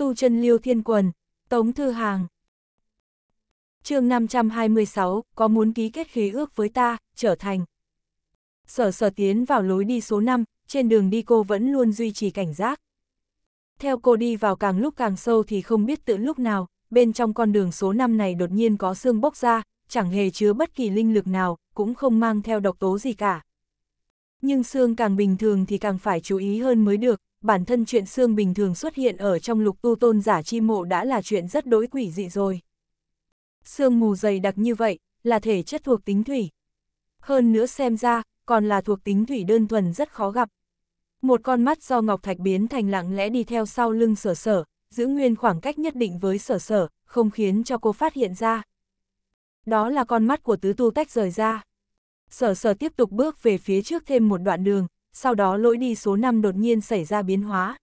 tu chân liêu thiên quần, tống thư hàng. chương 526, có muốn ký kết khí ước với ta, trở thành. Sở sở tiến vào lối đi số 5, trên đường đi cô vẫn luôn duy trì cảnh giác. Theo cô đi vào càng lúc càng sâu thì không biết tự lúc nào, bên trong con đường số 5 này đột nhiên có xương bốc ra, chẳng hề chứa bất kỳ linh lực nào, cũng không mang theo độc tố gì cả. Nhưng xương càng bình thường thì càng phải chú ý hơn mới được, bản thân chuyện xương bình thường xuất hiện ở trong lục tu tôn giả chi mộ đã là chuyện rất đối quỷ dị rồi. Xương mù dày đặc như vậy, là thể chất thuộc tính thủy. Hơn nữa xem ra, còn là thuộc tính thủy đơn thuần rất khó gặp. Một con mắt do ngọc thạch biến thành lặng lẽ đi theo sau lưng sở sở, giữ nguyên khoảng cách nhất định với sở sở, không khiến cho cô phát hiện ra. Đó là con mắt của tứ tu tách rời ra. Sở sở tiếp tục bước về phía trước thêm một đoạn đường, sau đó lỗi đi số 5 đột nhiên xảy ra biến hóa.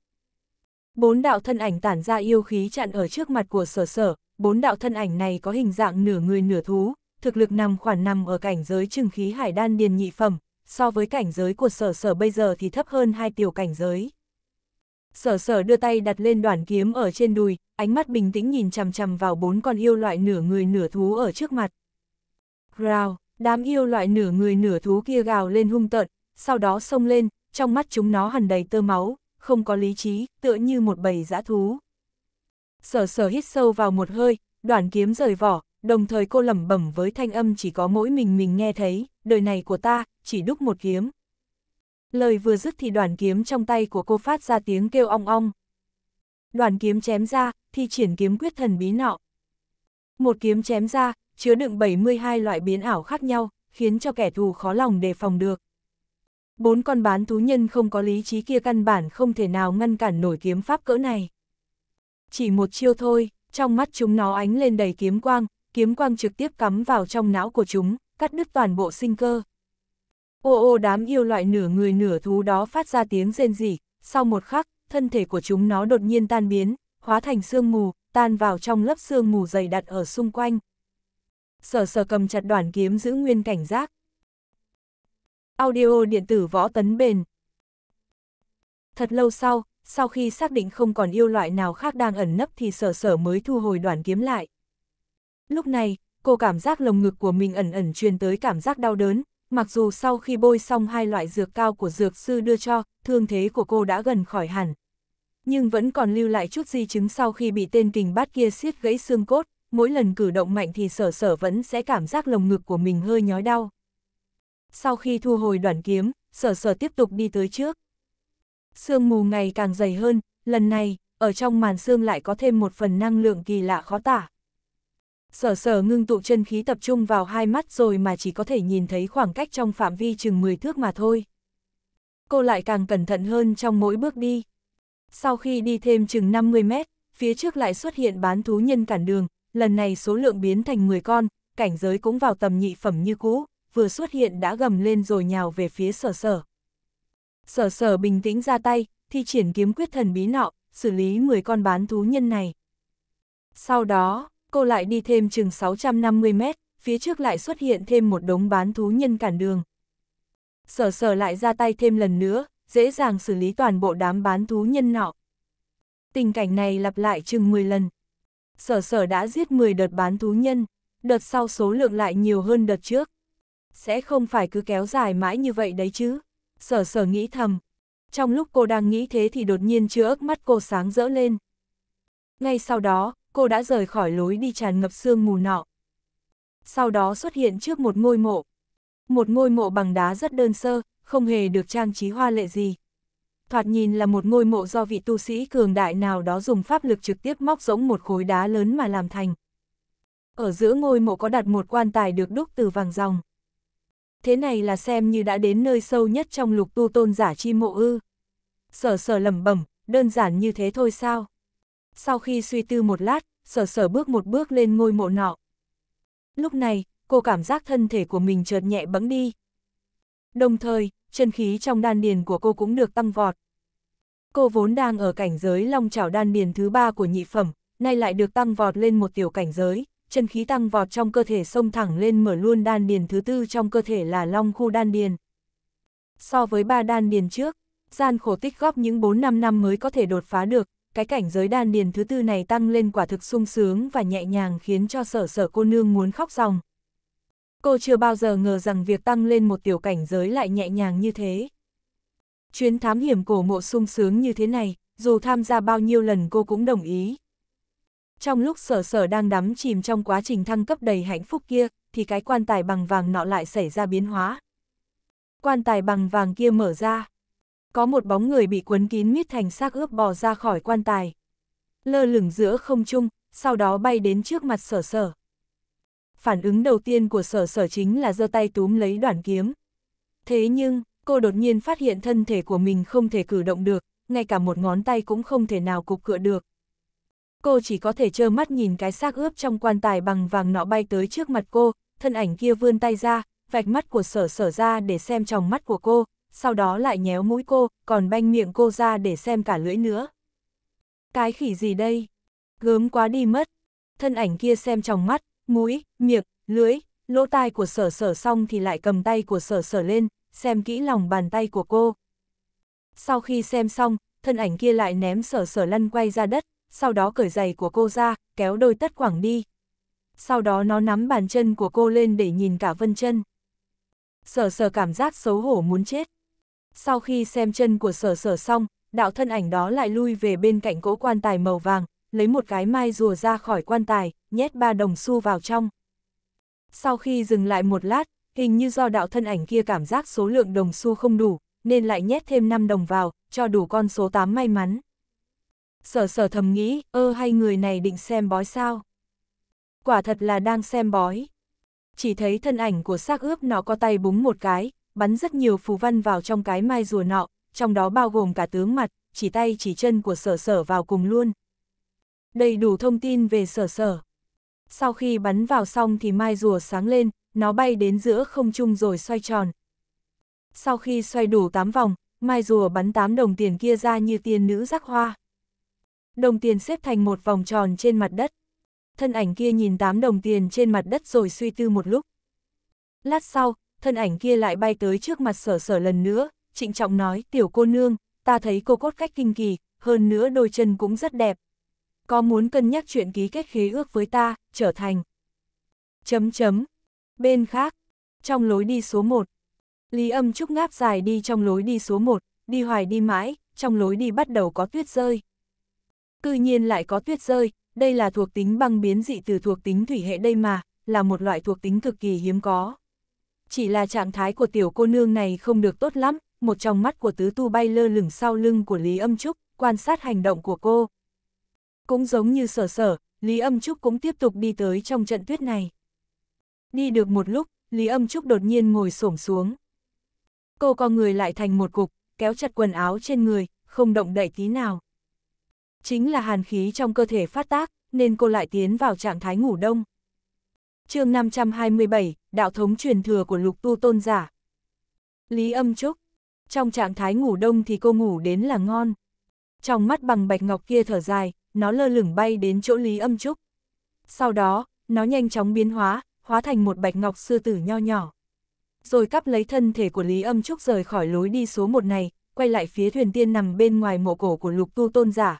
Bốn đạo thân ảnh tản ra yêu khí chặn ở trước mặt của sở sở, bốn đạo thân ảnh này có hình dạng nửa người nửa thú, thực lực nằm khoảng nằm ở cảnh giới trừng khí hải đan điền nhị phẩm, so với cảnh giới của sở sở bây giờ thì thấp hơn hai tiểu cảnh giới. Sở sở đưa tay đặt lên đoạn kiếm ở trên đùi, ánh mắt bình tĩnh nhìn chằm chằm vào bốn con yêu loại nửa người nửa thú ở trước mặt. Rào, đám yêu loại nửa người nửa thú kia gào lên hung tợn, sau đó xông lên, trong mắt chúng nó hằn đầy tơ máu, không có lý trí, tựa như một bầy dã thú. Sở sở hít sâu vào một hơi, đoạn kiếm rời vỏ, đồng thời cô lẩm bẩm với thanh âm chỉ có mỗi mình mình nghe thấy, đời này của ta, chỉ đúc một kiếm. Lời vừa dứt thì đoàn kiếm trong tay của cô phát ra tiếng kêu ong ong. Đoàn kiếm chém ra, thi triển kiếm quyết thần bí nọ. Một kiếm chém ra, chứa đựng 72 loại biến ảo khác nhau, khiến cho kẻ thù khó lòng đề phòng được bốn con bán thú nhân không có lý trí kia căn bản không thể nào ngăn cản nổi kiếm pháp cỡ này. Chỉ một chiêu thôi, trong mắt chúng nó ánh lên đầy kiếm quang, kiếm quang trực tiếp cắm vào trong não của chúng, cắt đứt toàn bộ sinh cơ. Ô ô đám yêu loại nửa người nửa thú đó phát ra tiếng rên rỉ, sau một khắc, thân thể của chúng nó đột nhiên tan biến, hóa thành sương mù, tan vào trong lớp sương mù dày đặt ở xung quanh. Sở sở cầm chặt đoàn kiếm giữ nguyên cảnh giác, Audio điện tử võ tấn bền. Thật lâu sau, sau khi xác định không còn yêu loại nào khác đang ẩn nấp thì sở sở mới thu hồi đoàn kiếm lại. Lúc này, cô cảm giác lồng ngực của mình ẩn ẩn truyền tới cảm giác đau đớn, mặc dù sau khi bôi xong hai loại dược cao của dược sư đưa cho, thương thế của cô đã gần khỏi hẳn. Nhưng vẫn còn lưu lại chút di chứng sau khi bị tên kình bát kia siết gãy xương cốt, mỗi lần cử động mạnh thì sở sở vẫn sẽ cảm giác lồng ngực của mình hơi nhói đau. Sau khi thu hồi đoạn kiếm, sở sở tiếp tục đi tới trước. Sương mù ngày càng dày hơn, lần này, ở trong màn sương lại có thêm một phần năng lượng kỳ lạ khó tả. Sở sở ngưng tụ chân khí tập trung vào hai mắt rồi mà chỉ có thể nhìn thấy khoảng cách trong phạm vi chừng 10 thước mà thôi. Cô lại càng cẩn thận hơn trong mỗi bước đi. Sau khi đi thêm chừng 50 mét, phía trước lại xuất hiện bán thú nhân cản đường, lần này số lượng biến thành 10 con, cảnh giới cũng vào tầm nhị phẩm như cũ vừa xuất hiện đã gầm lên rồi nhào về phía sở sở. Sở sở bình tĩnh ra tay, thi triển kiếm quyết thần bí nọ, xử lý 10 con bán thú nhân này. Sau đó, cô lại đi thêm chừng 650 mét, phía trước lại xuất hiện thêm một đống bán thú nhân cản đường. Sở sở lại ra tay thêm lần nữa, dễ dàng xử lý toàn bộ đám bán thú nhân nọ. Tình cảnh này lặp lại chừng 10 lần. Sở sở đã giết 10 đợt bán thú nhân, đợt sau số lượng lại nhiều hơn đợt trước sẽ không phải cứ kéo dài mãi như vậy đấy chứ. Sở sở nghĩ thầm. Trong lúc cô đang nghĩ thế thì đột nhiên chứa ức mắt cô sáng rỡ lên. Ngay sau đó, cô đã rời khỏi lối đi tràn ngập sương mù nọ. Sau đó xuất hiện trước một ngôi mộ. Một ngôi mộ bằng đá rất đơn sơ, không hề được trang trí hoa lệ gì. Thoạt nhìn là một ngôi mộ do vị tu sĩ cường đại nào đó dùng pháp lực trực tiếp móc rỗng một khối đá lớn mà làm thành. Ở giữa ngôi mộ có đặt một quan tài được đúc từ vàng ròng. Thế này là xem như đã đến nơi sâu nhất trong lục tu tôn giả chi mộ ư. Sở sở lầm bẩm đơn giản như thế thôi sao? Sau khi suy tư một lát, sở sở bước một bước lên ngôi mộ nọ. Lúc này, cô cảm giác thân thể của mình chợt nhẹ bẫng đi. Đồng thời, chân khí trong đan điền của cô cũng được tăng vọt. Cô vốn đang ở cảnh giới long trảo đan điền thứ ba của nhị phẩm, nay lại được tăng vọt lên một tiểu cảnh giới, chân khí tăng vọt trong cơ thể xông thẳng lên mở luôn đan điền thứ tư trong cơ thể là long khu đan điền. So với ba đan điền trước, gian khổ tích góp những 4-5 năm mới có thể đột phá được, cái cảnh giới đan điền thứ tư này tăng lên quả thực sung sướng và nhẹ nhàng khiến cho sở sở cô nương muốn khóc ròng. Cô chưa bao giờ ngờ rằng việc tăng lên một tiểu cảnh giới lại nhẹ nhàng như thế. Chuyến thám hiểm cổ mộ sung sướng như thế này, dù tham gia bao nhiêu lần cô cũng đồng ý. Trong lúc sở sở đang đắm chìm trong quá trình thăng cấp đầy hạnh phúc kia, thì cái quan tài bằng vàng nọ lại xảy ra biến hóa. Quan tài bằng vàng kia mở ra. Có một bóng người bị cuốn kín mít thành xác ướp bò ra khỏi quan tài. Lơ lửng giữa không trung, sau đó bay đến trước mặt sở sở. Phản ứng đầu tiên của sở sở chính là giơ tay túm lấy đoạn kiếm. Thế nhưng, cô đột nhiên phát hiện thân thể của mình không thể cử động được, ngay cả một ngón tay cũng không thể nào cục cựa được cô chỉ có thể trơ mắt nhìn cái xác ướp trong quan tài bằng vàng nọ bay tới trước mặt cô, thân ảnh kia vươn tay ra, vạch mắt của sở sở ra để xem trong mắt của cô, sau đó lại nhéo mũi cô, còn banh miệng cô ra để xem cả lưỡi nữa. Cái khỉ gì đây? Gớm quá đi mất. Thân ảnh kia xem trong mắt, mũi, miệng, lưỡi, lỗ tai của sở sở xong thì lại cầm tay của sở sở lên, xem kỹ lòng bàn tay của cô. Sau khi xem xong, thân ảnh kia lại ném sở sở lăn quay ra đất, sau đó cởi giày của cô ra, kéo đôi tất quảng đi. Sau đó nó nắm bàn chân của cô lên để nhìn cả vân chân. Sở sở cảm giác xấu hổ muốn chết. Sau khi xem chân của sở sở xong, đạo thân ảnh đó lại lui về bên cạnh cỗ quan tài màu vàng, lấy một cái mai rùa ra khỏi quan tài, nhét ba đồng xu vào trong. Sau khi dừng lại một lát, hình như do đạo thân ảnh kia cảm giác số lượng đồng xu không đủ, nên lại nhét thêm 5 đồng vào, cho đủ con số 8 may mắn sở sở thầm nghĩ, ơ hay người này định xem bói sao? Quả thật là đang xem bói. Chỉ thấy thân ảnh của xác ướp nó có tay búng một cái, bắn rất nhiều phù văn vào trong cái mai rùa nọ, trong đó bao gồm cả tướng mặt, chỉ tay chỉ chân của sở sở vào cùng luôn. Đầy đủ thông tin về sở sở. Sau khi bắn vào xong thì mai rùa sáng lên, nó bay đến giữa không trung rồi xoay tròn. Sau khi xoay đủ 8 vòng, mai rùa bắn 8 đồng tiền kia ra như tiền nữ rắc hoa đồng tiền xếp thành một vòng tròn trên mặt đất. Thân ảnh kia nhìn tám đồng tiền trên mặt đất rồi suy tư một lúc. Lát sau, thân ảnh kia lại bay tới trước mặt sở sở lần nữa, trịnh trọng nói, tiểu cô nương, ta thấy cô cốt cách kinh kỳ, hơn nữa đôi chân cũng rất đẹp. Có muốn cân nhắc chuyện ký kết khế ước với ta, trở thành. Chấm chấm. Bên khác, trong lối đi số 1. Lý âm trúc ngáp dài đi trong lối đi số 1, đi hoài đi mãi, trong lối đi bắt đầu có tuyết rơi. Cư nhiên lại có tuyết rơi, đây là thuộc tính băng biến dị từ thuộc tính thủy hệ đây mà, là một loại thuộc tính cực kỳ hiếm có. Chỉ là trạng thái của tiểu cô nương này không được tốt lắm, một trong mắt của tứ tu bay lơ lửng sau lưng của Lý Âm Trúc, quan sát hành động của cô. Cũng giống như sở sở, Lý Âm Trúc cũng tiếp tục đi tới trong trận tuyết này. Đi được một lúc, Lý Âm Trúc đột nhiên ngồi xổm xuống. Cô co người lại thành một cục, kéo chặt quần áo trên người, không động đậy tí nào chính là hàn khí trong cơ thể phát tác, nên cô lại tiến vào trạng thái ngủ đông. chương 527, Đạo thống truyền thừa của lục tu tôn giả. Lý âm trúc, trong trạng thái ngủ đông thì cô ngủ đến là ngon. Trong mắt bằng bạch ngọc kia thở dài, nó lơ lửng bay đến chỗ Lý âm trúc. Sau đó, nó nhanh chóng biến hóa, hóa thành một bạch ngọc sư tử nho nhỏ. Rồi cắp lấy thân thể của Lý âm trúc rời khỏi lối đi số một này, quay lại phía thuyền tiên nằm bên ngoài mộ cổ của lục tu tôn giả.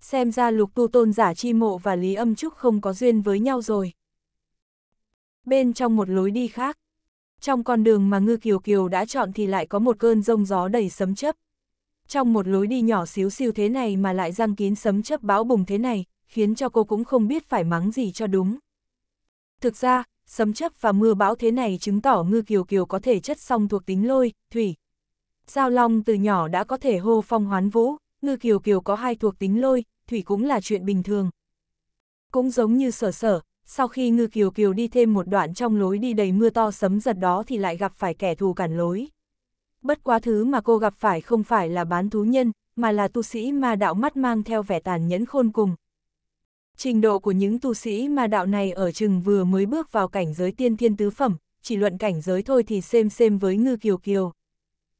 Xem ra lục tu tôn giả chi mộ và Lý Âm Trúc không có duyên với nhau rồi. Bên trong một lối đi khác, trong con đường mà Ngư Kiều Kiều đã chọn thì lại có một cơn rông gió đầy sấm chớp. Trong một lối đi nhỏ xíu xiu thế này mà lại răng kín sấm chớp bão bùng thế này, khiến cho cô cũng không biết phải mắng gì cho đúng. Thực ra, sấm chớp và mưa bão thế này chứng tỏ Ngư Kiều Kiều có thể chất song thuộc tính lôi, thủy. Giao Long từ nhỏ đã có thể hô phong hoán vũ, ngư kiều kiều có hai thuộc tính lôi, thủy cũng là chuyện bình thường. Cũng giống như sở sở, sau khi ngư kiều kiều đi thêm một đoạn trong lối đi đầy mưa to sấm giật đó thì lại gặp phải kẻ thù cản lối. Bất quá thứ mà cô gặp phải không phải là bán thú nhân, mà là tu sĩ ma đạo mắt mang theo vẻ tàn nhẫn khôn cùng. Trình độ của những tu sĩ ma đạo này ở chừng vừa mới bước vào cảnh giới tiên thiên tứ phẩm, chỉ luận cảnh giới thôi thì xem xem với ngư kiều kiều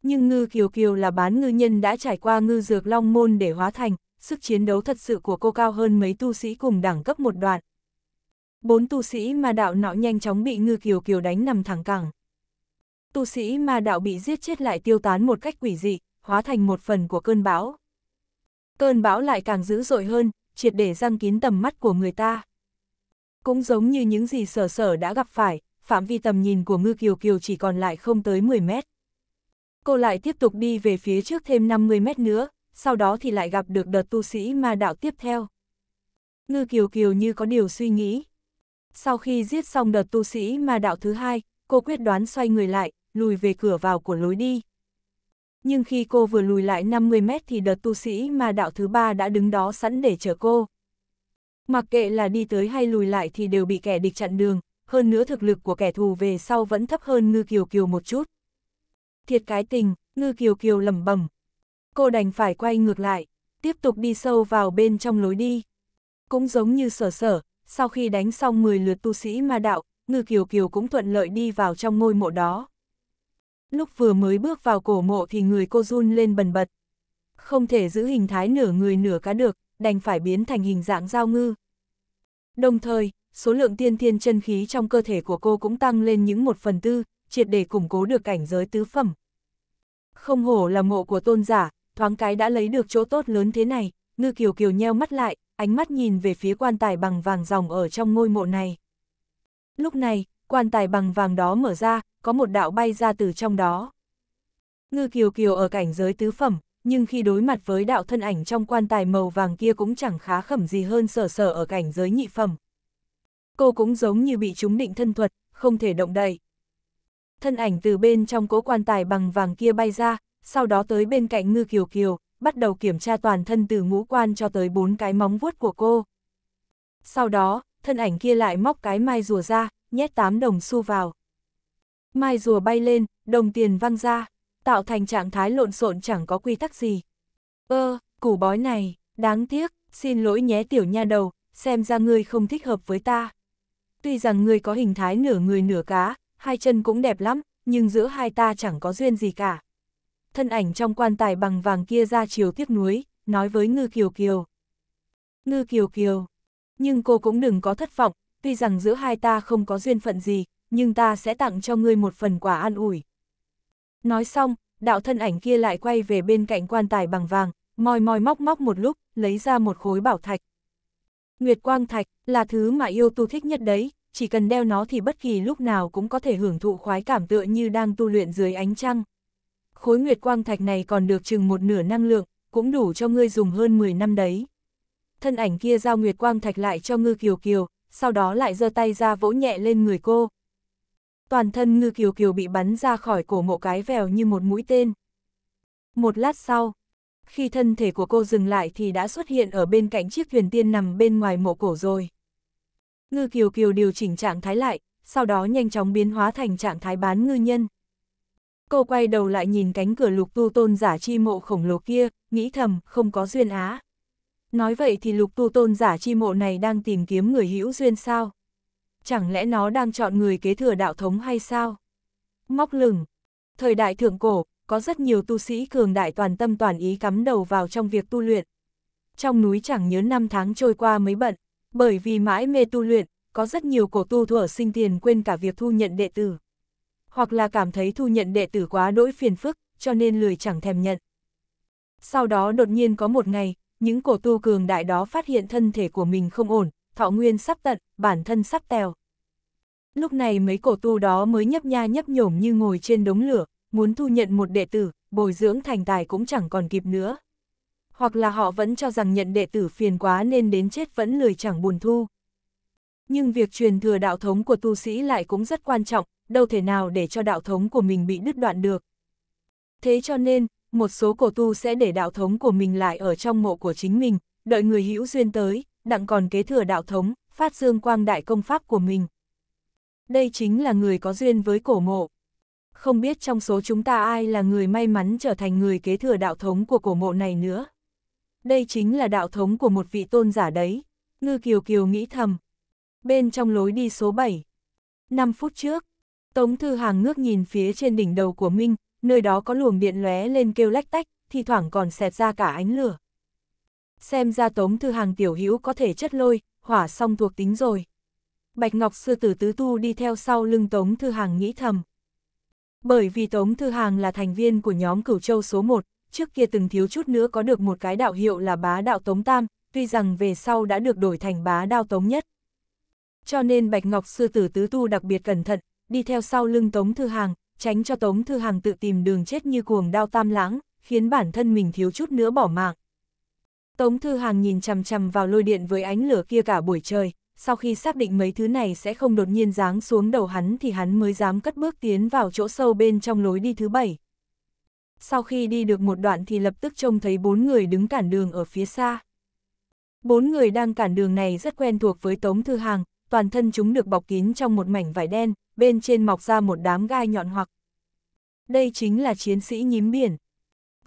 nhưng ngư kiều kiều là bán ngư nhân đã trải qua ngư dược long môn để hóa thành, sức chiến đấu thật sự của cô cao hơn mấy tu sĩ cùng đẳng cấp một đoạn. Bốn tu sĩ ma đạo nọ nhanh chóng bị ngư kiều kiều đánh nằm thẳng cẳng. Tu sĩ ma đạo bị giết chết lại tiêu tán một cách quỷ dị, hóa thành một phần của cơn bão. Cơn bão lại càng dữ dội hơn, triệt để răng kín tầm mắt của người ta. Cũng giống như những gì sở sở đã gặp phải, phạm vi tầm nhìn của ngư kiều kiều chỉ còn lại không tới 10 mét cô lại tiếp tục đi về phía trước thêm 50 mét nữa, sau đó thì lại gặp được đợt tu sĩ ma đạo tiếp theo. Ngư Kiều Kiều như có điều suy nghĩ. Sau khi giết xong đợt tu sĩ ma đạo thứ hai, cô quyết đoán xoay người lại, lùi về cửa vào của lối đi. Nhưng khi cô vừa lùi lại 50 mét thì đợt tu sĩ ma đạo thứ ba đã đứng đó sẵn để chờ cô. Mặc kệ là đi tới hay lùi lại thì đều bị kẻ địch chặn đường, hơn nữa thực lực của kẻ thù về sau vẫn thấp hơn Ngư Kiều Kiều một chút thiệt cái tình, ngư kiều kiều lẩm bẩm Cô đành phải quay ngược lại, tiếp tục đi sâu vào bên trong lối đi. Cũng giống như sở sở, sau khi đánh xong 10 lượt tu sĩ ma đạo, ngư kiều kiều cũng thuận lợi đi vào trong ngôi mộ đó. Lúc vừa mới bước vào cổ mộ thì người cô run lên bần bật. Không thể giữ hình thái nửa người nửa cá được, đành phải biến thành hình dạng giao ngư. Đồng thời, số lượng tiên thiên chân khí trong cơ thể của cô cũng tăng lên những một phần tư, triệt để củng cố được cảnh giới tứ phẩm. Không hổ là mộ của tôn giả, thoáng cái đã lấy được chỗ tốt lớn thế này, ngư kiều kiều nheo mắt lại, ánh mắt nhìn về phía quan tài bằng vàng dòng ở trong ngôi mộ này. Lúc này, quan tài bằng vàng đó mở ra, có một đạo bay ra từ trong đó. Ngư kiều kiều ở cảnh giới tứ phẩm, nhưng khi đối mặt với đạo thân ảnh trong quan tài màu vàng kia cũng chẳng khá khẩm gì hơn sở sở ở cảnh giới nhị phẩm. Cô cũng giống như bị trúng định thân thuật, không thể động đậy thân ảnh từ bên trong cố quan tài bằng vàng kia bay ra, sau đó tới bên cạnh ngư kiều kiều, bắt đầu kiểm tra toàn thân từ ngũ quan cho tới bốn cái móng vuốt của cô. Sau đó, thân ảnh kia lại móc cái mai rùa ra, nhét tám đồng xu vào. Mai rùa bay lên, đồng tiền văng ra, tạo thành trạng thái lộn xộn chẳng có quy tắc gì. Ơ, ờ, củ bói này, đáng tiếc, xin lỗi nhé tiểu nha đầu, xem ra ngươi không thích hợp với ta. Tuy rằng ngươi có hình thái nửa người nửa cá, hai chân cũng đẹp lắm, nhưng giữa hai ta chẳng có duyên gì cả. Thân ảnh trong quan tài bằng vàng kia ra chiều tiếc nuối, nói với Ngư Kiều Kiều. Ngư Kiều Kiều, nhưng cô cũng đừng có thất vọng, tuy rằng giữa hai ta không có duyên phận gì, nhưng ta sẽ tặng cho ngươi một phần quả an ủi. Nói xong, đạo thân ảnh kia lại quay về bên cạnh quan tài bằng vàng, mòi mòi móc móc một lúc, lấy ra một khối bảo thạch. Nguyệt quang thạch là thứ mà yêu tu thích nhất đấy, chỉ cần đeo nó thì bất kỳ lúc nào cũng có thể hưởng thụ khoái cảm tựa như đang tu luyện dưới ánh trăng. Khối nguyệt quang thạch này còn được chừng một nửa năng lượng, cũng đủ cho ngươi dùng hơn 10 năm đấy. Thân ảnh kia giao nguyệt quang thạch lại cho ngư kiều kiều, sau đó lại giơ tay ra vỗ nhẹ lên người cô. Toàn thân ngư kiều kiều bị bắn ra khỏi cổ mộ cái vèo như một mũi tên. Một lát sau, khi thân thể của cô dừng lại thì đã xuất hiện ở bên cạnh chiếc thuyền tiên nằm bên ngoài mộ cổ rồi. Ngư Kiều Kiều điều chỉnh trạng thái lại, sau đó nhanh chóng biến hóa thành trạng thái bán ngư nhân. Cô quay đầu lại nhìn cánh cửa lục tu tôn giả chi mộ khổng lồ kia, nghĩ thầm, không có duyên á. Nói vậy thì lục tu tôn giả chi mộ này đang tìm kiếm người hữu duyên sao? Chẳng lẽ nó đang chọn người kế thừa đạo thống hay sao? Móc lửng. Thời đại thượng cổ, có rất nhiều tu sĩ cường đại toàn tâm toàn ý cắm đầu vào trong việc tu luyện. Trong núi chẳng nhớ năm tháng trôi qua mấy bận, bởi vì mãi mê tu luyện, có rất nhiều cổ tu thuở sinh tiền quên cả việc thu nhận đệ tử. Hoặc là cảm thấy thu nhận đệ tử quá đỗi phiền phức, cho nên lười chẳng thèm nhận. Sau đó đột nhiên có một ngày, những cổ tu cường đại đó phát hiện thân thể của mình không ổn, thọ nguyên sắp tận, bản thân sắp tèo. Lúc này mấy cổ tu đó mới nhấp nha nhấp nhổm như ngồi trên đống lửa, muốn thu nhận một đệ tử, bồi dưỡng thành tài cũng chẳng còn kịp nữa hoặc là họ vẫn cho rằng nhận đệ tử phiền quá nên đến chết vẫn lười chẳng buồn thu. Nhưng việc truyền thừa đạo thống của tu sĩ lại cũng rất quan trọng, đâu thể nào để cho đạo thống của mình bị đứt đoạn được. Thế cho nên, một số cổ tu sẽ để đạo thống của mình lại ở trong mộ của chính mình, đợi người hữu duyên tới, đặng còn kế thừa đạo thống, phát dương quang đại công pháp của mình. Đây chính là người có duyên với cổ mộ. Không biết trong số chúng ta ai là người may mắn trở thành người kế thừa đạo thống của cổ mộ này nữa đây chính là đạo thống của một vị tôn giả đấy. Ngư Kiều Kiều nghĩ thầm. Bên trong lối đi số 7. 5 phút trước, Tống Thư Hàng ngước nhìn phía trên đỉnh đầu của Minh, nơi đó có luồng điện lóe lên kêu lách tách, thi thoảng còn xẹt ra cả ánh lửa. Xem ra Tống Thư Hàng tiểu hữu có thể chất lôi, hỏa song thuộc tính rồi. Bạch Ngọc Sư Tử Tứ Tu đi theo sau lưng Tống Thư Hàng nghĩ thầm. Bởi vì Tống Thư Hàng là thành viên của nhóm Cửu Châu số 1, trước kia từng thiếu chút nữa có được một cái đạo hiệu là bá đạo Tống Tam, tuy rằng về sau đã được đổi thành bá đao Tống Nhất. Cho nên Bạch Ngọc Sư Tử Tứ Tu đặc biệt cẩn thận, đi theo sau lưng Tống Thư Hàng, tránh cho Tống Thư Hàng tự tìm đường chết như cuồng đao tam lãng, khiến bản thân mình thiếu chút nữa bỏ mạng. Tống Thư Hàng nhìn chằm chằm vào lôi điện với ánh lửa kia cả buổi trời, sau khi xác định mấy thứ này sẽ không đột nhiên giáng xuống đầu hắn thì hắn mới dám cất bước tiến vào chỗ sâu bên trong lối đi thứ bảy sau khi đi được một đoạn thì lập tức trông thấy bốn người đứng cản đường ở phía xa. Bốn người đang cản đường này rất quen thuộc với Tống Thư Hàng, toàn thân chúng được bọc kín trong một mảnh vải đen, bên trên mọc ra một đám gai nhọn hoặc. Đây chính là chiến sĩ nhím biển.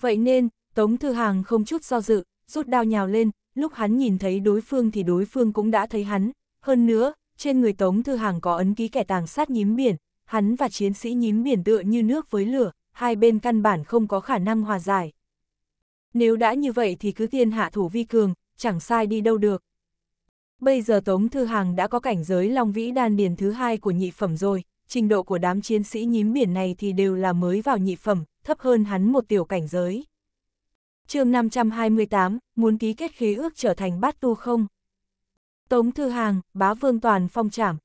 Vậy nên, Tống Thư Hàng không chút do dự, rút đao nhào lên, lúc hắn nhìn thấy đối phương thì đối phương cũng đã thấy hắn. Hơn nữa, trên người Tống Thư Hàng có ấn ký kẻ tàng sát nhím biển, hắn và chiến sĩ nhím biển tựa như nước với lửa, hai bên căn bản không có khả năng hòa giải. Nếu đã như vậy thì cứ thiên hạ thủ vi cường, chẳng sai đi đâu được. Bây giờ Tống Thư Hàng đã có cảnh giới Long Vĩ Đan Điền thứ hai của nhị phẩm rồi, trình độ của đám chiến sĩ nhím biển này thì đều là mới vào nhị phẩm, thấp hơn hắn một tiểu cảnh giới. chương 528, muốn ký kết khí ước trở thành bát tu không? Tống Thư Hàng, bá vương toàn phong trảm.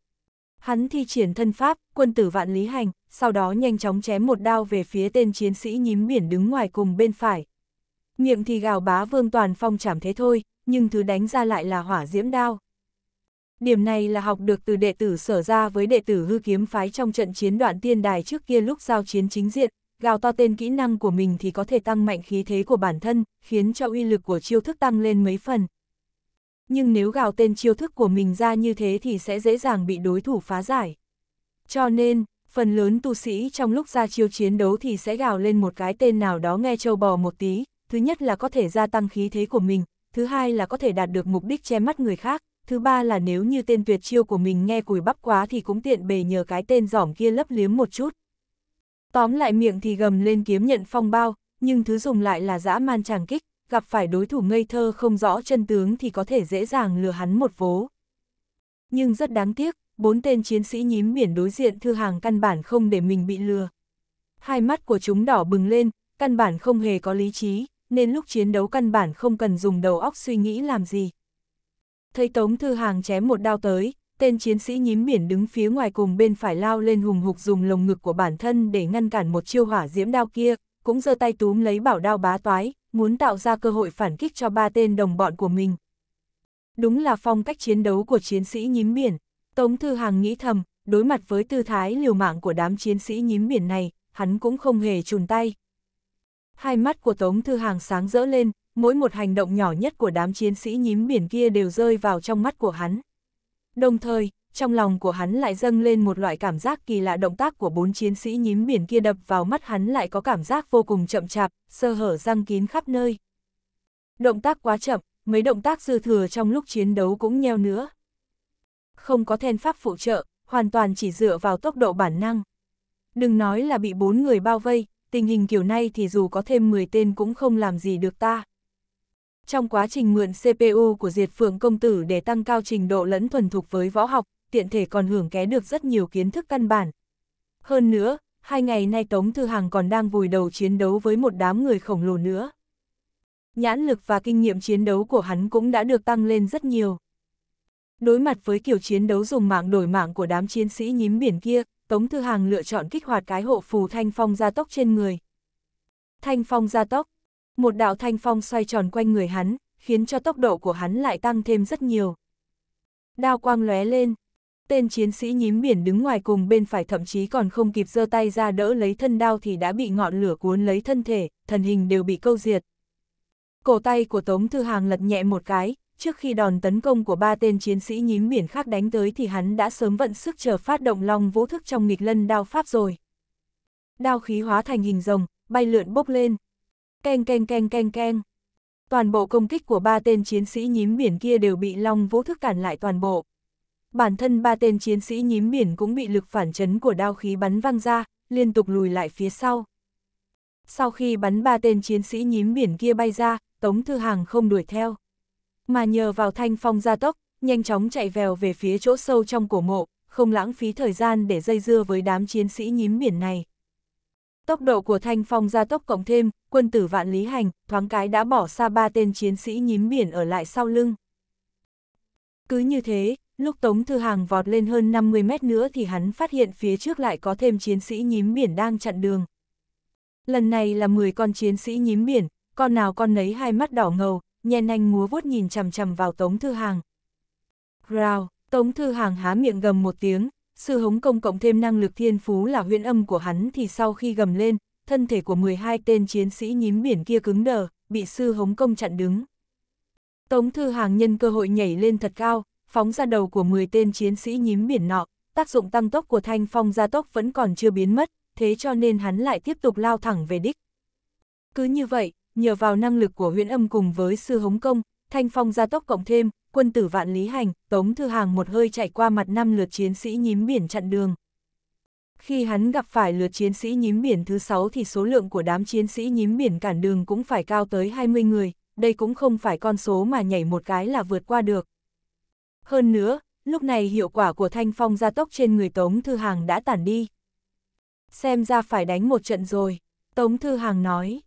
Hắn thi triển thân pháp, quân tử vạn lý hành, sau đó nhanh chóng chém một đao về phía tên chiến sĩ nhím biển đứng ngoài cùng bên phải. Miệng thì gào bá vương toàn phong chảm thế thôi, nhưng thứ đánh ra lại là hỏa diễm đao. Điểm này là học được từ đệ tử sở ra với đệ tử hư kiếm phái trong trận chiến đoạn tiên đài trước kia lúc giao chiến chính diện, gào to tên kỹ năng của mình thì có thể tăng mạnh khí thế của bản thân, khiến cho uy lực của chiêu thức tăng lên mấy phần. Nhưng nếu gào tên chiêu thức của mình ra như thế thì sẽ dễ dàng bị đối thủ phá giải. Cho nên, phần lớn tu sĩ trong lúc ra chiêu chiến đấu thì sẽ gào lên một cái tên nào đó nghe châu bò một tí, thứ nhất là có thể gia tăng khí thế của mình, thứ hai là có thể đạt được mục đích che mắt người khác, thứ ba là nếu như tên tuyệt chiêu của mình nghe cùi bắp quá thì cũng tiện bề nhờ cái tên giỏm kia lấp liếm một chút. Tóm lại miệng thì gầm lên kiếm nhận phong bao, nhưng thứ dùng lại là dã man chàng kích, gặp phải đối thủ ngây thơ không rõ chân tướng thì có thể dễ dàng lừa hắn một vố. Nhưng rất đáng tiếc, bốn tên chiến sĩ nhím biển đối diện thư hàng căn bản không để mình bị lừa. Hai mắt của chúng đỏ bừng lên, căn bản không hề có lý trí, nên lúc chiến đấu căn bản không cần dùng đầu óc suy nghĩ làm gì. Thấy Tống Thư Hàng chém một đao tới, tên chiến sĩ nhím biển đứng phía ngoài cùng bên phải lao lên hùng hục dùng lồng ngực của bản thân để ngăn cản một chiêu hỏa diễm đao kia, cũng giơ tay túm lấy bảo đao bá toái, muốn tạo ra cơ hội phản kích cho ba tên đồng bọn của mình. Đúng là phong cách chiến đấu của chiến sĩ nhím biển. Tống Thư Hàng nghĩ thầm, đối mặt với tư thái liều mạng của đám chiến sĩ nhím biển này, hắn cũng không hề chùn tay. Hai mắt của Tống Thư Hàng sáng rỡ lên, mỗi một hành động nhỏ nhất của đám chiến sĩ nhím biển kia đều rơi vào trong mắt của hắn. Đồng thời, trong lòng của hắn lại dâng lên một loại cảm giác kỳ lạ động tác của bốn chiến sĩ nhím biển kia đập vào mắt hắn lại có cảm giác vô cùng chậm chạp, sơ hở răng kín khắp nơi. Động tác quá chậm, mấy động tác dư thừa trong lúc chiến đấu cũng nheo nữa không có then pháp phụ trợ, hoàn toàn chỉ dựa vào tốc độ bản năng. Đừng nói là bị bốn người bao vây, tình hình kiểu này thì dù có thêm 10 tên cũng không làm gì được ta. Trong quá trình mượn CPU của Diệt Phượng Công Tử để tăng cao trình độ lẫn thuần thục với võ học, tiện thể còn hưởng ké được rất nhiều kiến thức căn bản. Hơn nữa, hai ngày nay Tống Thư Hằng còn đang vùi đầu chiến đấu với một đám người khổng lồ nữa. Nhãn lực và kinh nghiệm chiến đấu của hắn cũng đã được tăng lên rất nhiều. Đối mặt với kiểu chiến đấu dùng mạng đổi mạng của đám chiến sĩ nhím biển kia, Tống Thư Hàng lựa chọn kích hoạt cái hộ phù thanh phong gia tốc trên người. Thanh phong gia tốc. Một đạo thanh phong xoay tròn quanh người hắn, khiến cho tốc độ của hắn lại tăng thêm rất nhiều. Đao quang lóe lên. Tên chiến sĩ nhím biển đứng ngoài cùng bên phải thậm chí còn không kịp giơ tay ra đỡ lấy thân đao thì đã bị ngọn lửa cuốn lấy thân thể, thần hình đều bị câu diệt. Cổ tay của Tống Thư Hàng lật nhẹ một cái, trước khi đòn tấn công của ba tên chiến sĩ nhím biển khác đánh tới thì hắn đã sớm vận sức chờ phát động long vũ thức trong nghịch lân đao pháp rồi. Đao khí hóa thành hình rồng, bay lượn bốc lên. Keng keng keng keng keng. Toàn bộ công kích của ba tên chiến sĩ nhím biển kia đều bị long vũ thức cản lại toàn bộ. Bản thân ba tên chiến sĩ nhím biển cũng bị lực phản chấn của đao khí bắn văng ra, liên tục lùi lại phía sau. Sau khi bắn ba tên chiến sĩ nhím biển kia bay ra, Tống Thư Hàng không đuổi theo mà nhờ vào thanh phong gia tốc, nhanh chóng chạy vèo về phía chỗ sâu trong cổ mộ, không lãng phí thời gian để dây dưa với đám chiến sĩ nhím biển này. Tốc độ của thanh phong gia tốc cộng thêm, quân tử vạn lý hành, thoáng cái đã bỏ xa ba tên chiến sĩ nhím biển ở lại sau lưng. Cứ như thế, lúc Tống Thư Hàng vọt lên hơn 50 mét nữa thì hắn phát hiện phía trước lại có thêm chiến sĩ nhím biển đang chặn đường. Lần này là 10 con chiến sĩ nhím biển, con nào con nấy hai mắt đỏ ngầu, nhen anh múa vuốt nhìn chằm chằm vào Tống Thư Hàng. Rào, Tống Thư Hàng há miệng gầm một tiếng, sư hống công cộng thêm năng lực thiên phú là huyễn âm của hắn thì sau khi gầm lên, thân thể của 12 tên chiến sĩ nhím biển kia cứng đờ, bị sư hống công chặn đứng. Tống Thư Hàng nhân cơ hội nhảy lên thật cao, phóng ra đầu của 10 tên chiến sĩ nhím biển nọ, tác dụng tăng tốc của thanh phong gia tốc vẫn còn chưa biến mất, thế cho nên hắn lại tiếp tục lao thẳng về đích. Cứ như vậy, nhờ vào năng lực của Huyễn âm cùng với sư hống công, thanh phong gia tốc cộng thêm, quân tử vạn lý hành, tống thư hàng một hơi chạy qua mặt năm lượt chiến sĩ nhím biển chặn đường. Khi hắn gặp phải lượt chiến sĩ nhím biển thứ 6 thì số lượng của đám chiến sĩ nhím biển cản đường cũng phải cao tới 20 người, đây cũng không phải con số mà nhảy một cái là vượt qua được. Hơn nữa, lúc này hiệu quả của thanh phong gia tốc trên người Tống Thư Hàng đã tản đi. Xem ra phải đánh một trận rồi, Tống Thư Hàng nói.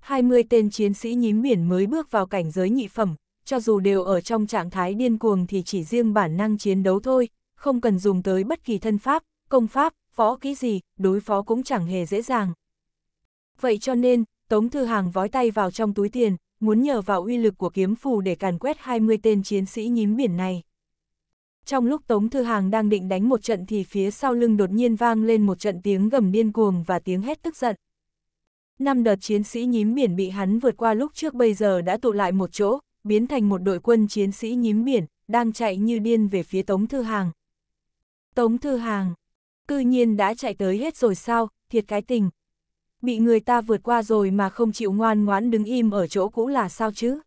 20 tên chiến sĩ nhím biển mới bước vào cảnh giới nhị phẩm, cho dù đều ở trong trạng thái điên cuồng thì chỉ riêng bản năng chiến đấu thôi, không cần dùng tới bất kỳ thân pháp, công pháp, phó kỹ gì, đối phó cũng chẳng hề dễ dàng. Vậy cho nên, Tống Thư Hàng vói tay vào trong túi tiền, muốn nhờ vào uy lực của kiếm phù để càn quét 20 tên chiến sĩ nhím biển này. Trong lúc Tống Thư Hàng đang định đánh một trận thì phía sau lưng đột nhiên vang lên một trận tiếng gầm điên cuồng và tiếng hét tức giận năm đợt chiến sĩ nhím biển bị hắn vượt qua lúc trước bây giờ đã tụ lại một chỗ, biến thành một đội quân chiến sĩ nhím biển, đang chạy như điên về phía Tống Thư Hàng. Tống Thư Hàng, cư nhiên đã chạy tới hết rồi sao, thiệt cái tình. Bị người ta vượt qua rồi mà không chịu ngoan ngoãn đứng im ở chỗ cũ là sao chứ?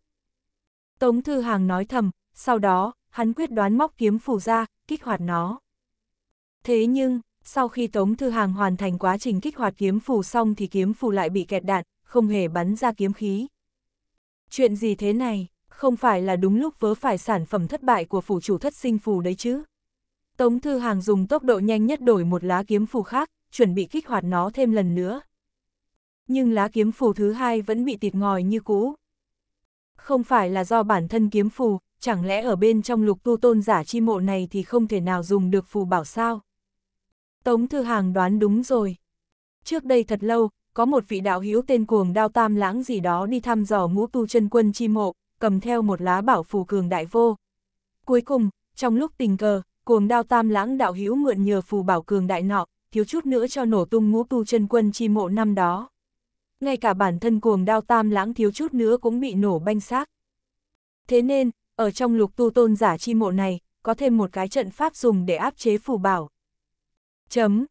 Tống Thư Hàng nói thầm, sau đó, hắn quyết đoán móc kiếm phủ ra, kích hoạt nó. Thế nhưng, sau khi Tống Thư Hàng hoàn thành quá trình kích hoạt kiếm phù xong thì kiếm phù lại bị kẹt đạn, không hề bắn ra kiếm khí. Chuyện gì thế này, không phải là đúng lúc vớ phải sản phẩm thất bại của phủ chủ thất sinh phù đấy chứ? Tống Thư Hàng dùng tốc độ nhanh nhất đổi một lá kiếm phù khác, chuẩn bị kích hoạt nó thêm lần nữa. Nhưng lá kiếm phù thứ hai vẫn bị tịt ngòi như cũ. Không phải là do bản thân kiếm phù, chẳng lẽ ở bên trong lục tu tôn giả chi mộ này thì không thể nào dùng được phù bảo sao? Tống Thư Hàng đoán đúng rồi. Trước đây thật lâu, có một vị đạo hữu tên cuồng đao tam lãng gì đó đi thăm dò ngũ tu chân quân chi mộ, cầm theo một lá bảo phù cường đại vô. Cuối cùng, trong lúc tình cờ, cuồng đao tam lãng đạo hữu mượn nhờ phù bảo cường đại nọ, thiếu chút nữa cho nổ tung ngũ tu chân quân chi mộ năm đó. Ngay cả bản thân cuồng đao tam lãng thiếu chút nữa cũng bị nổ banh xác. Thế nên, ở trong lục tu tôn giả chi mộ này, có thêm một cái trận pháp dùng để áp chế phù bảo. Chấm.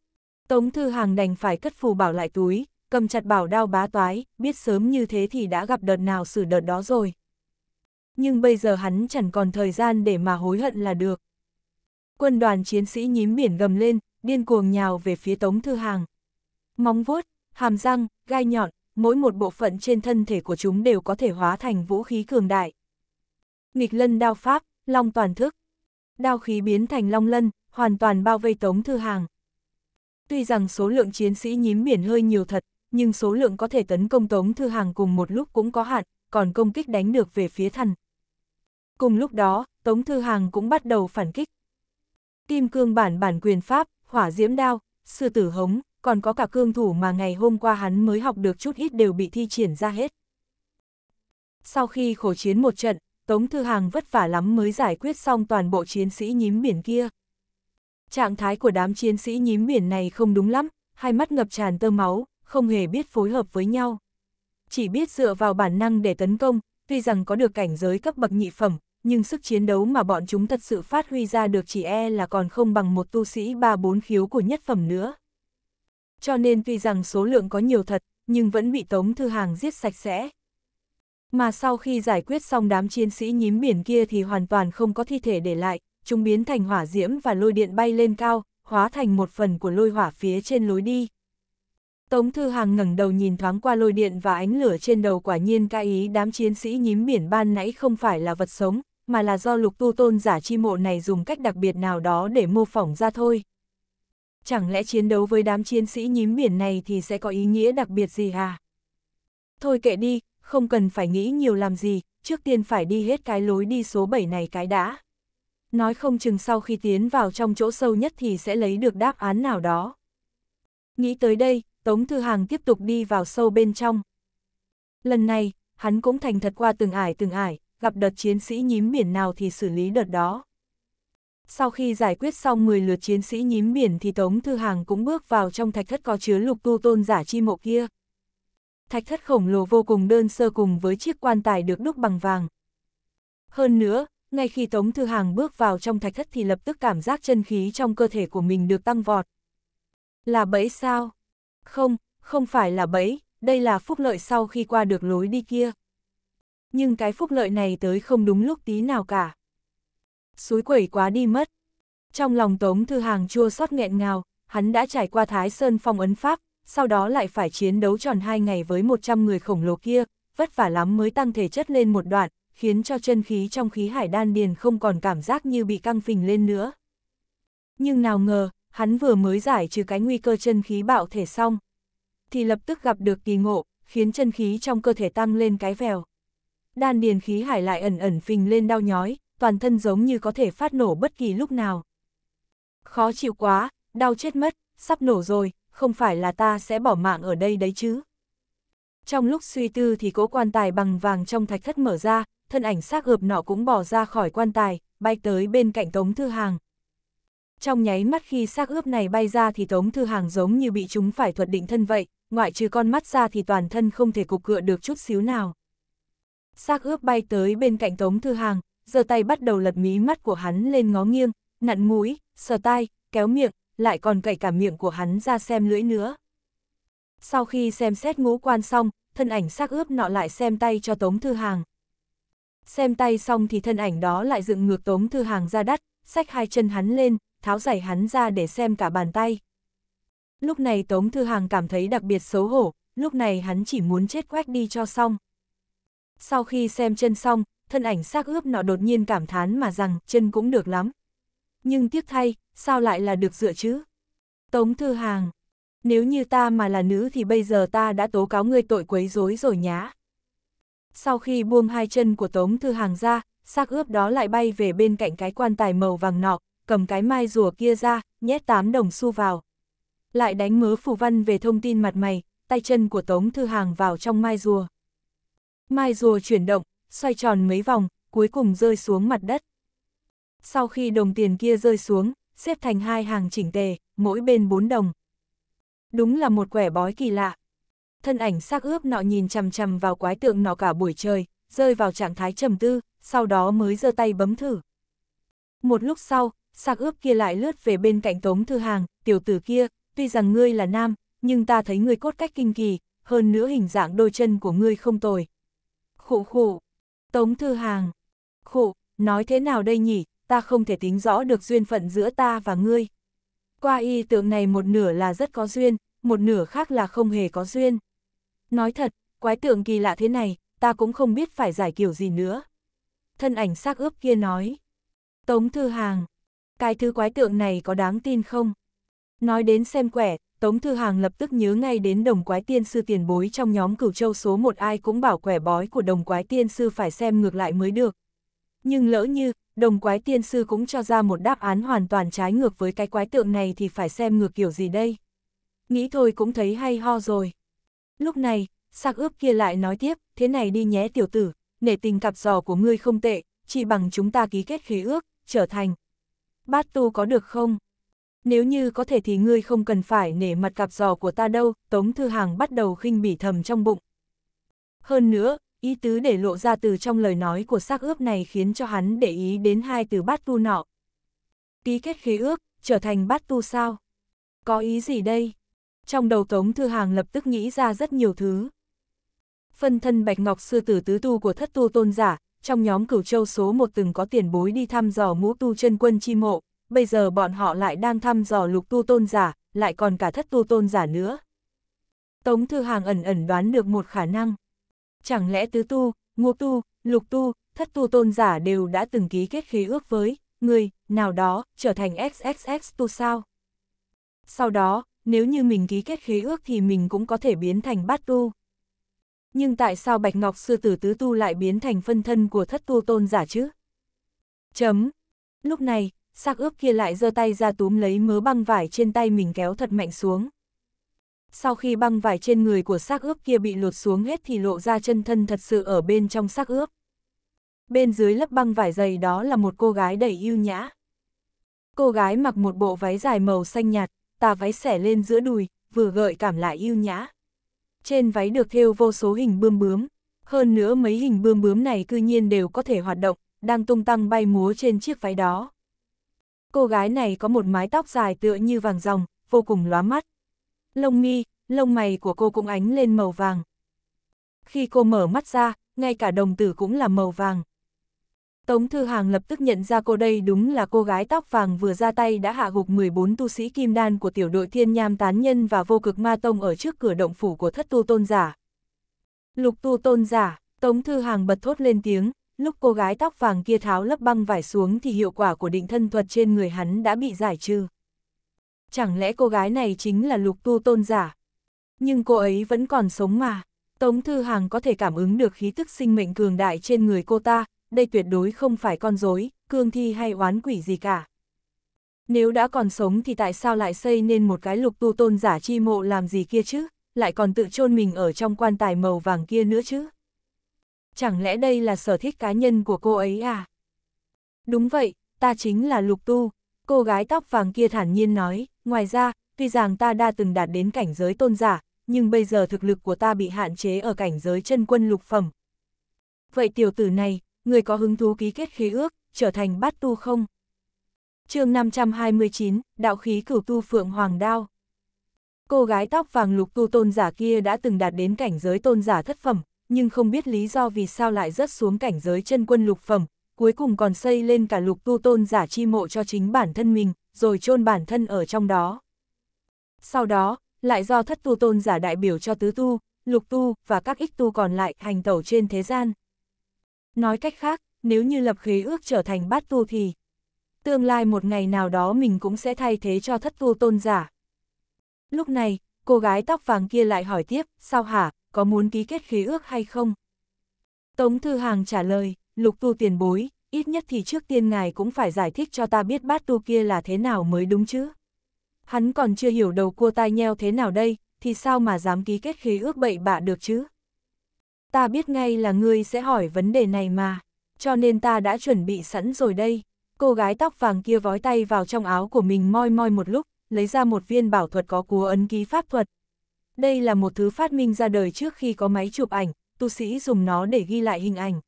Tống Thư Hàng đành phải cất phù bảo lại túi, cầm chặt bảo đao bá toái, biết sớm như thế thì đã gặp đợt nào xử đợt đó rồi. Nhưng bây giờ hắn chẳng còn thời gian để mà hối hận là được. Quân đoàn chiến sĩ nhím biển gầm lên, điên cuồng nhào về phía Tống Thư Hàng. Móng vuốt, hàm răng, gai nhọn, mỗi một bộ phận trên thân thể của chúng đều có thể hóa thành vũ khí cường đại. Nghịch lân đao pháp, long toàn thức. Đao khí biến thành long lân, hoàn toàn bao vây Tống Thư Hàng. Tuy rằng số lượng chiến sĩ nhím biển hơi nhiều thật, nhưng số lượng có thể tấn công Tống Thư Hàng cùng một lúc cũng có hạn, còn công kích đánh được về phía thần. Cùng lúc đó, Tống Thư Hàng cũng bắt đầu phản kích. Kim cương bản bản quyền pháp, hỏa diễm đao, sư tử hống, còn có cả cương thủ mà ngày hôm qua hắn mới học được chút ít đều bị thi triển ra hết. Sau khi khổ chiến một trận, Tống Thư Hàng vất vả lắm mới giải quyết xong toàn bộ chiến sĩ nhím biển kia. Trạng thái của đám chiến sĩ nhím biển này không đúng lắm, hai mắt ngập tràn tơ máu, không hề biết phối hợp với nhau. Chỉ biết dựa vào bản năng để tấn công, tuy rằng có được cảnh giới cấp bậc nhị phẩm, nhưng sức chiến đấu mà bọn chúng thật sự phát huy ra được chỉ e là còn không bằng một tu sĩ ba bốn khiếu của nhất phẩm nữa. Cho nên tuy rằng số lượng có nhiều thật, nhưng vẫn bị Tống Thư Hàng giết sạch sẽ. Mà sau khi giải quyết xong đám chiến sĩ nhím biển kia thì hoàn toàn không có thi thể để lại, chúng biến thành hỏa diễm và lôi điện bay lên cao, hóa thành một phần của lôi hỏa phía trên lối đi. Tống Thư Hàng ngẩng đầu nhìn thoáng qua lôi điện và ánh lửa trên đầu quả nhiên ca ý đám chiến sĩ nhím biển ban nãy không phải là vật sống, mà là do lục tu tôn giả chi mộ này dùng cách đặc biệt nào đó để mô phỏng ra thôi. Chẳng lẽ chiến đấu với đám chiến sĩ nhím biển này thì sẽ có ý nghĩa đặc biệt gì à? Thôi kệ đi, không cần phải nghĩ nhiều làm gì, trước tiên phải đi hết cái lối đi số 7 này cái đã nói không chừng sau khi tiến vào trong chỗ sâu nhất thì sẽ lấy được đáp án nào đó. Nghĩ tới đây, Tống Thư Hàng tiếp tục đi vào sâu bên trong. Lần này, hắn cũng thành thật qua từng ải từng ải, gặp đợt chiến sĩ nhím biển nào thì xử lý đợt đó. Sau khi giải quyết xong 10 lượt chiến sĩ nhím biển thì Tống Thư Hàng cũng bước vào trong thạch thất có chứa lục tu tôn giả chi mộ kia. Thạch thất khổng lồ vô cùng đơn sơ cùng với chiếc quan tài được đúc bằng vàng. Hơn nữa, ngay khi Tống Thư Hàng bước vào trong thạch thất thì lập tức cảm giác chân khí trong cơ thể của mình được tăng vọt. Là bẫy sao? Không, không phải là bẫy, đây là phúc lợi sau khi qua được lối đi kia. Nhưng cái phúc lợi này tới không đúng lúc tí nào cả. Suối quẩy quá đi mất. Trong lòng Tống Thư Hàng chua xót nghẹn ngào, hắn đã trải qua Thái Sơn phong ấn Pháp, sau đó lại phải chiến đấu tròn hai ngày với 100 người khổng lồ kia, vất vả lắm mới tăng thể chất lên một đoạn, khiến cho chân khí trong khí hải đan điền không còn cảm giác như bị căng phình lên nữa. Nhưng nào ngờ, hắn vừa mới giải trừ cái nguy cơ chân khí bạo thể xong, thì lập tức gặp được kỳ ngộ, khiến chân khí trong cơ thể tăng lên cái vèo. Đan điền khí hải lại ẩn ẩn phình lên đau nhói, toàn thân giống như có thể phát nổ bất kỳ lúc nào. Khó chịu quá, đau chết mất, sắp nổ rồi, không phải là ta sẽ bỏ mạng ở đây đấy chứ. Trong lúc suy tư thì cỗ quan tài bằng vàng trong thạch thất mở ra, thân ảnh xác hợp nọ cũng bỏ ra khỏi quan tài, bay tới bên cạnh Tống Thư Hàng. Trong nháy mắt khi xác ướp này bay ra thì Tống Thư Hàng giống như bị chúng phải thuật định thân vậy, ngoại trừ con mắt ra thì toàn thân không thể cục cựa được chút xíu nào. Xác ướp bay tới bên cạnh Tống Thư Hàng, giơ tay bắt đầu lật mí mắt của hắn lên ngó nghiêng, nặn mũi, sờ tai, kéo miệng, lại còn cậy cả miệng của hắn ra xem lưỡi nữa. Sau khi xem xét ngũ quan xong, thân ảnh xác ướp nọ lại xem tay cho Tống Thư Hàng. Xem tay xong thì thân ảnh đó lại dựng ngược Tống Thư Hàng ra đắt, xách hai chân hắn lên, tháo giày hắn ra để xem cả bàn tay. Lúc này Tống Thư Hàng cảm thấy đặc biệt xấu hổ, lúc này hắn chỉ muốn chết quách đi cho xong. Sau khi xem chân xong, thân ảnh xác ướp nọ đột nhiên cảm thán mà rằng chân cũng được lắm. Nhưng tiếc thay, sao lại là được dựa chứ? Tống Thư Hàng, nếu như ta mà là nữ thì bây giờ ta đã tố cáo ngươi tội quấy rối rồi nhá. Sau khi buông hai chân của Tống Thư Hàng ra, xác ướp đó lại bay về bên cạnh cái quan tài màu vàng nọ, cầm cái mai rùa kia ra, nhét tám đồng xu vào. Lại đánh mớ phù văn về thông tin mặt mày, tay chân của Tống Thư Hàng vào trong mai rùa. Mai rùa chuyển động, xoay tròn mấy vòng, cuối cùng rơi xuống mặt đất. Sau khi đồng tiền kia rơi xuống, xếp thành hai hàng chỉnh tề, mỗi bên bốn đồng. Đúng là một quẻ bói kỳ lạ thân ảnh xác ướp nọ nhìn chằm chằm vào quái tượng nọ cả buổi trời, rơi vào trạng thái trầm tư, sau đó mới giơ tay bấm thử. Một lúc sau, xác ướp kia lại lướt về bên cạnh Tống Thư Hàng, tiểu tử kia, tuy rằng ngươi là nam, nhưng ta thấy ngươi cốt cách kinh kỳ, hơn nữa hình dạng đôi chân của ngươi không tồi. Khụ khụ, Tống Thư Hàng, khụ, nói thế nào đây nhỉ, ta không thể tính rõ được duyên phận giữa ta và ngươi. Qua y tượng này một nửa là rất có duyên, một nửa khác là không hề có duyên. Nói thật, quái tượng kỳ lạ thế này, ta cũng không biết phải giải kiểu gì nữa. Thân ảnh xác ướp kia nói. Tống Thư Hàng, cái thứ quái tượng này có đáng tin không? Nói đến xem quẻ, Tống Thư Hàng lập tức nhớ ngay đến đồng quái tiên sư tiền bối trong nhóm cửu châu số một ai cũng bảo quẻ bói của đồng quái tiên sư phải xem ngược lại mới được. Nhưng lỡ như, đồng quái tiên sư cũng cho ra một đáp án hoàn toàn trái ngược với cái quái tượng này thì phải xem ngược kiểu gì đây? Nghĩ thôi cũng thấy hay ho rồi. Lúc này, sạc ướp kia lại nói tiếp, thế này đi nhé tiểu tử, nể tình cặp giò của ngươi không tệ, chỉ bằng chúng ta ký kết khí ước, trở thành. Bát tu có được không? Nếu như có thể thì ngươi không cần phải nể mặt cặp giò của ta đâu, Tống Thư Hàng bắt đầu khinh bỉ thầm trong bụng. Hơn nữa, ý tứ để lộ ra từ trong lời nói của xác ướp này khiến cho hắn để ý đến hai từ bát tu nọ. Ký kết khí ước, trở thành bát tu sao? Có ý gì đây? trong đầu Tống Thư Hàng lập tức nghĩ ra rất nhiều thứ. Phân thân Bạch Ngọc sư tử tứ tu của thất tu tôn giả, trong nhóm cửu châu số một từng có tiền bối đi thăm dò ngũ tu chân quân chi mộ, bây giờ bọn họ lại đang thăm dò lục tu tôn giả, lại còn cả thất tu tôn giả nữa. Tống Thư Hàng ẩn ẩn đoán được một khả năng. Chẳng lẽ tứ tu, ngũ tu, lục tu, thất tu tôn giả đều đã từng ký kết khí ước với, người, nào đó, trở thành XXX tu sao? Sau đó, nếu như mình ký kết khế ước thì mình cũng có thể biến thành bát tu. Nhưng tại sao Bạch Ngọc Sư Tử Tứ Tu lại biến thành phân thân của thất tu tôn giả chứ? Chấm. Lúc này, xác ướp kia lại giơ tay ra túm lấy mớ băng vải trên tay mình kéo thật mạnh xuống. Sau khi băng vải trên người của xác ướp kia bị lột xuống hết thì lộ ra chân thân thật sự ở bên trong xác ướp. Bên dưới lớp băng vải dày đó là một cô gái đầy yêu nhã. Cô gái mặc một bộ váy dài màu xanh nhạt, tà váy xẻ lên giữa đùi, vừa gợi cảm lại yêu nhã. Trên váy được thêu vô số hình bươm bướm, hơn nữa mấy hình bươm bướm này cư nhiên đều có thể hoạt động, đang tung tăng bay múa trên chiếc váy đó. Cô gái này có một mái tóc dài tựa như vàng ròng, vô cùng lóa mắt. Lông mi, lông mày của cô cũng ánh lên màu vàng. Khi cô mở mắt ra, ngay cả đồng tử cũng là màu vàng. Tống Thư Hàng lập tức nhận ra cô đây đúng là cô gái tóc vàng vừa ra tay đã hạ gục 14 tu sĩ kim đan của tiểu đội thiên nham tán nhân và vô cực ma tông ở trước cửa động phủ của thất tu tôn giả. Lục tu tôn giả, Tống Thư Hàng bật thốt lên tiếng, lúc cô gái tóc vàng kia tháo lớp băng vải xuống thì hiệu quả của định thân thuật trên người hắn đã bị giải trừ. Chẳng lẽ cô gái này chính là lục tu tôn giả? Nhưng cô ấy vẫn còn sống mà. Tống Thư Hàng có thể cảm ứng được khí tức sinh mệnh cường đại trên người cô ta, đây tuyệt đối không phải con dối, cương thi hay oán quỷ gì cả. Nếu đã còn sống thì tại sao lại xây nên một cái lục tu tôn giả chi mộ làm gì kia chứ, lại còn tự chôn mình ở trong quan tài màu vàng kia nữa chứ. Chẳng lẽ đây là sở thích cá nhân của cô ấy à? Đúng vậy, ta chính là lục tu, cô gái tóc vàng kia thản nhiên nói, ngoài ra, tuy rằng ta đã từng đạt đến cảnh giới tôn giả, nhưng bây giờ thực lực của ta bị hạn chế ở cảnh giới chân quân lục phẩm. Vậy tiểu tử này, người có hứng thú ký kết khế ước, trở thành bát tu không? chương 529, Đạo khí cửu tu Phượng Hoàng Đao Cô gái tóc vàng lục tu tôn giả kia đã từng đạt đến cảnh giới tôn giả thất phẩm, nhưng không biết lý do vì sao lại rớt xuống cảnh giới chân quân lục phẩm, cuối cùng còn xây lên cả lục tu tôn giả chi mộ cho chính bản thân mình, rồi chôn bản thân ở trong đó. Sau đó, lại do thất tu tôn giả đại biểu cho tứ tu, lục tu và các ích tu còn lại hành tẩu trên thế gian. Nói cách khác, nếu như lập khế ước trở thành bát tu thì tương lai một ngày nào đó mình cũng sẽ thay thế cho thất tu tôn giả. Lúc này, cô gái tóc vàng kia lại hỏi tiếp, sao hả, có muốn ký kết khế ước hay không? Tống Thư Hàng trả lời, lục tu tiền bối, ít nhất thì trước tiên ngài cũng phải giải thích cho ta biết bát tu kia là thế nào mới đúng chứ. Hắn còn chưa hiểu đầu cua tai nheo thế nào đây, thì sao mà dám ký kết khế ước bậy bạ được chứ? ta biết ngay là ngươi sẽ hỏi vấn đề này mà, cho nên ta đã chuẩn bị sẵn rồi đây. Cô gái tóc vàng kia vói tay vào trong áo của mình moi moi một lúc, lấy ra một viên bảo thuật có cúa ấn ký pháp thuật. Đây là một thứ phát minh ra đời trước khi có máy chụp ảnh, tu sĩ dùng nó để ghi lại hình ảnh.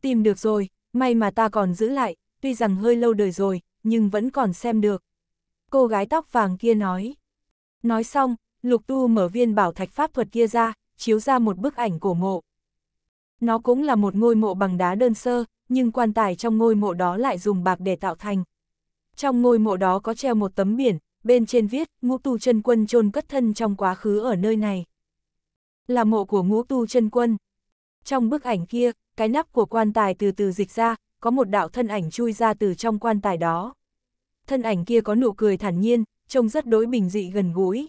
Tìm được rồi, may mà ta còn giữ lại, tuy rằng hơi lâu đời rồi, nhưng vẫn còn xem được. Cô gái tóc vàng kia nói. Nói xong, Lục Tu mở viên bảo thạch pháp thuật kia ra, chiếu ra một bức ảnh cổ mộ. Nó cũng là một ngôi mộ bằng đá đơn sơ, nhưng quan tài trong ngôi mộ đó lại dùng bạc để tạo thành. Trong ngôi mộ đó có treo một tấm biển, bên trên viết, ngũ tu chân quân chôn cất thân trong quá khứ ở nơi này. Là mộ của ngũ tu chân quân. Trong bức ảnh kia, cái nắp của quan tài từ từ dịch ra, có một đạo thân ảnh chui ra từ trong quan tài đó. Thân ảnh kia có nụ cười thản nhiên, trông rất đối bình dị gần gũi.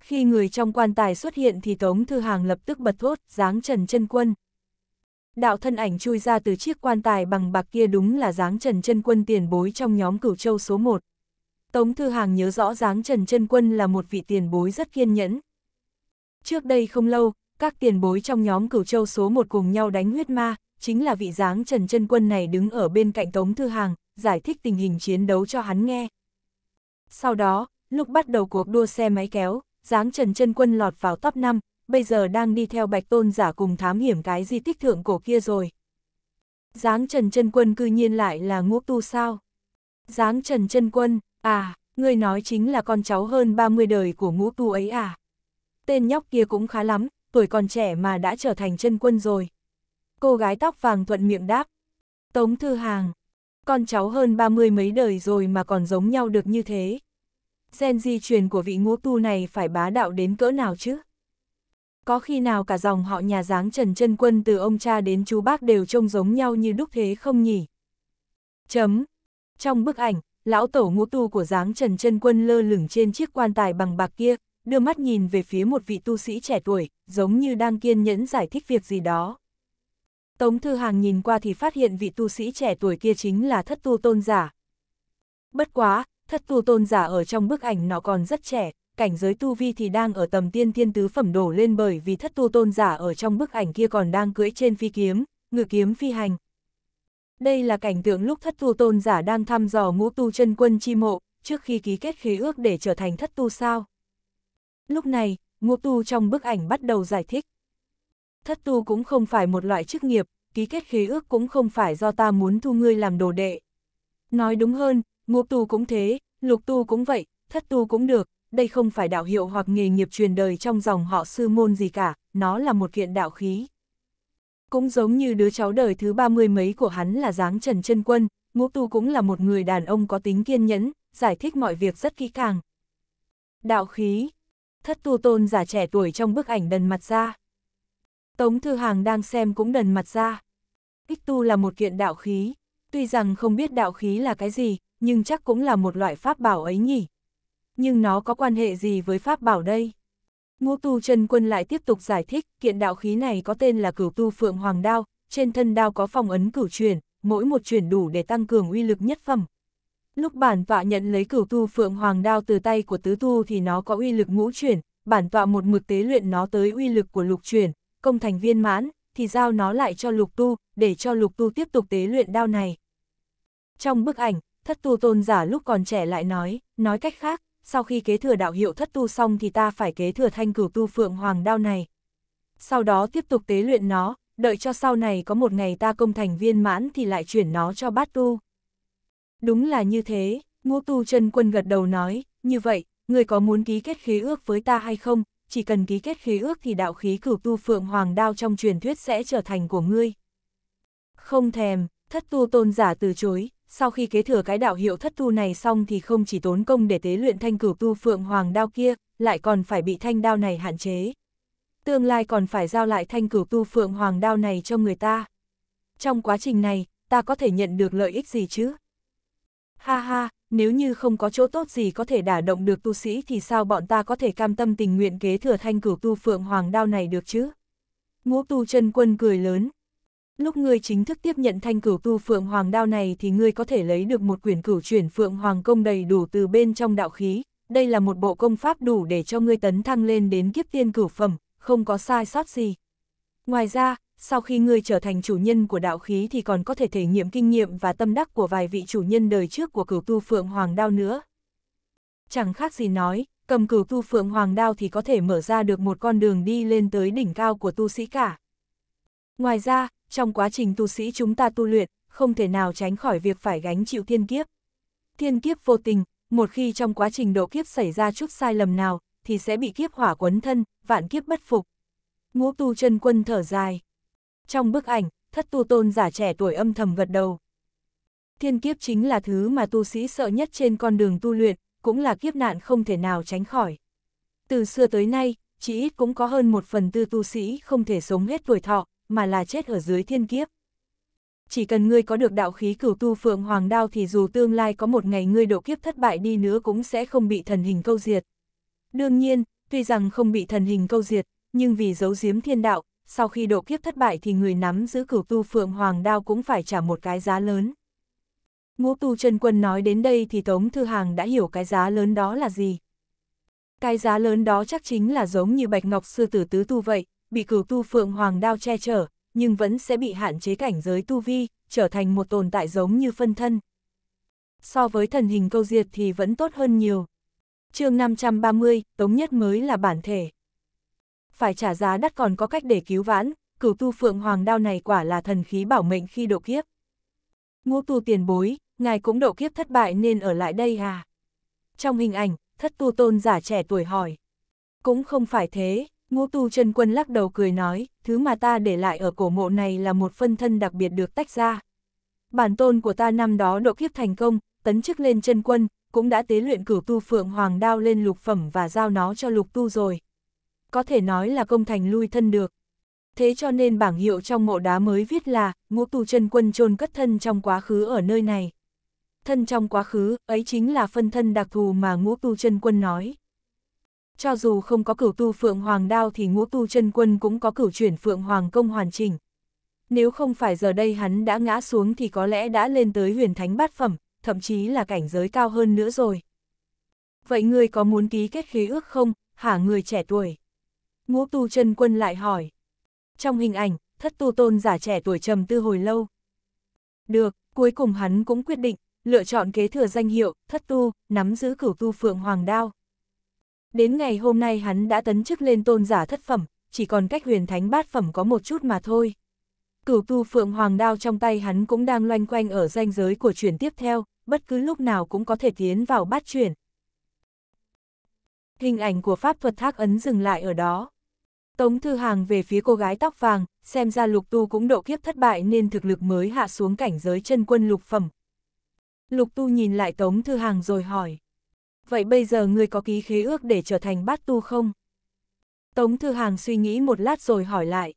Khi người trong quan tài xuất hiện thì Tống Thư Hàng lập tức bật thốt, dáng trần chân quân. Đạo thân ảnh chui ra từ chiếc quan tài bằng bạc kia đúng là dáng trần chân quân tiền bối trong nhóm cửu châu số 1. Tống Thư Hàng nhớ rõ dáng trần chân quân là một vị tiền bối rất kiên nhẫn. Trước đây không lâu, các tiền bối trong nhóm cửu châu số 1 cùng nhau đánh huyết ma, chính là vị dáng trần chân quân này đứng ở bên cạnh Tống Thư Hàng, giải thích tình hình chiến đấu cho hắn nghe. Sau đó, lúc bắt đầu cuộc đua xe máy kéo, dáng Trần Chân Quân lọt vào top 5, bây giờ đang đi theo Bạch Tôn giả cùng thám hiểm cái di tích thượng cổ kia rồi. Dáng Trần Chân Quân cư nhiên lại là ngũ tu sao? Dáng Trần Chân Quân, à, người nói chính là con cháu hơn 30 đời của ngũ tu ấy à? Tên nhóc kia cũng khá lắm, tuổi còn trẻ mà đã trở thành chân quân rồi. Cô gái tóc vàng thuận miệng đáp. Tống Thư Hàng, con cháu hơn 30 mấy đời rồi mà còn giống nhau được như thế gen di truyền của vị ngũ tu này phải bá đạo đến cỡ nào chứ? Có khi nào cả dòng họ nhà dáng Trần Trân Quân từ ông cha đến chú bác đều trông giống nhau như đúc thế không nhỉ? Chấm. Trong bức ảnh, lão tổ ngũ tu của dáng Trần Trân Quân lơ lửng trên chiếc quan tài bằng bạc kia, đưa mắt nhìn về phía một vị tu sĩ trẻ tuổi, giống như đang kiên nhẫn giải thích việc gì đó. Tống Thư Hàng nhìn qua thì phát hiện vị tu sĩ trẻ tuổi kia chính là thất tu tôn giả. Bất quá, Thất tu tôn giả ở trong bức ảnh nó còn rất trẻ, cảnh giới tu vi thì đang ở tầm tiên thiên tứ phẩm đổ lên bởi vì thất tu tôn giả ở trong bức ảnh kia còn đang cưỡi trên phi kiếm, ngự kiếm phi hành. Đây là cảnh tượng lúc thất tu tôn giả đang thăm dò ngũ tu chân quân chi mộ, trước khi ký kết khí ước để trở thành thất tu sao. Lúc này, ngũ tu trong bức ảnh bắt đầu giải thích. Thất tu cũng không phải một loại chức nghiệp, ký kết khí ước cũng không phải do ta muốn thu ngươi làm đồ đệ. Nói đúng hơn, Ngũ tu cũng thế, lục tu cũng vậy, thất tu cũng được, đây không phải đạo hiệu hoặc nghề nghiệp truyền đời trong dòng họ sư môn gì cả, nó là một kiện đạo khí. Cũng giống như đứa cháu đời thứ ba mươi mấy của hắn là dáng Trần chân Quân, Ngũ Tu cũng là một người đàn ông có tính kiên nhẫn, giải thích mọi việc rất kỹ càng. Đạo khí Thất tu tôn giả trẻ tuổi trong bức ảnh đần mặt ra. Tống Thư Hàng đang xem cũng đần mặt ra. Ích tu là một kiện đạo khí. Tuy rằng không biết đạo khí là cái gì, nhưng chắc cũng là một loại pháp bảo ấy nhỉ. Nhưng nó có quan hệ gì với pháp bảo đây? Ngô Tu chân Quân lại tiếp tục giải thích, kiện đạo khí này có tên là cửu tu phượng hoàng đao, trên thân đao có phong ấn cửu chuyển, mỗi một chuyển đủ để tăng cường uy lực nhất phẩm. Lúc bản tọa nhận lấy cửu tu phượng hoàng đao từ tay của tứ tu thì nó có uy lực ngũ chuyển, bản tọa một mực tế luyện nó tới uy lực của lục chuyển, công thành viên mãn, thì giao nó lại cho lục tu, để cho lục tu tiếp tục tế luyện đao này. Trong bức ảnh, Thất tu tôn giả lúc còn trẻ lại nói, nói cách khác, sau khi kế thừa đạo hiệu thất tu xong thì ta phải kế thừa thanh cửu tu phượng hoàng đao này. Sau đó tiếp tục tế luyện nó, đợi cho sau này có một ngày ta công thành viên mãn thì lại chuyển nó cho bát tu. Đúng là như thế, ngũ tu chân quân gật đầu nói, như vậy, người có muốn ký kết khí ước với ta hay không, chỉ cần ký kết khí ước thì đạo khí cửu tu phượng hoàng đao trong truyền thuyết sẽ trở thành của ngươi. Không thèm, thất tu tôn giả từ chối, sau khi kế thừa cái đạo hiệu thất tu này xong thì không chỉ tốn công để tế luyện thanh cửu tu phượng hoàng đao kia, lại còn phải bị thanh đao này hạn chế. Tương lai còn phải giao lại thanh cửu tu phượng hoàng đao này cho người ta. Trong quá trình này, ta có thể nhận được lợi ích gì chứ? Ha ha, nếu như không có chỗ tốt gì có thể đả động được tu sĩ thì sao bọn ta có thể cam tâm tình nguyện kế thừa thanh cửu tu phượng hoàng đao này được chứ? Ngũ tu chân quân cười lớn, lúc ngươi chính thức tiếp nhận thanh cửu tu phượng hoàng đao này thì ngươi có thể lấy được một quyển cửu chuyển phượng hoàng công đầy đủ từ bên trong đạo khí, đây là một bộ công pháp đủ để cho ngươi tấn thăng lên đến kiếp tiên cửu phẩm, không có sai sót gì. Ngoài ra, sau khi ngươi trở thành chủ nhân của đạo khí thì còn có thể thể nghiệm kinh nghiệm và tâm đắc của vài vị chủ nhân đời trước của cửu tu phượng hoàng đao nữa. Chẳng khác gì nói, cầm cửu tu phượng hoàng đao thì có thể mở ra được một con đường đi lên tới đỉnh cao của tu sĩ cả. Ngoài ra, trong quá trình tu sĩ chúng ta tu luyện, không thể nào tránh khỏi việc phải gánh chịu thiên kiếp. Thiên kiếp vô tình, một khi trong quá trình độ kiếp xảy ra chút sai lầm nào, thì sẽ bị kiếp hỏa quấn thân, vạn kiếp bất phục. Ngũ tu chân quân thở dài. Trong bức ảnh, thất tu tôn giả trẻ tuổi âm thầm gật đầu. Thiên kiếp chính là thứ mà tu sĩ sợ nhất trên con đường tu luyện, cũng là kiếp nạn không thể nào tránh khỏi. Từ xưa tới nay, chỉ ít cũng có hơn một phần tư tu sĩ không thể sống hết tuổi thọ, mà là chết ở dưới thiên kiếp. Chỉ cần ngươi có được đạo khí cửu tu phượng hoàng đao thì dù tương lai có một ngày ngươi độ kiếp thất bại đi nữa cũng sẽ không bị thần hình câu diệt. Đương nhiên, tuy rằng không bị thần hình câu diệt, nhưng vì giấu giếm thiên đạo, sau khi độ kiếp thất bại thì người nắm giữ cửu tu phượng hoàng đao cũng phải trả một cái giá lớn. Ngũ tu chân quân nói đến đây thì Tống Thư Hàng đã hiểu cái giá lớn đó là gì. Cái giá lớn đó chắc chính là giống như Bạch Ngọc Sư Tử Tứ Tu vậy, bị cửu tu phượng hoàng đao che chở, nhưng vẫn sẽ bị hạn chế cảnh giới tu vi, trở thành một tồn tại giống như phân thân. So với thần hình câu diệt thì vẫn tốt hơn nhiều. chương 530, Tống Nhất mới là bản thể. Phải trả giá đắt còn có cách để cứu vãn, cửu tu phượng hoàng đao này quả là thần khí bảo mệnh khi độ kiếp. ngô tu tiền bối, ngài cũng độ kiếp thất bại nên ở lại đây à? Trong hình ảnh, thất tu tôn giả trẻ tuổi hỏi. Cũng không phải thế, Ngô Tu Trần Quân lắc đầu cười nói, thứ mà ta để lại ở cổ mộ này là một phân thân đặc biệt được tách ra. Bản tôn của ta năm đó độ kiếp thành công, tấn chức lên chân quân, cũng đã tế luyện cửu tu phượng hoàng đao lên lục phẩm và giao nó cho lục tu rồi. Có thể nói là công thành lui thân được. Thế cho nên bảng hiệu trong mộ đá mới viết là, ngũ tu chân quân chôn cất thân trong quá khứ ở nơi này. Thân trong quá khứ, ấy chính là phân thân đặc thù mà ngũ tu chân quân nói cho dù không có cửu tu phượng hoàng đao thì ngũ tu chân quân cũng có cửu chuyển phượng hoàng công hoàn chỉnh. Nếu không phải giờ đây hắn đã ngã xuống thì có lẽ đã lên tới huyền thánh bát phẩm, thậm chí là cảnh giới cao hơn nữa rồi. Vậy ngươi có muốn ký kết khế ước không, hả người trẻ tuổi? Ngũ tu chân quân lại hỏi. Trong hình ảnh, thất tu tôn giả trẻ tuổi trầm tư hồi lâu. Được, cuối cùng hắn cũng quyết định, lựa chọn kế thừa danh hiệu, thất tu, nắm giữ cửu tu phượng hoàng đao. Đến ngày hôm nay hắn đã tấn chức lên tôn giả thất phẩm, chỉ còn cách huyền thánh bát phẩm có một chút mà thôi. Cửu tu phượng hoàng đao trong tay hắn cũng đang loanh quanh ở ranh giới của chuyển tiếp theo, bất cứ lúc nào cũng có thể tiến vào bát chuyển. Hình ảnh của pháp thuật thác ấn dừng lại ở đó. Tống Thư Hàng về phía cô gái tóc vàng, xem ra lục tu cũng độ kiếp thất bại nên thực lực mới hạ xuống cảnh giới chân quân lục phẩm. Lục tu nhìn lại Tống Thư Hàng rồi hỏi vậy bây giờ ngươi có ký khế ước để trở thành bát tu không? Tống Thư Hàng suy nghĩ một lát rồi hỏi lại.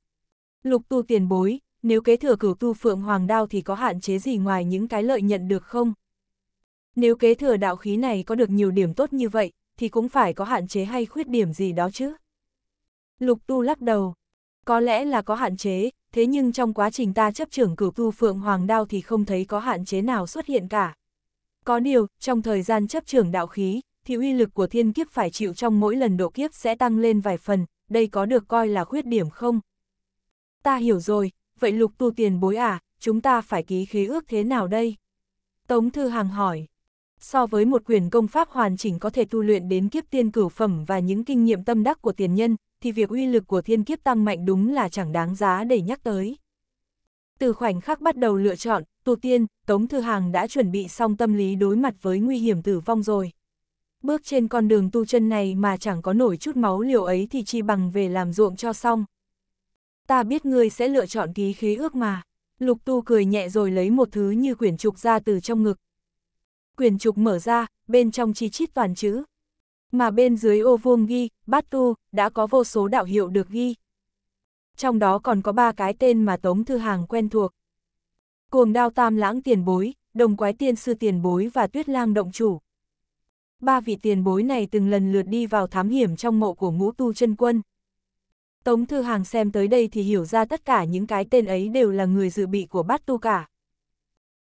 Lục tu tiền bối, nếu kế thừa cửu tu phượng hoàng đao thì có hạn chế gì ngoài những cái lợi nhận được không? Nếu kế thừa đạo khí này có được nhiều điểm tốt như vậy, thì cũng phải có hạn chế hay khuyết điểm gì đó chứ? Lục tu lắc đầu. Có lẽ là có hạn chế, thế nhưng trong quá trình ta chấp trưởng cửu tu phượng hoàng đao thì không thấy có hạn chế nào xuất hiện cả. Có điều, trong thời gian chấp trưởng đạo khí, thì uy lực của thiên kiếp phải chịu trong mỗi lần độ kiếp sẽ tăng lên vài phần, đây có được coi là khuyết điểm không? Ta hiểu rồi, vậy lục tu tiền bối à, chúng ta phải ký khí ước thế nào đây? Tống Thư Hàng hỏi. So với một quyền công pháp hoàn chỉnh có thể tu luyện đến kiếp tiên cửu phẩm và những kinh nghiệm tâm đắc của tiền nhân, thì việc uy lực của thiên kiếp tăng mạnh đúng là chẳng đáng giá để nhắc tới. Từ khoảnh khắc bắt đầu lựa chọn, tu tiên, Tống Thư Hàng đã chuẩn bị xong tâm lý đối mặt với nguy hiểm tử vong rồi. Bước trên con đường tu chân này mà chẳng có nổi chút máu liều ấy thì chi bằng về làm ruộng cho xong. Ta biết ngươi sẽ lựa chọn ký khí ước mà. Lục tu cười nhẹ rồi lấy một thứ như quyển trục ra từ trong ngực. Quyển trục mở ra, bên trong chi chít toàn chữ. Mà bên dưới ô vuông ghi, bát tu, đã có vô số đạo hiệu được ghi. Trong đó còn có ba cái tên mà Tống Thư Hàng quen thuộc cuồng đao tam lãng tiền bối, đồng quái tiên sư tiền bối và tuyết lang động chủ. Ba vị tiền bối này từng lần lượt đi vào thám hiểm trong mộ của ngũ tu chân quân. Tống Thư Hàng xem tới đây thì hiểu ra tất cả những cái tên ấy đều là người dự bị của bát tu cả.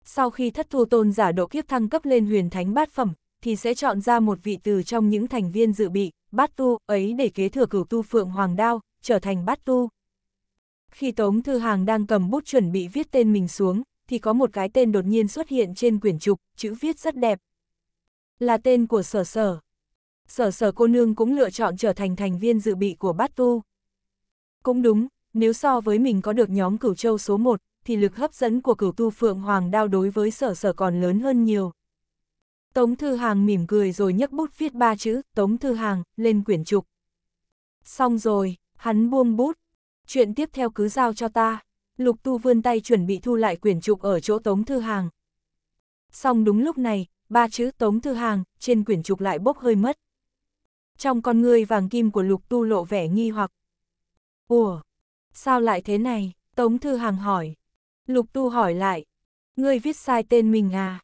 Sau khi thất thu tôn giả độ kiếp thăng cấp lên huyền thánh bát phẩm, thì sẽ chọn ra một vị từ trong những thành viên dự bị, bát tu ấy để kế thừa cửu tu phượng hoàng đao, trở thành bát tu. Khi Tống Thư Hàng đang cầm bút chuẩn bị viết tên mình xuống, thì có một cái tên đột nhiên xuất hiện trên quyển trục, chữ viết rất đẹp. Là tên của sở sở. Sở sở cô nương cũng lựa chọn trở thành thành viên dự bị của bát tu. Cũng đúng, nếu so với mình có được nhóm cửu châu số 1, thì lực hấp dẫn của cửu tu phượng hoàng đao đối với sở sở còn lớn hơn nhiều. Tống Thư Hàng mỉm cười rồi nhấc bút viết ba chữ, Tống Thư Hàng, lên quyển trục. Xong rồi, hắn buông bút. Chuyện tiếp theo cứ giao cho ta. Lục Tu vươn tay chuẩn bị thu lại quyển trục ở chỗ Tống Thư Hàng. Xong đúng lúc này, ba chữ Tống Thư Hàng trên quyển trục lại bốc hơi mất. Trong con ngươi vàng kim của Lục Tu lộ vẻ nghi hoặc. Ủa, sao lại thế này? Tống Thư Hàng hỏi. Lục Tu hỏi lại. Ngươi viết sai tên mình à?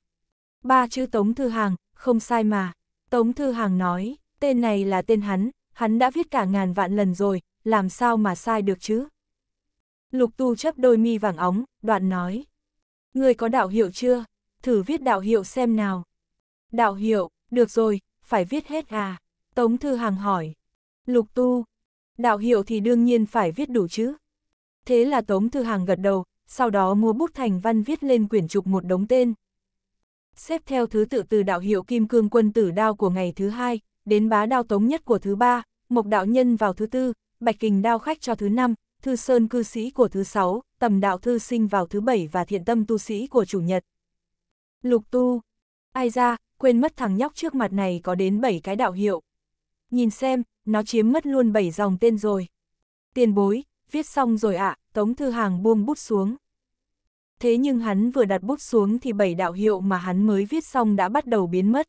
Ba chữ Tống Thư Hàng, không sai mà. Tống Thư Hàng nói, tên này là tên hắn, hắn đã viết cả ngàn vạn lần rồi, làm sao mà sai được chứ? Lục tu chấp đôi mi vàng óng, đoạn nói. Người có đạo hiệu chưa? Thử viết đạo hiệu xem nào. Đạo hiệu, được rồi, phải viết hết à? Tống Thư Hàng hỏi. Lục tu, đạo hiệu thì đương nhiên phải viết đủ chứ. Thế là Tống Thư Hàng gật đầu, sau đó mua bút thành văn viết lên quyển trục một đống tên. Xếp theo thứ tự từ đạo hiệu Kim Cương Quân Tử Đao của ngày thứ hai, đến bá đao tống nhất của thứ ba, Mộc Đạo Nhân vào thứ tư, Bạch Kình Đao Khách cho thứ năm, thư sơn cư sĩ của thứ sáu, tầm đạo thư sinh vào thứ bảy và thiện tâm tu sĩ của chủ nhật. Lục tu. Ai ra, quên mất thằng nhóc trước mặt này có đến bảy cái đạo hiệu. Nhìn xem, nó chiếm mất luôn bảy dòng tên rồi. Tiền bối, viết xong rồi ạ, à, Tống Thư Hàng buông bút xuống. Thế nhưng hắn vừa đặt bút xuống thì bảy đạo hiệu mà hắn mới viết xong đã bắt đầu biến mất.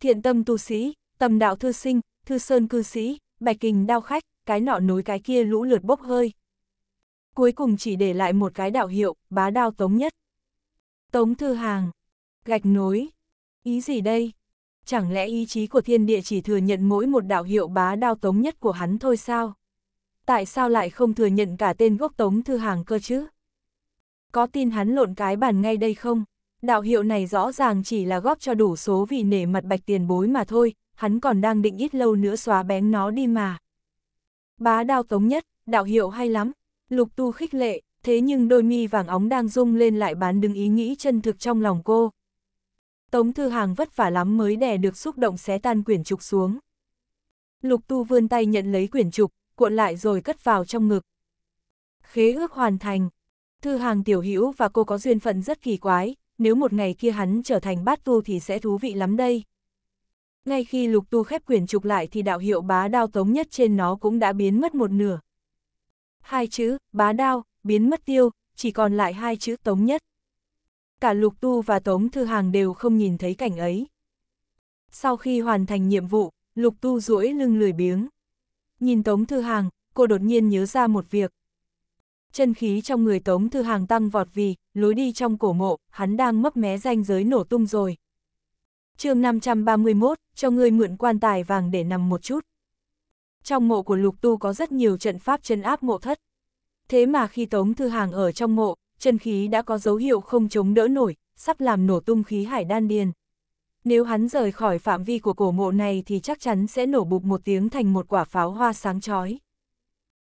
Thiện tâm tu sĩ, tầm đạo thư sinh, thư sơn cư sĩ, bạch kình đao khách, cái nọ nối cái kia lũ lượt bốc hơi. Cuối cùng chỉ để lại một cái đạo hiệu, bá đao tống nhất. Tống thư hàng, gạch nối, ý gì đây? Chẳng lẽ ý chí của thiên địa chỉ thừa nhận mỗi một đạo hiệu bá đao tống nhất của hắn thôi sao? Tại sao lại không thừa nhận cả tên gốc tống thư hàng cơ chứ? Có tin hắn lộn cái bàn ngay đây không? Đạo hiệu này rõ ràng chỉ là góp cho đủ số vì nể mặt bạch tiền bối mà thôi, hắn còn đang định ít lâu nữa xóa bén nó đi mà. Bá đao tống nhất, đạo hiệu hay lắm. Lục tu khích lệ, thế nhưng đôi mi vàng óng đang rung lên lại bán đứng ý nghĩ chân thực trong lòng cô. Tống thư hàng vất vả lắm mới đè được xúc động xé tan quyển trục xuống. Lục tu vươn tay nhận lấy quyển trục, cuộn lại rồi cất vào trong ngực. Khế ước hoàn thành. Thư hàng tiểu hữu và cô có duyên phận rất kỳ quái, nếu một ngày kia hắn trở thành bát tu thì sẽ thú vị lắm đây ngay khi lục tu khép quyển trục lại thì đạo hiệu bá đao tống nhất trên nó cũng đã biến mất một nửa. Hai chữ, bá đao, biến mất tiêu, chỉ còn lại hai chữ tống nhất. Cả lục tu và tống thư hàng đều không nhìn thấy cảnh ấy. Sau khi hoàn thành nhiệm vụ, lục tu duỗi lưng lười biếng. Nhìn tống thư hàng, cô đột nhiên nhớ ra một việc. Chân khí trong người tống thư hàng tăng vọt vì, lối đi trong cổ mộ, hắn đang mấp mé ranh giới nổ tung rồi, chương 531, cho người mượn quan tài vàng để nằm một chút. Trong mộ của Lục Tu có rất nhiều trận pháp chân áp mộ thất. Thế mà khi Tống Thư Hàng ở trong mộ, chân khí đã có dấu hiệu không chống đỡ nổi, sắp làm nổ tung khí hải đan điền. Nếu hắn rời khỏi phạm vi của cổ mộ này thì chắc chắn sẽ nổ bụp một tiếng thành một quả pháo hoa sáng chói.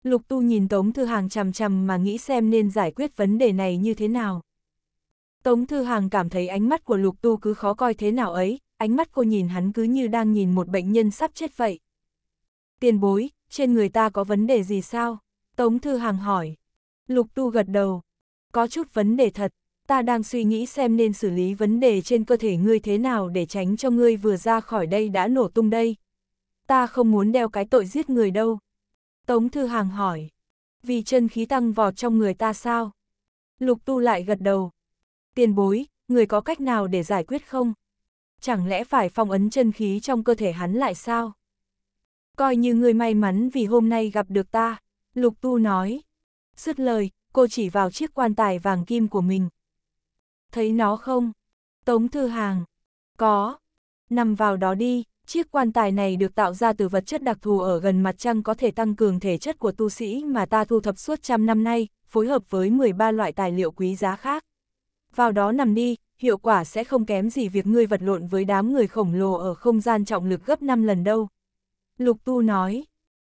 Lục Tu nhìn Tống Thư Hàng chằm chằm mà nghĩ xem nên giải quyết vấn đề này như thế nào. Tống Thư Hàng cảm thấy ánh mắt của Lục Tu cứ khó coi thế nào ấy, ánh mắt cô nhìn hắn cứ như đang nhìn một bệnh nhân sắp chết vậy. Tiền bối, trên người ta có vấn đề gì sao? Tống Thư Hàng hỏi. Lục Tu gật đầu. Có chút vấn đề thật, ta đang suy nghĩ xem nên xử lý vấn đề trên cơ thể ngươi thế nào để tránh cho ngươi vừa ra khỏi đây đã nổ tung đây. Ta không muốn đeo cái tội giết người đâu. Tống Thư Hàng hỏi. Vì chân khí tăng vọt trong người ta sao? Lục Tu lại gật đầu, Tiền bối, người có cách nào để giải quyết không? Chẳng lẽ phải phong ấn chân khí trong cơ thể hắn lại sao? Coi như người may mắn vì hôm nay gặp được ta, Lục Tu nói. Dứt lời, cô chỉ vào chiếc quan tài vàng kim của mình. Thấy nó không? Tống Thư Hàng. Có. Nằm vào đó đi, chiếc quan tài này được tạo ra từ vật chất đặc thù ở gần mặt trăng có thể tăng cường thể chất của tu sĩ mà ta thu thập suốt trăm năm nay, phối hợp với 13 loại tài liệu quý giá khác vào đó nằm đi, hiệu quả sẽ không kém gì việc ngươi vật lộn với đám người khổng lồ ở không gian trọng lực gấp 5 lần đâu. Lục Tu nói,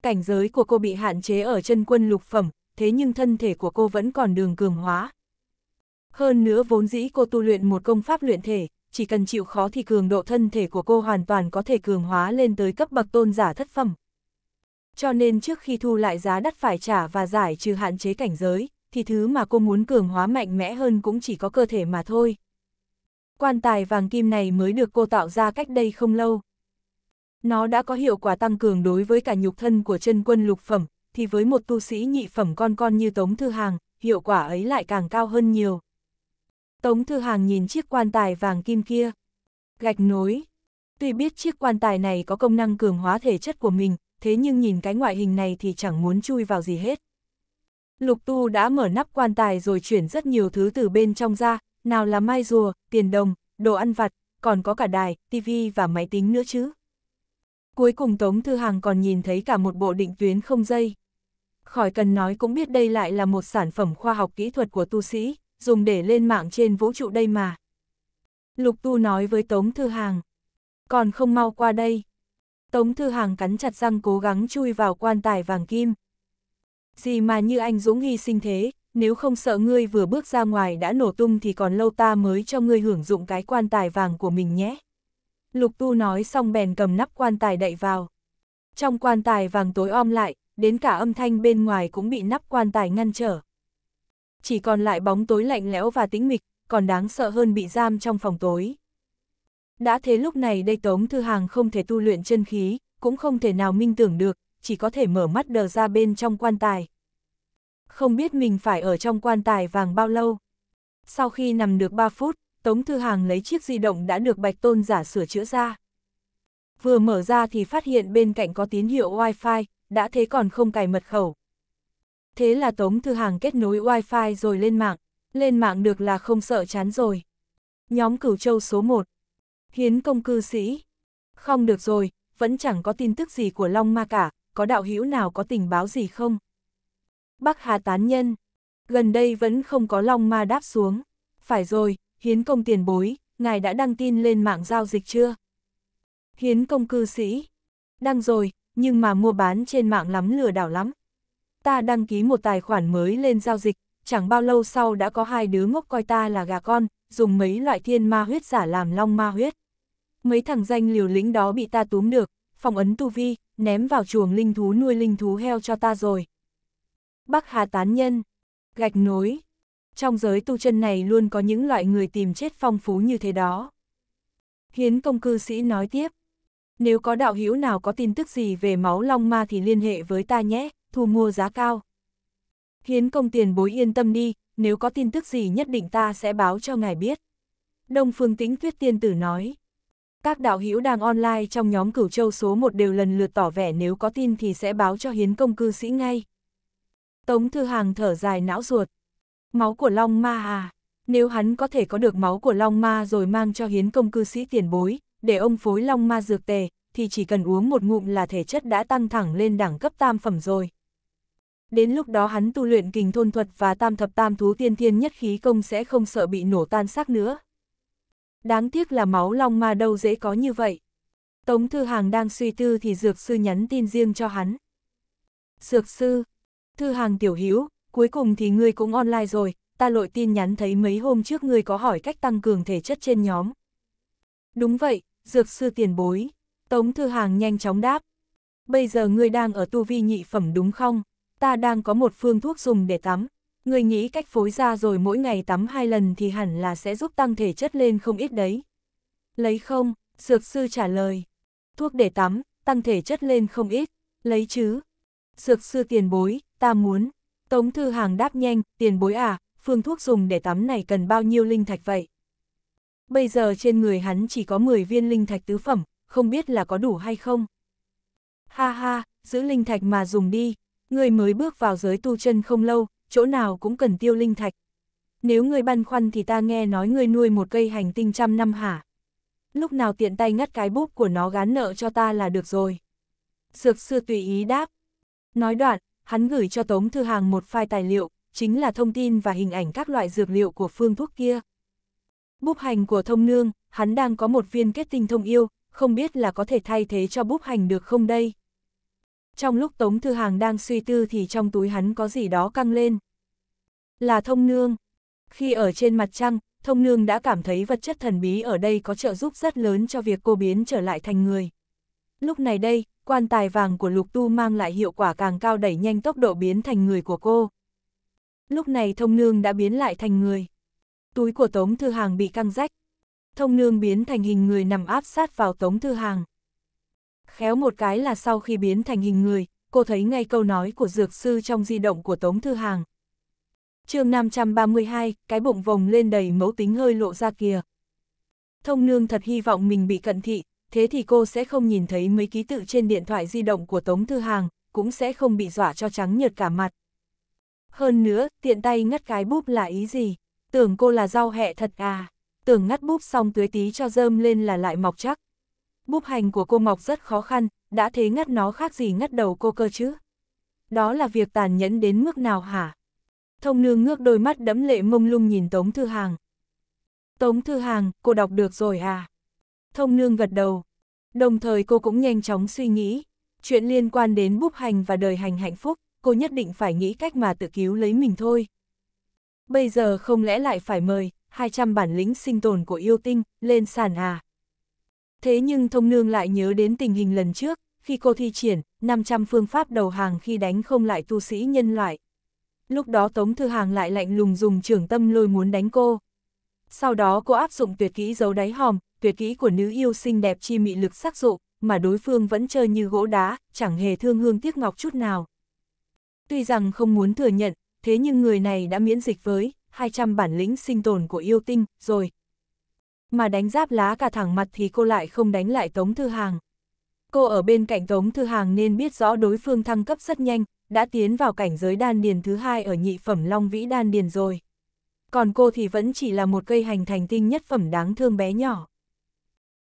cảnh giới của cô bị hạn chế ở chân quân lục phẩm, thế nhưng thân thể của cô vẫn còn đường cường hóa. Hơn nữa vốn dĩ cô tu luyện một công pháp luyện thể, chỉ cần chịu khó thì cường độ thân thể của cô hoàn toàn có thể cường hóa lên tới cấp bậc tôn giả thất phẩm. Cho nên trước khi thu lại giá đắt phải trả và giải trừ hạn chế cảnh giới, thì thứ mà cô muốn cường hóa mạnh mẽ hơn cũng chỉ có cơ thể mà thôi. Quan tài vàng kim này mới được cô tạo ra cách đây không lâu. Nó đã có hiệu quả tăng cường đối với cả nhục thân của chân quân lục phẩm, thì với một tu sĩ nhị phẩm con con như Tống Thư Hàng, hiệu quả ấy lại càng cao hơn nhiều. Tống Thư Hàng nhìn chiếc quan tài vàng kim kia. Gạch nối. Tuy biết chiếc quan tài này có công năng cường hóa thể chất của mình, thế nhưng nhìn cái ngoại hình này thì chẳng muốn chui vào gì hết. Lục Tu đã mở nắp quan tài rồi chuyển rất nhiều thứ từ bên trong ra, nào là mai rùa, tiền đồng, đồ ăn vặt, còn có cả đài, tivi và máy tính nữa chứ. Cuối cùng Tống Thư Hàng còn nhìn thấy cả một bộ định tuyến không dây. Khỏi cần nói cũng biết đây lại là một sản phẩm khoa học kỹ thuật của tu sĩ, dùng để lên mạng trên vũ trụ đây mà. Lục Tu nói với Tống Thư Hàng, còn không mau qua đây. Tống Thư Hàng cắn chặt răng cố gắng chui vào quan tài vàng kim, gì mà như anh Dũng hy sinh thế, nếu không sợ ngươi vừa bước ra ngoài đã nổ tung thì còn lâu ta mới cho ngươi hưởng dụng cái quan tài vàng của mình nhé. Lục Tu nói xong bèn cầm nắp quan tài đậy vào. Trong quan tài vàng tối om lại, đến cả âm thanh bên ngoài cũng bị nắp quan tài ngăn trở. Chỉ còn lại bóng tối lạnh lẽo và tĩnh mịch, còn đáng sợ hơn bị giam trong phòng tối. Đã thế lúc này đây Tống Thư Hàng không thể tu luyện chân khí, cũng không thể nào minh tưởng được, chỉ có thể mở mắt đờ ra bên trong quan tài. Không biết mình phải ở trong quan tài vàng bao lâu. Sau khi nằm được 3 phút, Tống Thư Hàng lấy chiếc di động đã được Bạch Tôn giả sửa chữa ra. Vừa mở ra thì phát hiện bên cạnh có tín hiệu Wi-Fi, đã thế còn không cài mật khẩu. Thế là Tống Thư Hàng kết nối Wi-Fi rồi lên mạng, lên mạng được là không sợ chán rồi. Nhóm cửu châu số 1 Hiến công cư sĩ Không được rồi, vẫn chẳng có tin tức gì của Long Ma cả, có đạo hữu nào có tình báo gì không? Bắc Hà tán nhân, gần đây vẫn không có long ma đáp xuống. Phải rồi, hiến công tiền bối, ngài đã đăng tin lên mạng giao dịch chưa? Hiến công cư sĩ, đăng rồi, nhưng mà mua bán trên mạng lắm lừa đảo lắm. Ta đăng ký một tài khoản mới lên giao dịch, chẳng bao lâu sau đã có hai đứa ngốc coi ta là gà con, dùng mấy loại thiên ma huyết giả làm long ma huyết. Mấy thằng danh liều lĩnh đó bị ta túm được, phòng ấn tu vi, ném vào chuồng linh thú nuôi linh thú heo cho ta rồi. Bắc Hà tán nhân, gạch nối. Trong giới tu chân này luôn có những loại người tìm chết phong phú như thế đó. Hiến công cư sĩ nói tiếp. Nếu có đạo hữu nào có tin tức gì về máu long ma thì liên hệ với ta nhé, thu mua giá cao. Hiến công tiền bối yên tâm đi, nếu có tin tức gì nhất định ta sẽ báo cho ngài biết. Đông phương tĩnh tuyết tiên tử nói. Các đạo hữu đang online trong nhóm cửu châu số 1 đều lần lượt tỏ vẻ nếu có tin thì sẽ báo cho hiến công cư sĩ ngay. Tống Thư Hàng thở dài não ruột. Máu của Long Ma à, nếu hắn có thể có được máu của Long Ma rồi mang cho hiến công cư sĩ tiền bối, để ông phối Long Ma dược tề, thì chỉ cần uống một ngụm là thể chất đã tăng thẳng lên đẳng cấp tam phẩm rồi. Đến lúc đó hắn tu luyện kình thôn thuật và tam thập tam thú tiên thiên nhất khí công sẽ không sợ bị nổ tan xác nữa. Đáng tiếc là máu long ma đâu dễ có như vậy. Tống Thư Hàng đang suy tư thì Dược Sư nhắn tin riêng cho hắn. Dược Sư, Thư Hàng tiểu hiếu, cuối cùng thì ngươi cũng online rồi, ta lội tin nhắn thấy mấy hôm trước ngươi có hỏi cách tăng cường thể chất trên nhóm. Đúng vậy, Dược Sư tiền bối. Tống Thư Hàng nhanh chóng đáp. Bây giờ ngươi đang ở tu vi nhị phẩm đúng không? Ta đang có một phương thuốc dùng để tắm, người nghĩ cách phối ra rồi mỗi ngày tắm hai lần thì hẳn là sẽ giúp tăng thể chất lên không ít đấy. Lấy không, dược sư trả lời. Thuốc để tắm, tăng thể chất lên không ít, lấy chứ. Dược sư tiền bối, ta muốn. Tống Thư Hàng đáp nhanh, tiền bối à, phương thuốc dùng để tắm này cần bao nhiêu linh thạch vậy? Bây giờ trên người hắn chỉ có 10 viên linh thạch tứ phẩm, không biết là có đủ hay không? Ha ha, giữ linh thạch mà dùng đi, người mới bước vào giới tu chân không lâu, chỗ nào cũng cần tiêu linh thạch. Nếu ngươi băn khoăn thì ta nghe nói ngươi nuôi một cây hành tinh trăm năm hả? Lúc nào tiện tay ngắt cái búp của nó gán nợ cho ta là được rồi. Dược sư tùy ý đáp. Nói đoạn, hắn gửi cho Tống Thư Hàng một file tài liệu, chính là thông tin và hình ảnh các loại dược liệu của phương thuốc kia. Búp hành của thông nương, hắn đang có một viên kết tinh thông yêu, không biết là có thể thay thế cho búp hành được không đây? Trong lúc Tống Thư Hàng đang suy tư thì trong túi hắn có gì đó căng lên. Là thông nương. Khi ở trên mặt trăng, thông nương đã cảm thấy vật chất thần bí ở đây có trợ giúp rất lớn cho việc cô biến trở lại thành người. Lúc này đây, quan tài vàng của lục tu mang lại hiệu quả càng cao đẩy nhanh tốc độ biến thành người của cô. Lúc này thông nương đã biến lại thành người. Túi của Tống Thư Hàng bị căng rách. Thông nương biến thành hình người nằm áp sát vào Tống Thư Hàng khéo một cái là sau khi biến thành hình người, cô thấy ngay câu nói của dược sư trong di động của Tống Thư Hàng. chương 532, cái bụng vồng lên đầy mẫu tính hơi lộ ra kìa. Thông nương thật hy vọng mình bị cận thị, thế thì cô sẽ không nhìn thấy mấy ký tự trên điện thoại di động của Tống Thư Hàng, cũng sẽ không bị dọa cho trắng nhợt cả mặt. Hơn nữa, tiện tay ngắt cái búp là ý gì? Tưởng cô là rau hẹ thật à? Tưởng ngắt búp xong tưới tí cho rơm lên là lại mọc chắc, Búp hành của cô Ngọc rất khó khăn, đã thế ngắt nó khác gì ngắt đầu cô cơ chứ. Đó là việc tàn nhẫn đến mức nào hả? Thông nương ngước đôi mắt đẫm lệ mông lung nhìn Tống Thư Hàng. Tống Thư Hàng, cô đọc được rồi à? Thông nương gật đầu. Đồng thời cô cũng nhanh chóng suy nghĩ. Chuyện liên quan đến búp hành và đời hành hạnh phúc, cô nhất định phải nghĩ cách mà tự cứu lấy mình thôi. Bây giờ không lẽ lại phải mời 200 bản lĩnh sinh tồn của yêu tinh lên sàn à? Thế nhưng thông nương lại nhớ đến tình hình lần trước, khi cô thi triển, 500 phương pháp đầu hàng khi đánh không lại tu sĩ nhân loại. Lúc đó Tống Thư Hàng lại lạnh lùng dùng trưởng tâm lôi muốn đánh cô. Sau đó cô áp dụng tuyệt kỹ giấu đáy hòm, tuyệt kỹ của nữ yêu xinh đẹp chi mị lực sắc dụ, mà đối phương vẫn chơi như gỗ đá, chẳng hề thương hương tiếc ngọc chút nào. Tuy rằng không muốn thừa nhận, thế nhưng người này đã miễn dịch với 200 bản lĩnh sinh tồn của yêu tinh rồi, mà đánh giáp lá cả thẳng mặt thì cô lại không đánh lại Tống Thư Hàng. Cô ở bên cạnh Tống Thư Hàng nên biết rõ đối phương thăng cấp rất nhanh, đã tiến vào cảnh giới đan điền thứ hai ở nhị phẩm Long Vĩ đan điền rồi. Còn cô thì vẫn chỉ là một cây hành thành tinh nhất phẩm đáng thương bé nhỏ.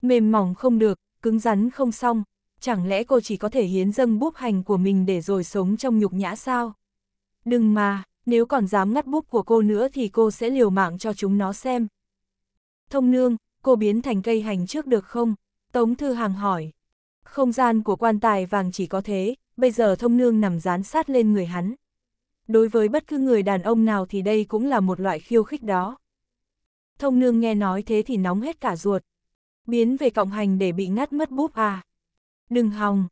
Mềm mỏng không được, cứng rắn không xong, chẳng lẽ cô chỉ có thể hiến dâng búp hành của mình để rồi sống trong nhục nhã sao? Đừng mà, nếu còn dám ngắt búp của cô nữa thì cô sẽ liều mạng cho chúng nó xem. Thông nương, cô biến thành cây hành trước được không? Tống Thư Hàng hỏi. Không gian của quan tài vàng chỉ có thế, bây giờ thông nương nằm dán sát lên người hắn. Đối với bất cứ người đàn ông nào thì đây cũng là một loại khiêu khích đó. Thông nương nghe nói thế thì nóng hết cả ruột. Biến về cộng hành để bị ngắt mất búp à. Đừng hòng.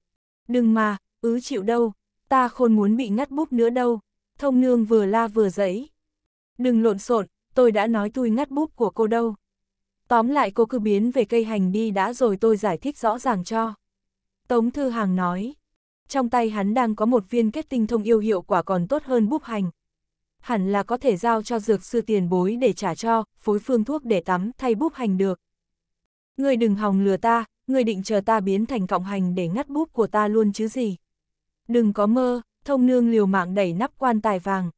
Đừng mà, ứ chịu đâu. Ta khôn muốn bị ngắt búp nữa đâu. Thông nương vừa la vừa giấy. Đừng lộn xộn, tôi đã nói tôi ngắt búp của cô đâu. Tóm lại cô cứ biến về cây hành đi đã rồi tôi giải thích rõ ràng cho. Tống Thư Hàng nói, trong tay hắn đang có một viên kết tinh thông yêu hiệu quả còn tốt hơn búp hành. Hẳn là có thể giao cho dược sư tiền bối để trả cho, phối phương thuốc để tắm thay búp hành được. Ngươi đừng hòng lừa ta, ngươi định chờ ta biến thành cọng hành để ngắt búp của ta luôn chứ gì. Đừng có mơ, thông nương liều mạng đẩy nắp quan tài vàng.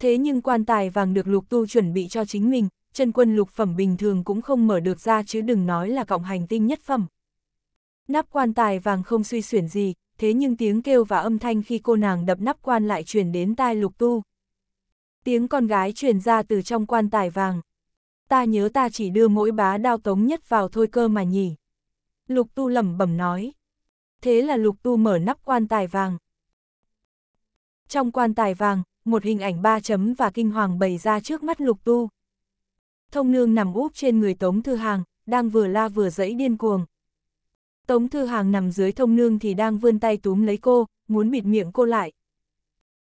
Thế nhưng quan tài vàng được lục tu chuẩn bị cho chính mình, chân quân lục phẩm bình thường cũng không mở được ra chứ đừng nói là cộng hành tinh nhất phẩm. Nắp quan tài vàng không suy xuyển gì, thế nhưng tiếng kêu và âm thanh khi cô nàng đập nắp quan lại truyền đến tai lục tu. Tiếng con gái truyền ra từ trong quan tài vàng. Ta nhớ ta chỉ đưa mỗi bá đao tống nhất vào thôi cơ mà nhỉ. Lục tu lẩm bẩm nói. Thế là lục tu mở nắp quan tài vàng. Trong quan tài vàng, một hình ảnh ba chấm và kinh hoàng bày ra trước mắt lục tu thông nương nằm úp trên người Tống Thư Hàng, đang vừa la vừa dẫy điên cuồng. Tống Thư Hàng nằm dưới thông nương thì đang vươn tay túm lấy cô, muốn bịt miệng cô lại.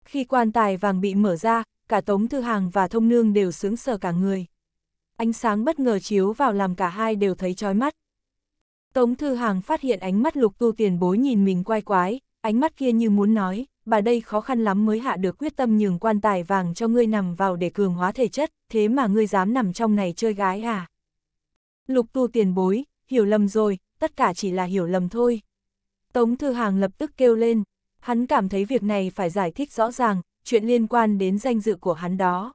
Khi quan tài vàng bị mở ra, cả Tống Thư Hàng và thông nương đều sướng sờ cả người. Ánh sáng bất ngờ chiếu vào làm cả hai đều thấy chói mắt. Tống Thư Hàng phát hiện ánh mắt lục tu tiền bối nhìn mình quay quái, ánh mắt kia như muốn nói bà đây khó khăn lắm mới hạ được quyết tâm nhường quan tài vàng cho ngươi nằm vào để cường hóa thể chất, thế mà ngươi dám nằm trong này chơi gái à? Lục tu tiền bối, hiểu lầm rồi, tất cả chỉ là hiểu lầm thôi. Tống Thư Hàng lập tức kêu lên, hắn cảm thấy việc này phải giải thích rõ ràng, chuyện liên quan đến danh dự của hắn đó.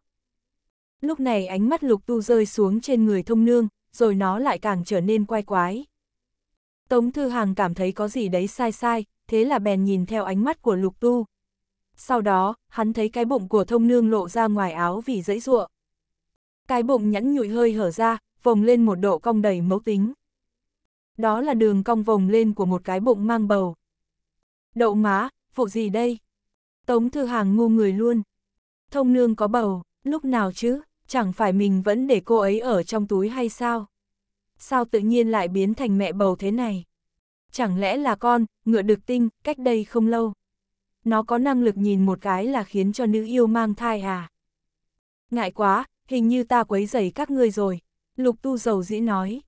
Lúc này ánh mắt lục tu rơi xuống trên người thông nương, rồi nó lại càng trở nên quay quái. Tống Thư Hàng cảm thấy có gì đấy sai sai, thế là bèn nhìn theo ánh mắt của lục tu. Sau đó, hắn thấy cái bụng của thông nương lộ ra ngoài áo vì dãy ruộng. Cái bụng nhẵn nhụi hơi hở ra, vồng lên một độ cong đầy mấu tính. Đó là đường cong vồng lên của một cái bụng mang bầu. Đậu má, vụ gì đây? Tống thư hàng ngu người luôn. Thông nương có bầu, lúc nào chứ? Chẳng phải mình vẫn để cô ấy ở trong túi hay sao? Sao tự nhiên lại biến thành mẹ bầu thế này? chẳng lẽ là con, ngựa được tinh, cách đây không lâu. Nó có năng lực nhìn một cái là khiến cho nữ yêu mang thai à? Ngại quá, hình như ta quấy rầy các ngươi rồi, lục tu dầu dĩ nói.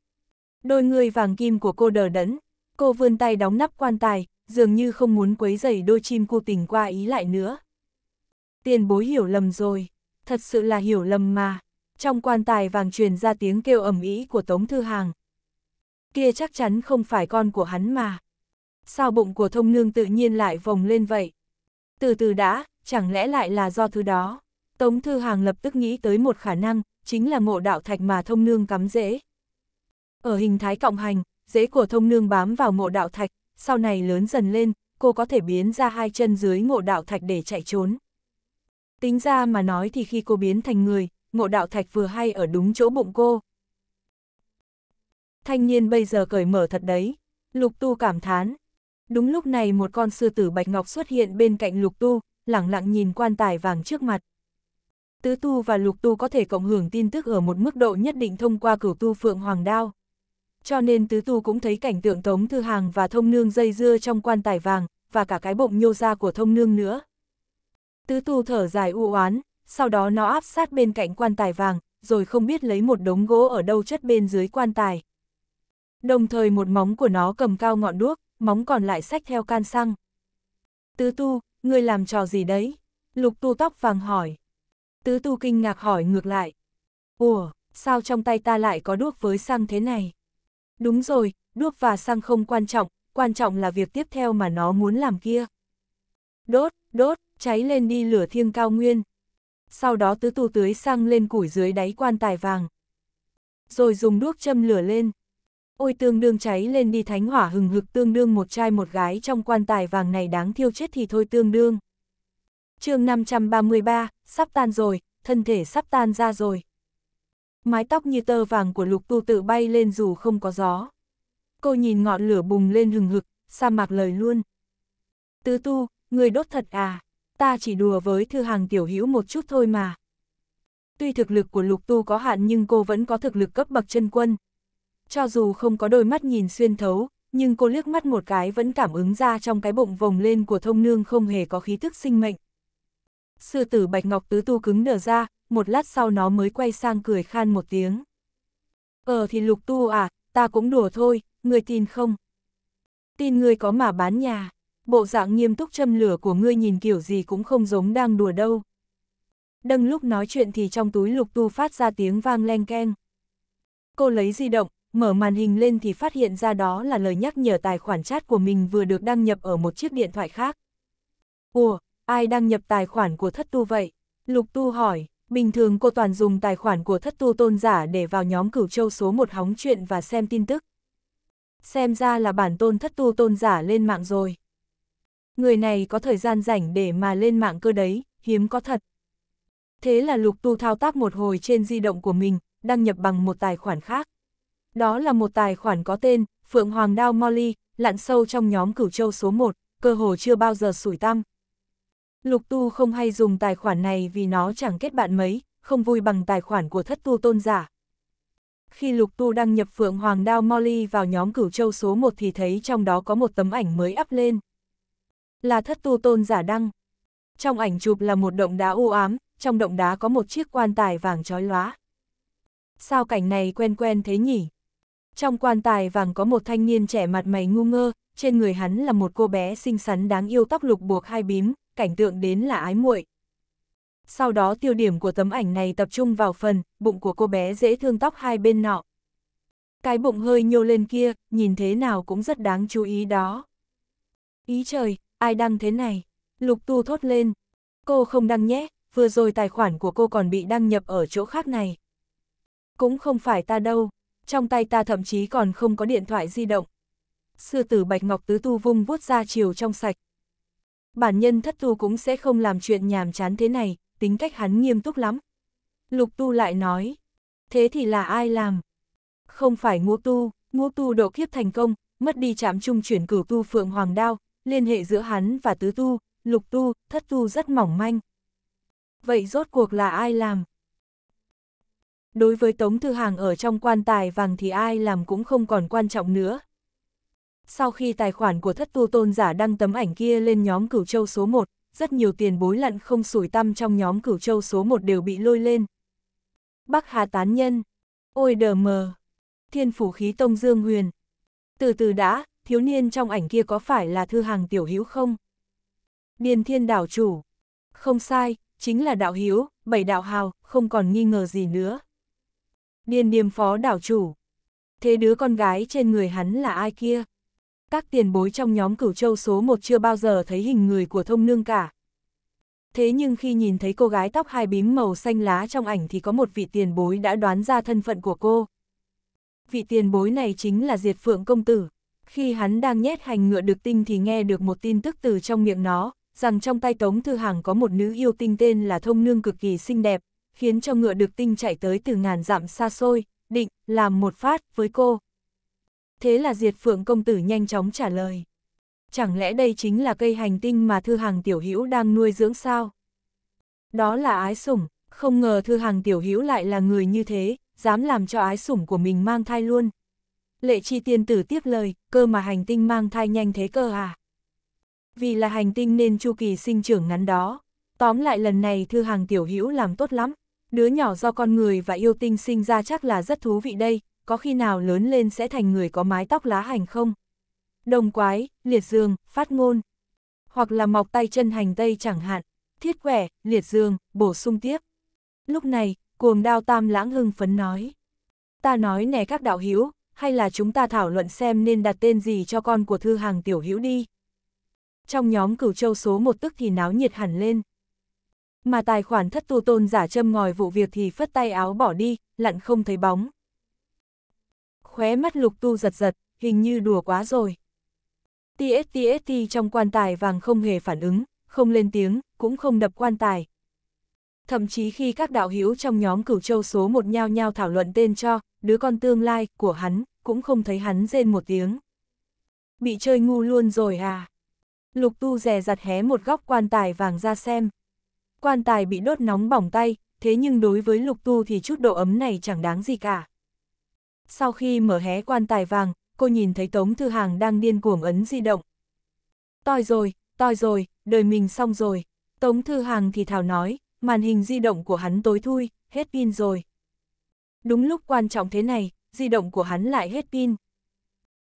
Đôi người vàng kim của cô đờ đẫn, cô vươn tay đóng nắp quan tài, dường như không muốn quấy rầy đôi chim cu tình qua ý lại nữa. Tiền bối hiểu lầm rồi, thật sự là hiểu lầm mà. Trong quan tài vàng truyền ra tiếng kêu ầm ĩ của Tống Thư Hàng, kia chắc chắn không phải con của hắn mà. Sao bụng của thông nương tự nhiên lại vồng lên vậy? Từ từ đã, chẳng lẽ lại là do thứ đó? Tống Thư Hàng lập tức nghĩ tới một khả năng, chính là ngộ đạo thạch mà thông nương cắm dễ Ở hình thái cộng hành, dễ của thông nương bám vào ngộ đạo thạch, sau này lớn dần lên, cô có thể biến ra hai chân dưới ngộ đạo thạch để chạy trốn. Tính ra mà nói thì khi cô biến thành người, ngộ đạo thạch vừa hay ở đúng chỗ bụng cô, thanh niên bây giờ cởi mở thật đấy. Lục tu cảm thán. Đúng lúc này một con sư tử bạch ngọc xuất hiện bên cạnh lục tu, lẳng lặng nhìn quan tài vàng trước mặt. Tứ tu và lục tu có thể cộng hưởng tin tức ở một mức độ nhất định thông qua cửu tu phượng hoàng đao. Cho nên tứ tu cũng thấy cảnh tượng tống thư hàng và thông nương dây dưa trong quan tài vàng, và cả cái bụng nhô ra của thông nương nữa. Tứ tu thở dài u oán, sau đó nó áp sát bên cạnh quan tài vàng, rồi không biết lấy một đống gỗ ở đâu chất bên dưới quan tài đồng thời một móng của nó cầm cao ngọn đuốc, móng còn lại sách theo can xăng. Tứ tu, ngươi làm trò gì đấy? Lục tu tóc vàng hỏi. Tứ tu kinh ngạc hỏi ngược lại. Ủa, sao trong tay ta lại có đuốc với xăng thế này? Đúng rồi, đuốc và xăng không quan trọng, quan trọng là việc tiếp theo mà nó muốn làm kia. Đốt, đốt, cháy lên đi lửa thiêng cao nguyên. Sau đó tứ tu tưới xăng lên củi dưới đáy quan tài vàng. Rồi dùng đuốc châm lửa lên ôi tương đương cháy lên đi thánh hỏa hừng hực tương đương một trai một gái trong quan tài vàng này đáng thiêu chết thì thôi tương đương. chương 533, sắp tan rồi, thân thể sắp tan ra rồi. Mái tóc như tơ vàng của lục tu tự bay lên dù không có gió. Cô nhìn ngọn lửa bùng lên hừng hực, sa mạc lời luôn. Tứ tu, người đốt thật à, ta chỉ đùa với thư hàng tiểu hữu một chút thôi mà. Tuy thực lực của lục tu có hạn nhưng cô vẫn có thực lực cấp bậc chân quân, cho dù không có đôi mắt nhìn xuyên thấu, nhưng cô liếc mắt một cái vẫn cảm ứng ra trong cái bụng vồng lên của thông nương không hề có khí thức sinh mệnh. Sư tử Bạch Ngọc Tứ Tu cứng đờ ra, một lát sau nó mới quay sang cười khan một tiếng. Ờ thì lục tu à, ta cũng đùa thôi, người tin không? Tin người có mà bán nhà, bộ dạng nghiêm túc châm lửa của ngươi nhìn kiểu gì cũng không giống đang đùa đâu. Đâng lúc nói chuyện thì trong túi lục tu phát ra tiếng vang leng keng. Cô lấy di động, mở màn hình lên thì phát hiện ra đó là lời nhắc nhở tài khoản chat của mình vừa được đăng nhập ở một chiếc điện thoại khác. Ủa, ai đăng nhập tài khoản của thất tu vậy? Lục tu hỏi, bình thường cô toàn dùng tài khoản của thất tu tôn giả để vào nhóm cửu châu số một hóng chuyện và xem tin tức. Xem ra là bản tôn thất tu tôn giả lên mạng rồi. Người này có thời gian rảnh để mà lên mạng cơ đấy, hiếm có thật. Thế là lục tu thao tác một hồi trên di động của mình, đăng nhập bằng một tài khoản khác. Đó là một tài khoản có tên Phượng Hoàng Đao Molly, lặn sâu trong nhóm cửu châu số 1, cơ hồ chưa bao giờ sủi tăm. Lục tu không hay dùng tài khoản này vì nó chẳng kết bạn mấy, không vui bằng tài khoản của thất tu tôn giả. Khi lục tu đăng nhập Phượng Hoàng Đao Molly vào nhóm cửu châu số 1 thì thấy trong đó có một tấm ảnh mới up lên. Là thất tu tôn giả đăng. Trong ảnh chụp là một động đá u ám, trong động đá có một chiếc quan tài vàng trói lóa. Sao cảnh này quen quen thế nhỉ? Trong quan tài vàng có một thanh niên trẻ mặt mày ngu ngơ, trên người hắn là một cô bé xinh xắn đáng yêu tóc lục buộc hai bím, cảnh tượng đến là ái muội. Sau đó tiêu điểm của tấm ảnh này tập trung vào phần, bụng của cô bé dễ thương tóc hai bên nọ. Cái bụng hơi nhô lên kia, nhìn thế nào cũng rất đáng chú ý đó. Ý trời, ai đăng thế này? Lục tu thốt lên. Cô không đăng nhé, vừa rồi tài khoản của cô còn bị đăng nhập ở chỗ khác này. Cũng không phải ta đâu, trong tay ta thậm chí còn không có điện thoại di động. Sư tử Bạch Ngọc Tứ Tu vung vuốt ra chiều trong sạch. Bản nhân thất tu cũng sẽ không làm chuyện nhàm chán thế này, tính cách hắn nghiêm túc lắm. Lục tu lại nói, thế thì là ai làm? Không phải ngũ tu, ngũ tu độ kiếp thành công, mất đi chạm trung chuyển cửu tu phượng hoàng đao, liên hệ giữa hắn và tứ tu, lục tu, thất tu rất mỏng manh. Vậy rốt cuộc là ai làm? đối với Tống Thư Hàng ở trong quan tài vàng thì ai làm cũng không còn quan trọng nữa. Sau khi tài khoản của thất tu tôn giả đăng tấm ảnh kia lên nhóm cửu châu số 1, rất nhiều tiền bối lặn không sủi tăm trong nhóm cửu châu số 1 đều bị lôi lên. Bắc Hà Tán Nhân, Ôi Đờ Mờ, Thiên Phủ Khí Tông Dương Huyền. Từ từ đã, thiếu niên trong ảnh kia có phải là Thư Hàng Tiểu Hữu không? Điền Thiên Đảo Chủ, không sai, chính là Đạo Hữu bảy đạo hào, không còn nghi ngờ gì nữa. Điền điềm phó đảo chủ. Thế đứa con gái trên người hắn là ai kia? Các tiền bối trong nhóm cửu châu số một chưa bao giờ thấy hình người của thông nương cả. Thế nhưng khi nhìn thấy cô gái tóc hai bím màu xanh lá trong ảnh thì có một vị tiền bối đã đoán ra thân phận của cô. Vị tiền bối này chính là Diệt Phượng Công Tử. Khi hắn đang nhét hành ngựa được tinh thì nghe được một tin tức từ trong miệng nó, rằng trong tay Tống Thư Hàng có một nữ yêu tinh tên là Thông Nương cực kỳ xinh đẹp, khiến cho ngựa được tinh chạy tới từ ngàn dặm xa xôi, định làm một phát với cô. Thế là Diệt Phượng công tử nhanh chóng trả lời. Chẳng lẽ đây chính là cây hành tinh mà Thư Hàng Tiểu Hữu đang nuôi dưỡng sao? Đó là ái sủng, không ngờ Thư Hàng Tiểu Hữu lại là người như thế, dám làm cho ái sủng của mình mang thai luôn. Lệ chi tiên tử tiếp lời, cơ mà hành tinh mang thai nhanh thế cơ à? Vì là hành tinh nên chu kỳ sinh trưởng ngắn đó. Tóm lại lần này Thư Hàng Tiểu Hữu làm tốt lắm. Đứa nhỏ do con người và yêu tinh sinh ra chắc là rất thú vị đây, có khi nào lớn lên sẽ thành người có mái tóc lá hành không? Đồng quái, liệt dương, phát ngôn. Hoặc là mọc tay chân hành tây chẳng hạn, thiết quẻ, liệt dương, bổ sung tiếp. Lúc này, cuồng đao tam lãng hưng phấn nói. Ta nói nè các đạo hữu hay là chúng ta thảo luận xem nên đặt tên gì cho con của thư hàng tiểu hữu đi. Trong nhóm cửu châu số một tức thì náo nhiệt hẳn lên mà tài khoản thất tu tôn giả châm ngòi vụ việc thì phất tay áo bỏ đi, lặn không thấy bóng. Khóe mắt lục tu giật giật, hình như đùa quá rồi. TSTST trong quan tài vàng không hề phản ứng, không lên tiếng, cũng không đập quan tài. Thậm chí khi các đạo hữu trong nhóm cửu châu số một nhao nhao thảo luận tên cho, đứa con tương lai của hắn, cũng không thấy hắn rên một tiếng. Bị chơi ngu luôn rồi à? Lục tu rè giặt hé một góc quan tài vàng ra xem, quan tài bị đốt nóng bỏng tay, thế nhưng đối với lục tu thì chút độ ấm này chẳng đáng gì cả. Sau khi mở hé quan tài vàng, cô nhìn thấy Tống Thư Hàng đang điên cuồng ấn di động. Toi rồi, toi rồi, đời mình xong rồi. Tống Thư Hàng thì thào nói, màn hình di động của hắn tối thui, hết pin rồi. Đúng lúc quan trọng thế này, di động của hắn lại hết pin.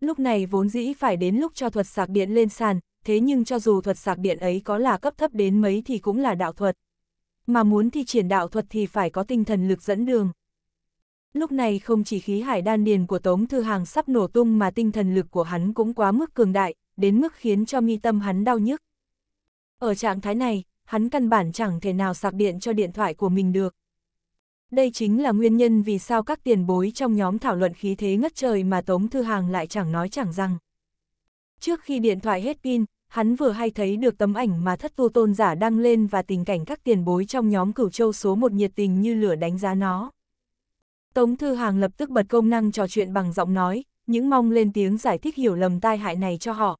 Lúc này vốn dĩ phải đến lúc cho thuật sạc điện lên sàn, thế nhưng cho dù thuật sạc điện ấy có là cấp thấp đến mấy thì cũng là đạo thuật. Mà muốn thi triển đạo thuật thì phải có tinh thần lực dẫn đường. Lúc này không chỉ khí hải đan điền của Tống Thư Hàng sắp nổ tung mà tinh thần lực của hắn cũng quá mức cường đại, đến mức khiến cho mi tâm hắn đau nhức. Ở trạng thái này, hắn căn bản chẳng thể nào sạc điện cho điện thoại của mình được. Đây chính là nguyên nhân vì sao các tiền bối trong nhóm thảo luận khí thế ngất trời mà Tống Thư Hàng lại chẳng nói chẳng rằng. Trước khi điện thoại hết pin, hắn vừa hay thấy được tấm ảnh mà thất tu tôn giả đăng lên và tình cảnh các tiền bối trong nhóm cửu châu số một nhiệt tình như lửa đánh giá nó. Tống Thư Hàng lập tức bật công năng trò chuyện bằng giọng nói, những mong lên tiếng giải thích hiểu lầm tai hại này cho họ.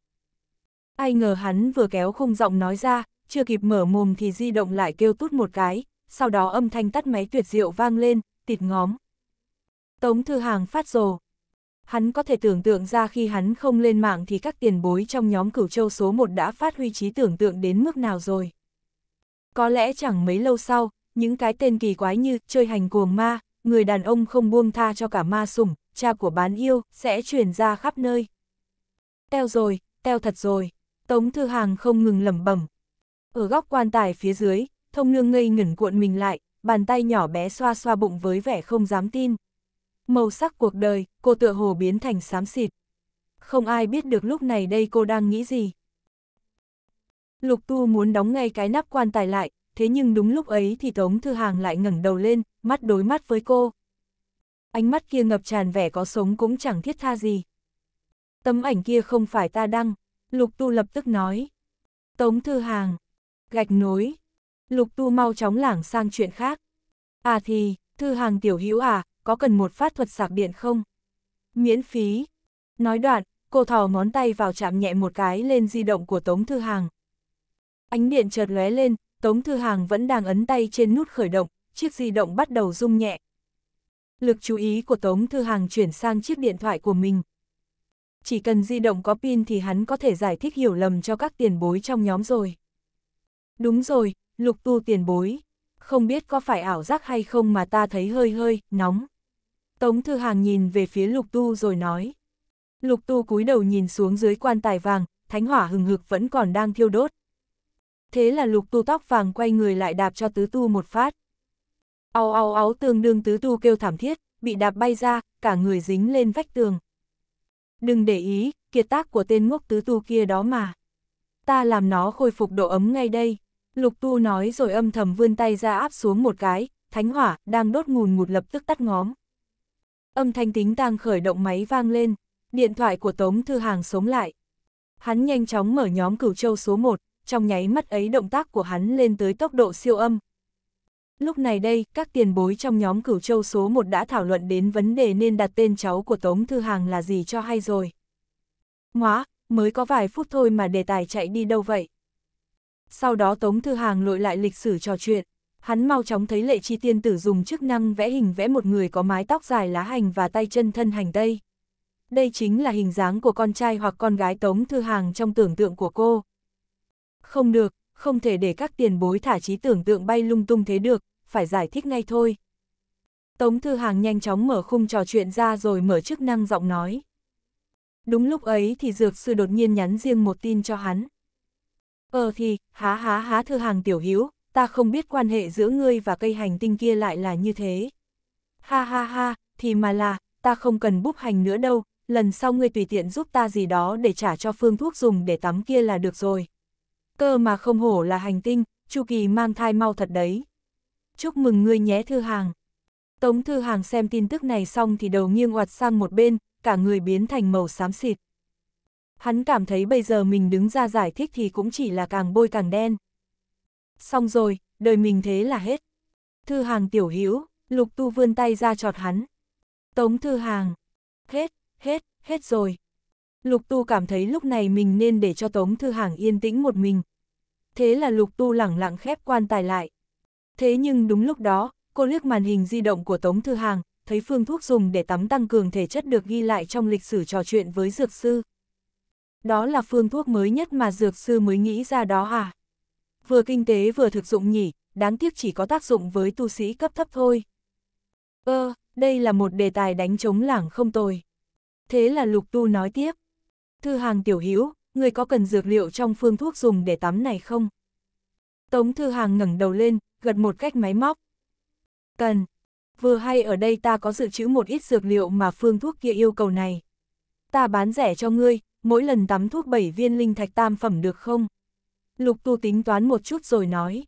Ai ngờ hắn vừa kéo khung giọng nói ra, chưa kịp mở mồm thì di động lại kêu tút một cái, sau đó âm thanh tắt máy tuyệt diệu vang lên, tịt ngóm. Tống Thư Hàng phát rồ, hắn có thể tưởng tượng ra khi hắn không lên mạng thì các tiền bối trong nhóm cửu châu số 1 đã phát huy trí tưởng tượng đến mức nào rồi. Có lẽ chẳng mấy lâu sau, những cái tên kỳ quái như chơi hành cuồng ma, người đàn ông không buông tha cho cả ma sủng, cha của bán yêu, sẽ truyền ra khắp nơi. Teo rồi, teo thật rồi, Tống Thư Hàng không ngừng lẩm bẩm. Ở góc quan tài phía dưới, thông nương ngây ngẩn cuộn mình lại, bàn tay nhỏ bé xoa xoa bụng với vẻ không dám tin màu sắc cuộc đời, cô tựa hồ biến thành xám xịt. Không ai biết được lúc này đây cô đang nghĩ gì. Lục Tu muốn đóng ngay cái nắp quan tài lại, thế nhưng đúng lúc ấy thì Tống Thư Hàng lại ngẩng đầu lên, mắt đối mắt với cô. Ánh mắt kia ngập tràn vẻ có sống cũng chẳng thiết tha gì. Tấm ảnh kia không phải ta đăng, Lục Tu lập tức nói. Tống Thư Hàng, gạch nối. Lục Tu mau chóng lảng sang chuyện khác. À thì, Thư Hàng tiểu hữu à, có cần một phát thuật sạc điện không? Miễn phí. Nói đoạn, cô thò ngón tay vào chạm nhẹ một cái lên di động của Tống Thư Hàng. Ánh điện chợt lóe lên, Tống Thư Hàng vẫn đang ấn tay trên nút khởi động, chiếc di động bắt đầu rung nhẹ. Lực chú ý của Tống Thư Hàng chuyển sang chiếc điện thoại của mình. Chỉ cần di động có pin thì hắn có thể giải thích hiểu lầm cho các tiền bối trong nhóm rồi. Đúng rồi, lục tu tiền bối. Không biết có phải ảo giác hay không mà ta thấy hơi hơi, nóng. Tống Thư Hàng nhìn về phía Lục Tu rồi nói. Lục Tu cúi đầu nhìn xuống dưới quan tài vàng, thánh hỏa hừng hực vẫn còn đang thiêu đốt. Thế là Lục Tu tóc vàng quay người lại đạp cho tứ tu một phát. Ao ao ao tương đương tứ tu kêu thảm thiết, bị đạp bay ra, cả người dính lên vách tường. Đừng để ý, kiệt tác của tên ngốc tứ tu kia đó mà. Ta làm nó khôi phục độ ấm ngay đây. Lục tu nói rồi âm thầm vươn tay ra áp xuống một cái, thánh hỏa đang đốt ngùn ngụt lập tức tắt ngóm. Âm thanh tính tang khởi động máy vang lên, điện thoại của Tống Thư Hàng sống lại. Hắn nhanh chóng mở nhóm cửu châu số 1, trong nháy mắt ấy động tác của hắn lên tới tốc độ siêu âm. Lúc này đây, các tiền bối trong nhóm cửu châu số 1 đã thảo luận đến vấn đề nên đặt tên cháu của Tống Thư Hàng là gì cho hay rồi. Ngoá, mới có vài phút thôi mà đề tài chạy đi đâu vậy. Sau đó Tống Thư Hàng lội lại lịch sử trò chuyện hắn mau chóng thấy lệ chi tiên tử dùng chức năng vẽ hình vẽ một người có mái tóc dài lá hành và tay chân thân hành tây. Đây chính là hình dáng của con trai hoặc con gái Tống Thư Hàng trong tưởng tượng của cô. Không được, không thể để các tiền bối thả trí tưởng tượng bay lung tung thế được, phải giải thích ngay thôi. Tống Thư Hàng nhanh chóng mở khung trò chuyện ra rồi mở chức năng giọng nói. Đúng lúc ấy thì Dược Sư đột nhiên nhắn riêng một tin cho hắn. Ờ thì, há há há Thư Hàng tiểu hữu ta không biết quan hệ giữa ngươi và cây hành tinh kia lại là như thế. Ha ha ha, thì mà là, ta không cần búp hành nữa đâu, lần sau ngươi tùy tiện giúp ta gì đó để trả cho phương thuốc dùng để tắm kia là được rồi. Cơ mà không hổ là hành tinh, Chu Kỳ mang thai mau thật đấy. Chúc mừng ngươi nhé Thư Hàng. Tống Thư Hàng xem tin tức này xong thì đầu nghiêng ngoặt sang một bên, cả người biến thành màu xám xịt. Hắn cảm thấy bây giờ mình đứng ra giải thích thì cũng chỉ là càng bôi càng đen. Xong rồi, đời mình thế là hết. Thư hàng tiểu hữu lục tu vươn tay ra chọt hắn. Tống thư hàng. Hết, hết, hết rồi. Lục tu cảm thấy lúc này mình nên để cho tống thư hàng yên tĩnh một mình. Thế là lục tu lẳng lặng khép quan tài lại. Thế nhưng đúng lúc đó, cô liếc màn hình di động của tống thư hàng, thấy phương thuốc dùng để tắm tăng cường thể chất được ghi lại trong lịch sử trò chuyện với dược sư. Đó là phương thuốc mới nhất mà dược sư mới nghĩ ra đó à? Vừa kinh tế vừa thực dụng nhỉ, đáng tiếc chỉ có tác dụng với tu sĩ cấp thấp thôi. Ơ, ờ, đây là một đề tài đánh chống lảng không tồi. Thế là lục tu nói tiếp. Thư hàng tiểu hữu người có cần dược liệu trong phương thuốc dùng để tắm này không? Tống thư hàng ngẩng đầu lên, gật một cách máy móc. Cần. Vừa hay ở đây ta có dự trữ một ít dược liệu mà phương thuốc kia yêu cầu này. Ta bán rẻ cho ngươi, mỗi lần tắm thuốc 7 viên linh thạch tam phẩm được không? Lục Tu tính toán một chút rồi nói.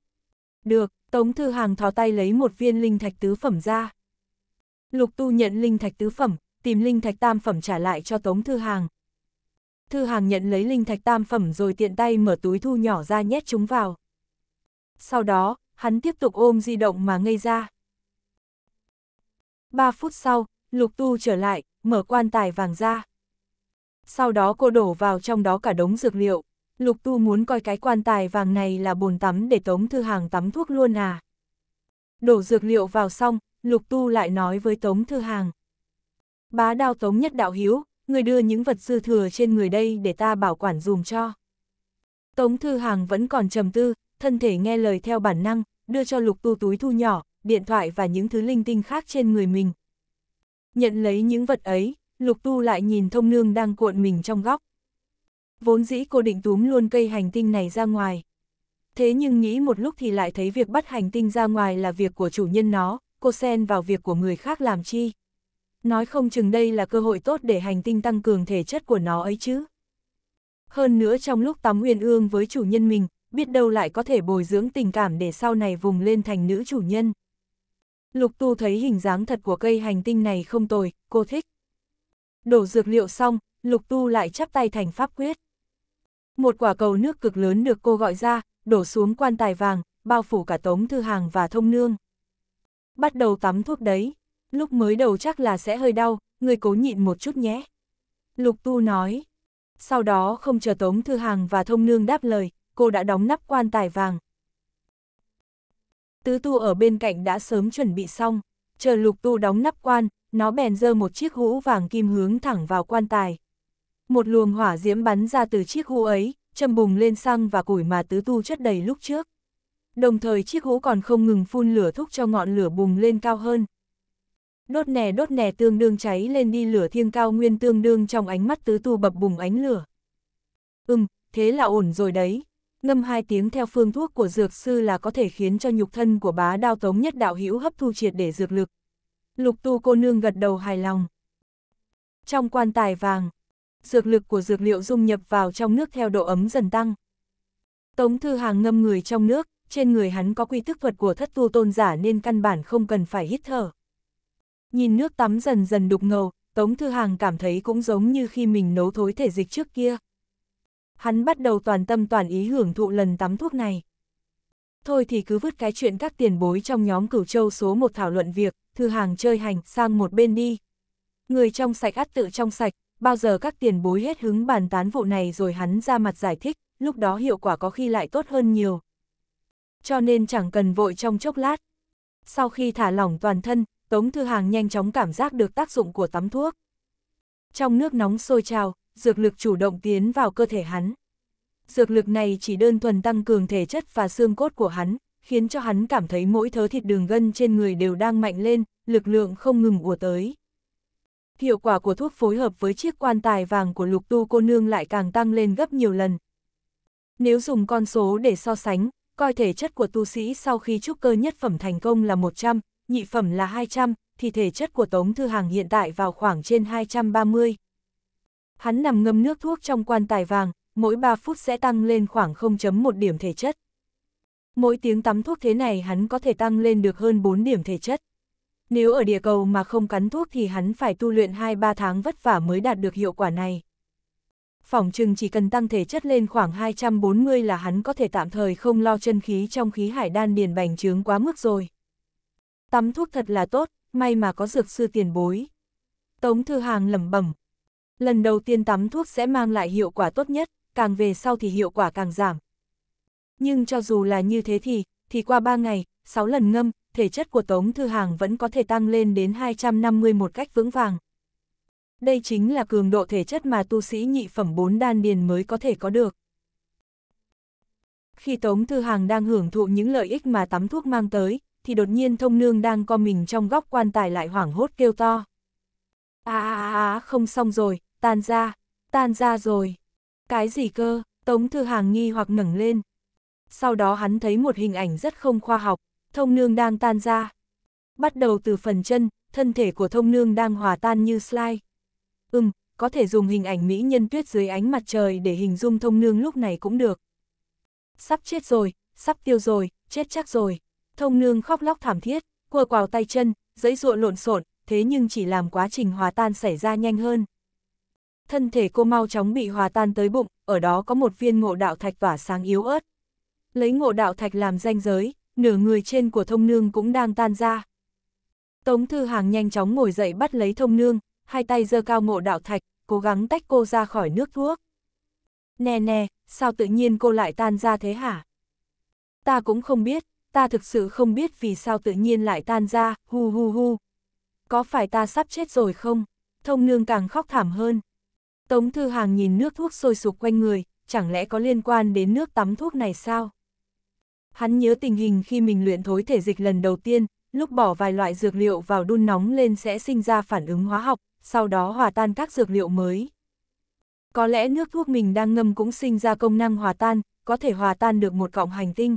Được, Tống Thư Hàng thò tay lấy một viên linh thạch tứ phẩm ra. Lục Tu nhận linh thạch tứ phẩm, tìm linh thạch tam phẩm trả lại cho Tống Thư Hàng. Thư Hàng nhận lấy linh thạch tam phẩm rồi tiện tay mở túi thu nhỏ ra nhét chúng vào. Sau đó, hắn tiếp tục ôm di động mà ngây ra. Ba phút sau, Lục Tu trở lại, mở quan tài vàng ra. Sau đó cô đổ vào trong đó cả đống dược liệu. Lục Tu muốn coi cái quan tài vàng này là bồn tắm để Tống Thư Hàng tắm thuốc luôn à. Đổ dược liệu vào xong, Lục Tu lại nói với Tống Thư Hàng. Bá đao Tống nhất đạo hiếu, người đưa những vật dư thừa trên người đây để ta bảo quản dùm cho. Tống Thư Hàng vẫn còn trầm tư, thân thể nghe lời theo bản năng, đưa cho Lục Tu túi thu nhỏ, điện thoại và những thứ linh tinh khác trên người mình. Nhận lấy những vật ấy, Lục Tu lại nhìn thông nương đang cuộn mình trong góc, vốn dĩ cô định túm luôn cây hành tinh này ra ngoài. Thế nhưng nghĩ một lúc thì lại thấy việc bắt hành tinh ra ngoài là việc của chủ nhân nó, cô xen vào việc của người khác làm chi. Nói không chừng đây là cơ hội tốt để hành tinh tăng cường thể chất của nó ấy chứ. Hơn nữa trong lúc tắm uyên ương với chủ nhân mình, biết đâu lại có thể bồi dưỡng tình cảm để sau này vùng lên thành nữ chủ nhân. Lục tu thấy hình dáng thật của cây hành tinh này không tồi, cô thích. Đổ dược liệu xong, lục tu lại chắp tay thành pháp quyết. Một quả cầu nước cực lớn được cô gọi ra, đổ xuống quan tài vàng, bao phủ cả Tống Thư Hàng và Thông Nương. Bắt đầu tắm thuốc đấy, lúc mới đầu chắc là sẽ hơi đau, người cố nhịn một chút nhé. Lục Tu nói. Sau đó không chờ Tống Thư Hàng và Thông Nương đáp lời, cô đã đóng nắp quan tài vàng. Tứ Tu ở bên cạnh đã sớm chuẩn bị xong, chờ Lục Tu đóng nắp quan, nó bèn dơ một chiếc hũ vàng kim hướng thẳng vào quan tài. Một luồng hỏa diễm bắn ra từ chiếc hũ ấy, châm bùng lên xăng và củi mà tứ tu chất đầy lúc trước. Đồng thời chiếc hũ còn không ngừng phun lửa thúc cho ngọn lửa bùng lên cao hơn. Đốt nè đốt nè tương đương cháy lên đi lửa thiêng cao nguyên tương đương trong ánh mắt tứ tu bập bùng ánh lửa. Ừm, thế là ổn rồi đấy. Ngâm hai tiếng theo phương thuốc của dược sư là có thể khiến cho nhục thân của bá đao tống nhất đạo hữu hấp thu triệt để dược lực. Lục tu cô nương gật đầu hài lòng. Trong quan tài vàng, dược lực của dược liệu dung nhập vào trong nước theo độ ấm dần tăng. Tống Thư Hàng ngâm người trong nước, trên người hắn có quy tức thuật của thất tu tôn giả nên căn bản không cần phải hít thở. Nhìn nước tắm dần dần đục ngầu, Tống Thư Hàng cảm thấy cũng giống như khi mình nấu thối thể dịch trước kia. Hắn bắt đầu toàn tâm toàn ý hưởng thụ lần tắm thuốc này. Thôi thì cứ vứt cái chuyện các tiền bối trong nhóm cửu châu số một thảo luận việc, Thư Hàng chơi hành sang một bên đi. Người trong sạch át tự trong sạch, bao giờ các tiền bối hết hứng bàn tán vụ này rồi hắn ra mặt giải thích, lúc đó hiệu quả có khi lại tốt hơn nhiều. Cho nên chẳng cần vội trong chốc lát. Sau khi thả lỏng toàn thân, Tống Thư Hàng nhanh chóng cảm giác được tác dụng của tắm thuốc. Trong nước nóng sôi trào, dược lực chủ động tiến vào cơ thể hắn. Dược lực này chỉ đơn thuần tăng cường thể chất và xương cốt của hắn, khiến cho hắn cảm thấy mỗi thớ thịt đường gân trên người đều đang mạnh lên, lực lượng không ngừng ùa tới hiệu quả của thuốc phối hợp với chiếc quan tài vàng của lục tu cô nương lại càng tăng lên gấp nhiều lần. Nếu dùng con số để so sánh, coi thể chất của tu sĩ sau khi trúc cơ nhất phẩm thành công là 100, nhị phẩm là 200, thì thể chất của Tống Thư Hàng hiện tại vào khoảng trên 230. Hắn nằm ngâm nước thuốc trong quan tài vàng, mỗi 3 phút sẽ tăng lên khoảng 0.1 điểm thể chất. Mỗi tiếng tắm thuốc thế này hắn có thể tăng lên được hơn 4 điểm thể chất. Nếu ở địa cầu mà không cắn thuốc thì hắn phải tu luyện 2-3 tháng vất vả mới đạt được hiệu quả này. Phỏng chừng chỉ cần tăng thể chất lên khoảng 240 là hắn có thể tạm thời không lo chân khí trong khí hải đan điền bành trướng quá mức rồi. Tắm thuốc thật là tốt, may mà có dược sư tiền bối. Tống Thư Hàng lẩm bẩm. Lần đầu tiên tắm thuốc sẽ mang lại hiệu quả tốt nhất, càng về sau thì hiệu quả càng giảm. Nhưng cho dù là như thế thì, thì qua 3 ngày, 6 lần ngâm, thể chất của Tống Thư Hàng vẫn có thể tăng lên đến 250 một cách vững vàng. Đây chính là cường độ thể chất mà tu sĩ nhị phẩm bốn đan điền mới có thể có được. Khi Tống Thư Hàng đang hưởng thụ những lợi ích mà tắm thuốc mang tới, thì đột nhiên thông nương đang co mình trong góc quan tài lại hoảng hốt kêu to. À à à, à không xong rồi, tan ra, tan ra rồi. Cái gì cơ, Tống Thư Hàng nghi hoặc ngẩng lên. Sau đó hắn thấy một hình ảnh rất không khoa học, thông nương đang tan ra. Bắt đầu từ phần chân, thân thể của thông nương đang hòa tan như slide. Ừm, có thể dùng hình ảnh mỹ nhân tuyết dưới ánh mặt trời để hình dung thông nương lúc này cũng được. Sắp chết rồi, sắp tiêu rồi, chết chắc rồi. Thông nương khóc lóc thảm thiết, cua quào tay chân, giấy ruộng lộn xộn, thế nhưng chỉ làm quá trình hòa tan xảy ra nhanh hơn. Thân thể cô mau chóng bị hòa tan tới bụng, ở đó có một viên ngộ đạo thạch tỏa sáng yếu ớt. Lấy ngộ đạo thạch làm danh giới, nửa người trên của thông nương cũng đang tan ra. Tống Thư Hàng nhanh chóng ngồi dậy bắt lấy thông nương, hai tay giơ cao ngộ đạo thạch, cố gắng tách cô ra khỏi nước thuốc. Nè nè, sao tự nhiên cô lại tan ra thế hả? Ta cũng không biết, ta thực sự không biết vì sao tự nhiên lại tan ra, hu hu hu. Có phải ta sắp chết rồi không? Thông nương càng khóc thảm hơn. Tống Thư Hàng nhìn nước thuốc sôi sục quanh người, chẳng lẽ có liên quan đến nước tắm thuốc này sao? Hắn nhớ tình hình khi mình luyện thối thể dịch lần đầu tiên, lúc bỏ vài loại dược liệu vào đun nóng lên sẽ sinh ra phản ứng hóa học, sau đó hòa tan các dược liệu mới. Có lẽ nước thuốc mình đang ngâm cũng sinh ra công năng hòa tan, có thể hòa tan được một cọng hành tinh.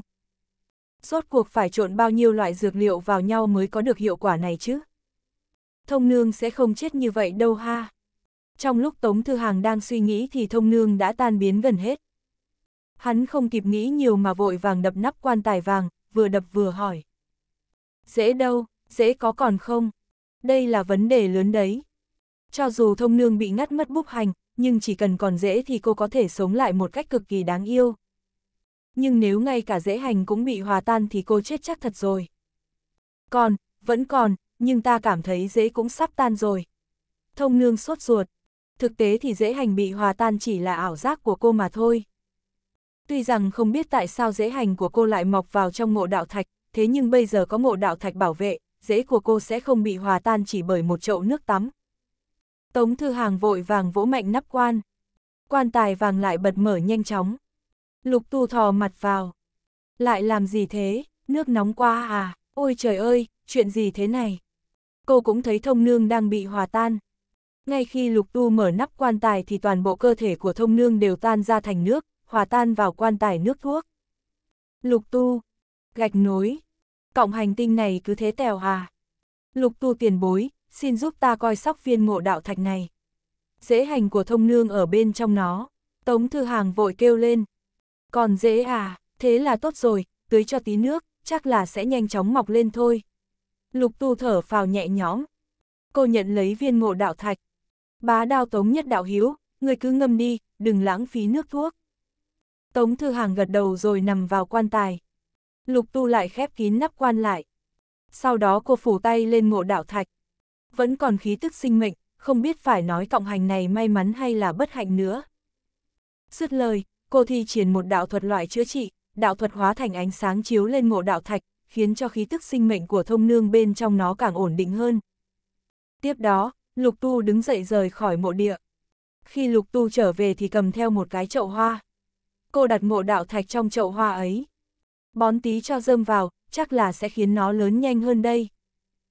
Rốt cuộc phải trộn bao nhiêu loại dược liệu vào nhau mới có được hiệu quả này chứ? Thông nương sẽ không chết như vậy đâu ha. Trong lúc Tống Thư Hàng đang suy nghĩ thì thông nương đã tan biến gần hết. Hắn không kịp nghĩ nhiều mà vội vàng đập nắp quan tài vàng, vừa đập vừa hỏi. Dễ đâu, dễ có còn không? Đây là vấn đề lớn đấy. Cho dù thông nương bị ngắt mất búp hành, nhưng chỉ cần còn dễ thì cô có thể sống lại một cách cực kỳ đáng yêu. Nhưng nếu ngay cả dễ hành cũng bị hòa tan thì cô chết chắc thật rồi. Còn, vẫn còn, nhưng ta cảm thấy dễ cũng sắp tan rồi. Thông nương sốt ruột. Thực tế thì dễ hành bị hòa tan chỉ là ảo giác của cô mà thôi. Tuy rằng không biết tại sao dễ hành của cô lại mọc vào trong ngộ đạo thạch, thế nhưng bây giờ có ngộ đạo thạch bảo vệ, dễ của cô sẽ không bị hòa tan chỉ bởi một chậu nước tắm. Tống Thư Hàng vội vàng vỗ mạnh nắp quan. Quan tài vàng lại bật mở nhanh chóng. Lục tu thò mặt vào. Lại làm gì thế, nước nóng quá à, ôi trời ơi, chuyện gì thế này. Cô cũng thấy thông nương đang bị hòa tan. Ngay khi lục tu mở nắp quan tài thì toàn bộ cơ thể của thông nương đều tan ra thành nước, hòa tan vào quan tài nước thuốc. Lục tu, gạch nối, cộng hành tinh này cứ thế tèo à. Lục tu tiền bối, xin giúp ta coi sóc viên ngộ đạo thạch này. Dễ hành của thông nương ở bên trong nó, tống thư hàng vội kêu lên. Còn dễ à, thế là tốt rồi, tưới cho tí nước, chắc là sẽ nhanh chóng mọc lên thôi. Lục tu thở phào nhẹ nhõm. Cô nhận lấy viên ngộ đạo thạch. Bá đao tống nhất đạo hiếu, người cứ ngâm đi, đừng lãng phí nước thuốc. Tống Thư Hàng gật đầu rồi nằm vào quan tài. Lục Tu lại khép kín nắp quan lại. Sau đó cô phủ tay lên mộ đạo thạch. Vẫn còn khí tức sinh mệnh, không biết phải nói cộng hành này may mắn hay là bất hạnh nữa. Dứt lời, cô thi triển một đạo thuật loại chữa trị, đạo thuật hóa thành ánh sáng chiếu lên mộ đạo thạch, khiến cho khí tức sinh mệnh của thông nương bên trong nó càng ổn định hơn. Tiếp đó, Lục Tu đứng dậy rời khỏi mộ địa. Khi Lục Tu trở về thì cầm theo một cái chậu hoa cô đặt mộ đạo thạch trong chậu hoa ấy. Bón tí cho rơm vào, chắc là sẽ khiến nó lớn nhanh hơn đây.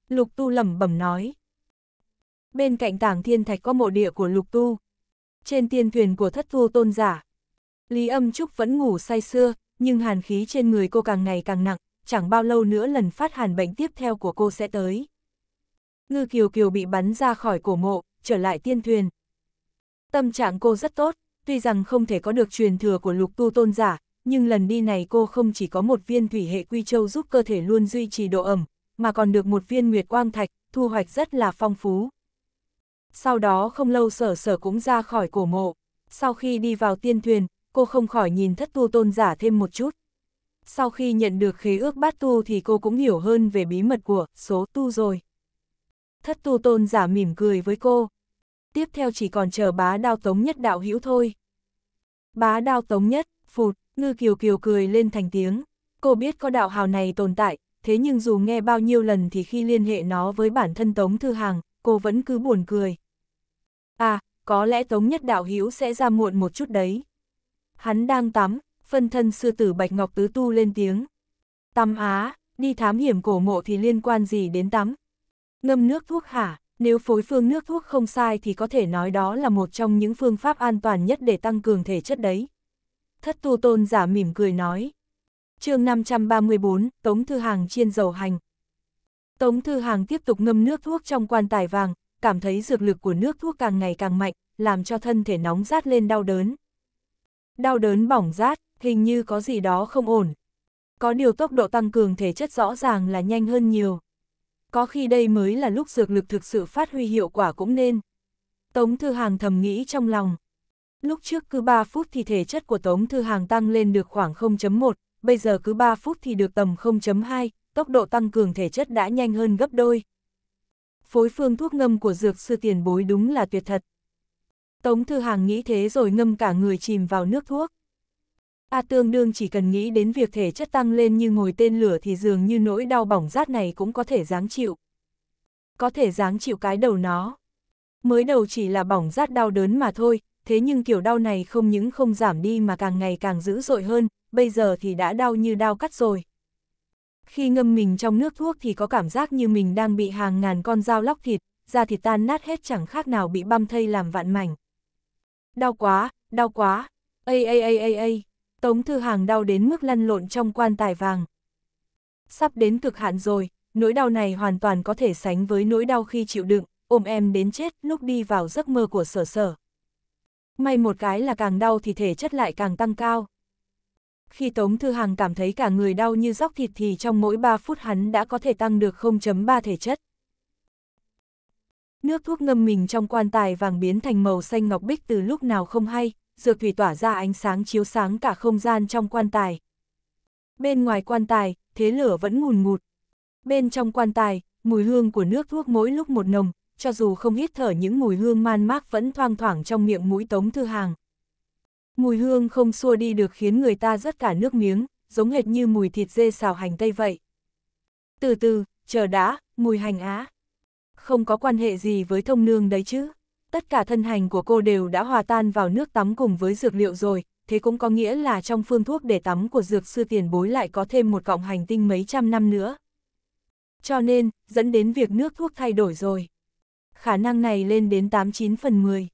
Lục Tu lẩm bẩm nói. Bên cạnh tảng thiên thạch có mộ địa của Lục Tu. Trên tiên thuyền của thất thu tôn giả. Lý âm trúc vẫn ngủ say sưa, nhưng hàn khí trên người cô càng ngày càng nặng, chẳng bao lâu nữa lần phát hàn bệnh tiếp theo của cô sẽ tới. Ngư Kiều Kiều bị bắn ra khỏi cổ mộ, trở lại tiên thuyền. Tâm trạng cô rất tốt, tuy rằng không thể có được truyền thừa của lục tu tôn giả, nhưng lần đi này cô không chỉ có một viên thủy hệ quy châu giúp cơ thể luôn duy trì độ ẩm, mà còn được một viên nguyệt quang thạch, thu hoạch rất là phong phú. Sau đó không lâu sở sở cũng ra khỏi cổ mộ, sau khi đi vào tiên thuyền, cô không khỏi nhìn thất tu tôn giả thêm một chút. Sau khi nhận được khế ước bát tu thì cô cũng hiểu hơn về bí mật của số tu rồi. Thất tu tôn giả mỉm cười với cô, tiếp theo chỉ còn chờ bá đao tống nhất đạo hữu thôi. Bá đao tống nhất, phụt, ngư kiều kiều cười lên thành tiếng. Cô biết có đạo hào này tồn tại, thế nhưng dù nghe bao nhiêu lần thì khi liên hệ nó với bản thân Tống Thư Hàng, cô vẫn cứ buồn cười. À, có lẽ Tống Nhất Đạo Hữu sẽ ra muộn một chút đấy. Hắn đang tắm, phân thân sư tử Bạch Ngọc Tứ Tu lên tiếng. Tắm á, đi thám hiểm cổ mộ thì liên quan gì đến tắm? Ngâm nước thuốc hả? Nếu phối phương nước thuốc không sai thì có thể nói đó là một trong những phương pháp an toàn nhất để tăng cường thể chất đấy. Thất tu tôn giả mỉm cười nói. chương 534, Tống Thư Hàng chiên dầu hành. Tống Thư Hàng tiếp tục ngâm nước thuốc trong quan tài vàng, cảm thấy dược lực của nước thuốc càng ngày càng mạnh, làm cho thân thể nóng rát lên đau đớn. Đau đớn bỏng rát, hình như có gì đó không ổn. Có điều tốc độ tăng cường thể chất rõ ràng là nhanh hơn nhiều có khi đây mới là lúc dược lực thực sự phát huy hiệu quả cũng nên. Tống Thư Hàng thầm nghĩ trong lòng. Lúc trước cứ 3 phút thì thể chất của Tống Thư Hàng tăng lên được khoảng 0.1, bây giờ cứ 3 phút thì được tầm 0.2, tốc độ tăng cường thể chất đã nhanh hơn gấp đôi. Phối phương thuốc ngâm của dược sư tiền bối đúng là tuyệt thật. Tống Thư Hàng nghĩ thế rồi ngâm cả người chìm vào nước thuốc. A Tương đương chỉ cần nghĩ đến việc thể chất tăng lên như ngồi tên lửa thì dường như nỗi đau bỏng rát này cũng có thể dáng chịu. Có thể dáng chịu cái đầu nó. Mới đầu chỉ là bỏng rát đau đớn mà thôi, thế nhưng kiểu đau này không những không giảm đi mà càng ngày càng dữ dội hơn, bây giờ thì đã đau như đau cắt rồi. Khi ngâm mình trong nước thuốc thì có cảm giác như mình đang bị hàng ngàn con dao lóc thịt, da thịt tan nát hết chẳng khác nào bị băm thây làm vạn mảnh. Đau quá, đau quá, ây ây ây ây ây. Tống Thư Hàng đau đến mức lăn lộn trong quan tài vàng. Sắp đến cực hạn rồi, nỗi đau này hoàn toàn có thể sánh với nỗi đau khi chịu đựng, ôm em đến chết lúc đi vào giấc mơ của sở sở. May một cái là càng đau thì thể chất lại càng tăng cao. Khi Tống Thư Hàng cảm thấy cả người đau như róc thịt thì trong mỗi 3 phút hắn đã có thể tăng được 0.3 thể chất. Nước thuốc ngâm mình trong quan tài vàng biến thành màu xanh ngọc bích từ lúc nào không hay, dược thủy tỏa ra ánh sáng chiếu sáng cả không gian trong quan tài. Bên ngoài quan tài, thế lửa vẫn ngùn ngụt. Bên trong quan tài, mùi hương của nước thuốc mỗi lúc một nồng, cho dù không hít thở những mùi hương man mác vẫn thoang thoảng trong miệng mũi Tống Thư Hàng. Mùi hương không xua đi được khiến người ta rất cả nước miếng, giống hệt như mùi thịt dê xào hành tây vậy. Từ từ, chờ đã, mùi hành á. Không có quan hệ gì với thông nương đấy chứ tất cả thân hành của cô đều đã hòa tan vào nước tắm cùng với dược liệu rồi, thế cũng có nghĩa là trong phương thuốc để tắm của dược sư tiền bối lại có thêm một cọng hành tinh mấy trăm năm nữa. Cho nên, dẫn đến việc nước thuốc thay đổi rồi. Khả năng này lên đến 89 phần 10.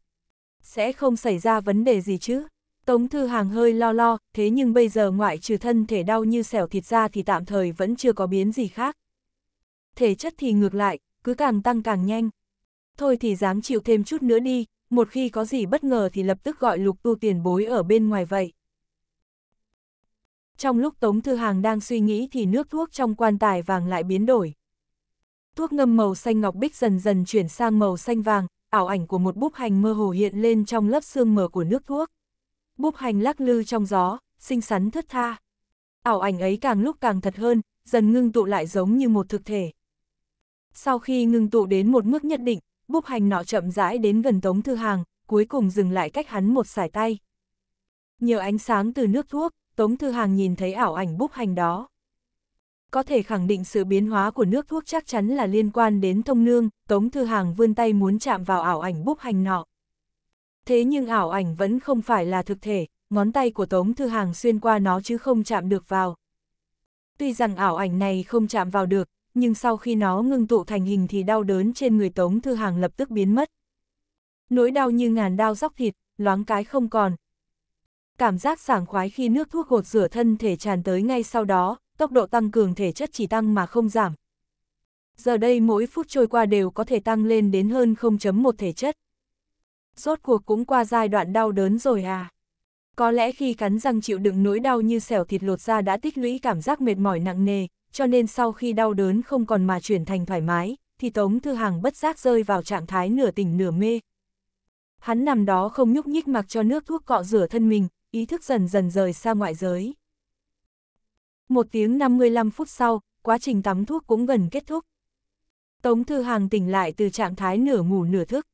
Sẽ không xảy ra vấn đề gì chứ? Tống Thư Hàng hơi lo lo, thế nhưng bây giờ ngoại trừ thân thể đau như xẻo thịt ra thì tạm thời vẫn chưa có biến gì khác. Thể chất thì ngược lại, cứ càng tăng càng nhanh, thôi thì dám chịu thêm chút nữa đi, một khi có gì bất ngờ thì lập tức gọi lục tu tiền bối ở bên ngoài vậy. Trong lúc Tống Thư Hàng đang suy nghĩ thì nước thuốc trong quan tài vàng lại biến đổi. Thuốc ngâm màu xanh ngọc bích dần dần chuyển sang màu xanh vàng, ảo ảnh của một búp hành mơ hồ hiện lên trong lớp xương mờ của nước thuốc. Búp hành lắc lư trong gió, xinh xắn thướt tha. Ảo ảnh ấy càng lúc càng thật hơn, dần ngưng tụ lại giống như một thực thể. Sau khi ngưng tụ đến một mức nhất định, búp hành nọ chậm rãi đến gần Tống Thư Hàng, cuối cùng dừng lại cách hắn một sải tay. Nhờ ánh sáng từ nước thuốc, Tống Thư Hàng nhìn thấy ảo ảnh búp hành đó. Có thể khẳng định sự biến hóa của nước thuốc chắc chắn là liên quan đến thông nương, Tống Thư Hàng vươn tay muốn chạm vào ảo ảnh búp hành nọ. Thế nhưng ảo ảnh vẫn không phải là thực thể, ngón tay của Tống Thư Hàng xuyên qua nó chứ không chạm được vào. Tuy rằng ảo ảnh này không chạm vào được, nhưng sau khi nó ngưng tụ thành hình thì đau đớn trên người Tống Thư Hàng lập tức biến mất. Nỗi đau như ngàn đao róc thịt, loáng cái không còn. Cảm giác sảng khoái khi nước thuốc gột rửa thân thể tràn tới ngay sau đó, tốc độ tăng cường thể chất chỉ tăng mà không giảm. Giờ đây mỗi phút trôi qua đều có thể tăng lên đến hơn 0.1 thể chất. Rốt cuộc cũng qua giai đoạn đau đớn rồi à. Có lẽ khi cắn răng chịu đựng nỗi đau như xẻo thịt lột ra đã tích lũy cảm giác mệt mỏi nặng nề, cho nên sau khi đau đớn không còn mà chuyển thành thoải mái, thì Tống Thư Hàng bất giác rơi vào trạng thái nửa tỉnh nửa mê. Hắn nằm đó không nhúc nhích mặc cho nước thuốc cọ rửa thân mình, ý thức dần dần rời xa ngoại giới. Một tiếng 55 phút sau, quá trình tắm thuốc cũng gần kết thúc. Tống Thư Hàng tỉnh lại từ trạng thái nửa ngủ nửa thức.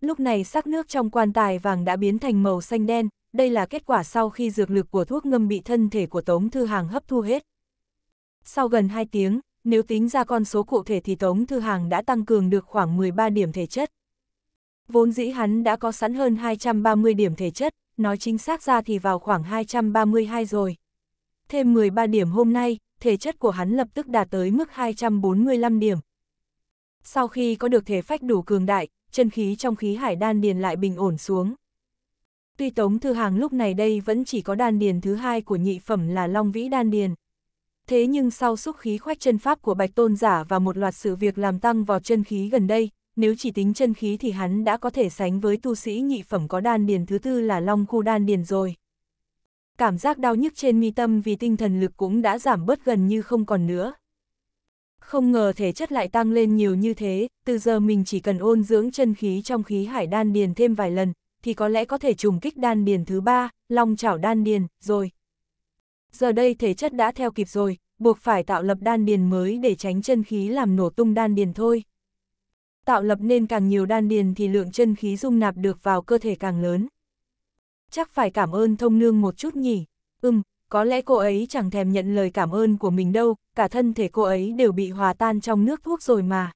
Lúc này sắc nước trong quan tài vàng đã biến thành màu xanh đen, đây là kết quả sau khi dược lực của thuốc ngâm bị thân thể của Tống Thư Hàng hấp thu hết sau gần 2 tiếng, nếu tính ra con số cụ thể thì Tống Thư Hàng đã tăng cường được khoảng 13 điểm thể chất. Vốn dĩ hắn đã có sẵn hơn 230 điểm thể chất, nói chính xác ra thì vào khoảng 232 rồi. Thêm 13 điểm hôm nay, thể chất của hắn lập tức đạt tới mức 245 điểm. Sau khi có được thể phách đủ cường đại, chân khí trong khí hải đan điền lại bình ổn xuống. Tuy Tống Thư Hàng lúc này đây vẫn chỉ có đan điền thứ hai của nhị phẩm là Long Vĩ đan điền, thế nhưng sau xúc khí khoách chân pháp của Bạch Tôn giả và một loạt sự việc làm tăng vào chân khí gần đây, nếu chỉ tính chân khí thì hắn đã có thể sánh với tu sĩ nhị phẩm có đan điền thứ tư là Long Khu đan điền rồi. Cảm giác đau nhức trên mi tâm vì tinh thần lực cũng đã giảm bớt gần như không còn nữa. Không ngờ thể chất lại tăng lên nhiều như thế, từ giờ mình chỉ cần ôn dưỡng chân khí trong khí hải đan điền thêm vài lần, thì có lẽ có thể trùng kích đan điền thứ ba, long chảo đan điền, rồi, giờ đây thể chất đã theo kịp rồi, buộc phải tạo lập đan điền mới để tránh chân khí làm nổ tung đan điền thôi. Tạo lập nên càng nhiều đan điền thì lượng chân khí dung nạp được vào cơ thể càng lớn. Chắc phải cảm ơn thông nương một chút nhỉ, ừm, có lẽ cô ấy chẳng thèm nhận lời cảm ơn của mình đâu, cả thân thể cô ấy đều bị hòa tan trong nước thuốc rồi mà.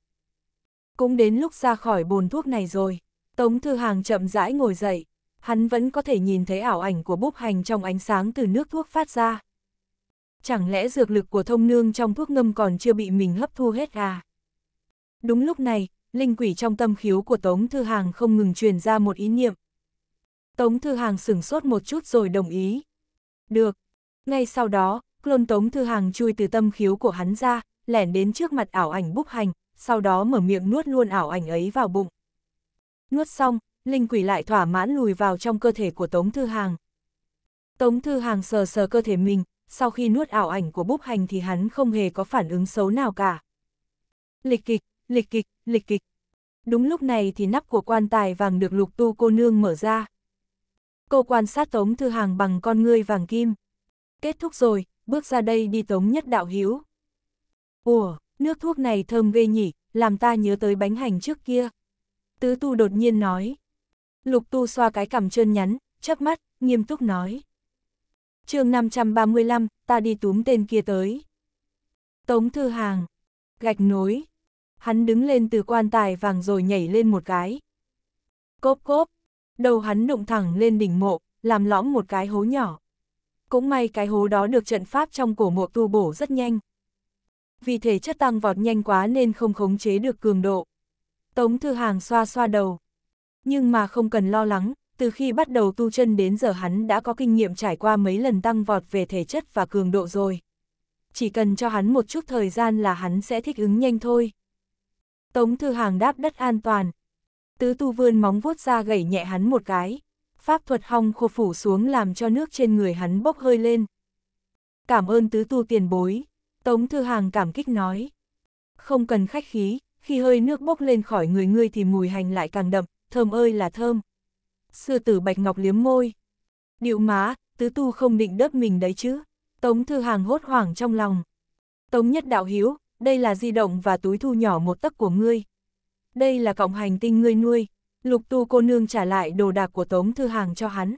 Cũng đến lúc ra khỏi bồn thuốc này rồi, Tống Thư Hàng chậm rãi ngồi dậy, hắn vẫn có thể nhìn thấy ảo ảnh của búp hành trong ánh sáng từ nước thuốc phát ra. Chẳng lẽ dược lực của thông nương trong thuốc ngâm còn chưa bị mình hấp thu hết à? Đúng lúc này, linh quỷ trong tâm khiếu của Tống Thư Hàng không ngừng truyền ra một ý niệm. Tống Thư Hàng sửng sốt một chút rồi đồng ý. Được. Ngay sau đó, clone Tống Thư Hàng chui từ tâm khiếu của hắn ra, lẻn đến trước mặt ảo ảnh búc hành, sau đó mở miệng nuốt luôn ảo ảnh ấy vào bụng. Nuốt xong, linh quỷ lại thỏa mãn lùi vào trong cơ thể của Tống Thư Hàng. Tống Thư Hàng sờ sờ cơ thể mình, sau khi nuốt ảo ảnh của búp hành thì hắn không hề có phản ứng xấu nào cả. Lịch kịch, lịch kịch, lịch kịch. Đúng lúc này thì nắp của quan tài vàng được lục tu cô nương mở ra. Cô quan sát Tống Thư Hàng bằng con ngươi vàng kim. Kết thúc rồi, bước ra đây đi Tống Nhất Đạo Hiếu. Ủa, nước thuốc này thơm ghê nhỉ, làm ta nhớ tới bánh hành trước kia. Tứ tu đột nhiên nói. Lục tu xoa cái cằm trơn nhắn, chớp mắt, nghiêm túc nói chương 535, ta đi túm tên kia tới. Tống Thư Hàng, gạch nối. Hắn đứng lên từ quan tài vàng rồi nhảy lên một cái. Cốp cốp, đầu hắn đụng thẳng lên đỉnh mộ, làm lõm một cái hố nhỏ. Cũng may cái hố đó được trận pháp trong cổ mộ tu bổ rất nhanh. Vì thể chất tăng vọt nhanh quá nên không khống chế được cường độ. Tống Thư Hàng xoa xoa đầu. Nhưng mà không cần lo lắng, từ khi bắt đầu tu chân đến giờ hắn đã có kinh nghiệm trải qua mấy lần tăng vọt về thể chất và cường độ rồi. Chỉ cần cho hắn một chút thời gian là hắn sẽ thích ứng nhanh thôi. Tống Thư Hàng đáp đất an toàn. Tứ tu vươn móng vuốt ra gẩy nhẹ hắn một cái. Pháp thuật hong khô phủ xuống làm cho nước trên người hắn bốc hơi lên. Cảm ơn tứ tu tiền bối. Tống Thư Hàng cảm kích nói. Không cần khách khí, khi hơi nước bốc lên khỏi người ngươi thì mùi hành lại càng đậm, thơm ơi là thơm. Sư tử bạch ngọc liếm môi. Điệu má, tứ tu không định đớp mình đấy chứ. Tống thư hàng hốt hoảng trong lòng. Tống nhất đạo hiếu, đây là di động và túi thu nhỏ một tấc của ngươi. Đây là cộng hành tinh ngươi nuôi. Lục tu cô nương trả lại đồ đạc của Tống thư hàng cho hắn.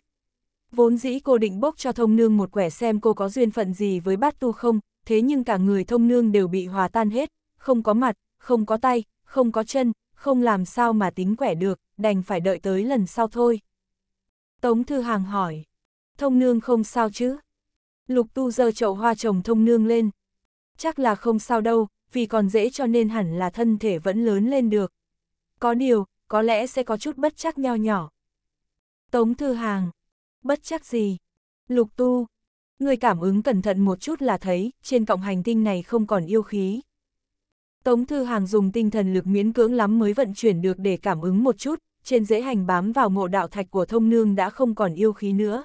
Vốn dĩ cô định bốc cho thông nương một quẻ xem cô có duyên phận gì với bát tu không, thế nhưng cả người thông nương đều bị hòa tan hết, không có mặt, không có tay, không có chân, không làm sao mà tính quẻ được, đành phải đợi tới lần sau thôi. Tống Thư Hàng hỏi, thông nương không sao chứ? Lục tu dơ chậu hoa trồng thông nương lên. Chắc là không sao đâu, vì còn dễ cho nên hẳn là thân thể vẫn lớn lên được. Có điều, có lẽ sẽ có chút bất chắc nho nhỏ. Tống Thư Hàng, bất chắc gì? Lục tu, người cảm ứng cẩn thận một chút là thấy, trên cộng hành tinh này không còn yêu khí. Tống Thư Hàng dùng tinh thần lực miễn cưỡng lắm mới vận chuyển được để cảm ứng một chút, trên dễ hành bám vào ngộ đạo thạch của thông nương đã không còn yêu khí nữa.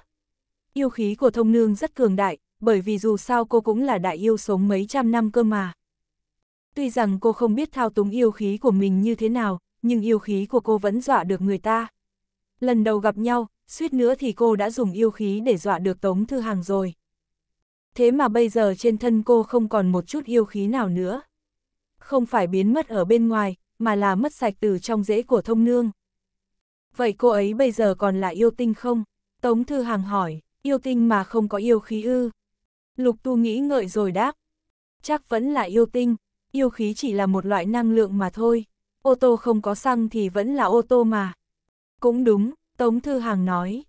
Yêu khí của thông nương rất cường đại, bởi vì dù sao cô cũng là đại yêu sống mấy trăm năm cơ mà. Tuy rằng cô không biết thao túng yêu khí của mình như thế nào, nhưng yêu khí của cô vẫn dọa được người ta. Lần đầu gặp nhau, suýt nữa thì cô đã dùng yêu khí để dọa được Tống Thư Hàng rồi. Thế mà bây giờ trên thân cô không còn một chút yêu khí nào nữa không phải biến mất ở bên ngoài, mà là mất sạch từ trong rễ của thông nương. Vậy cô ấy bây giờ còn là yêu tinh không? Tống Thư Hàng hỏi, yêu tinh mà không có yêu khí ư. Lục Tu nghĩ ngợi rồi đáp. Chắc vẫn là yêu tinh, yêu khí chỉ là một loại năng lượng mà thôi. Ô tô không có xăng thì vẫn là ô tô mà. Cũng đúng, Tống Thư Hàng nói.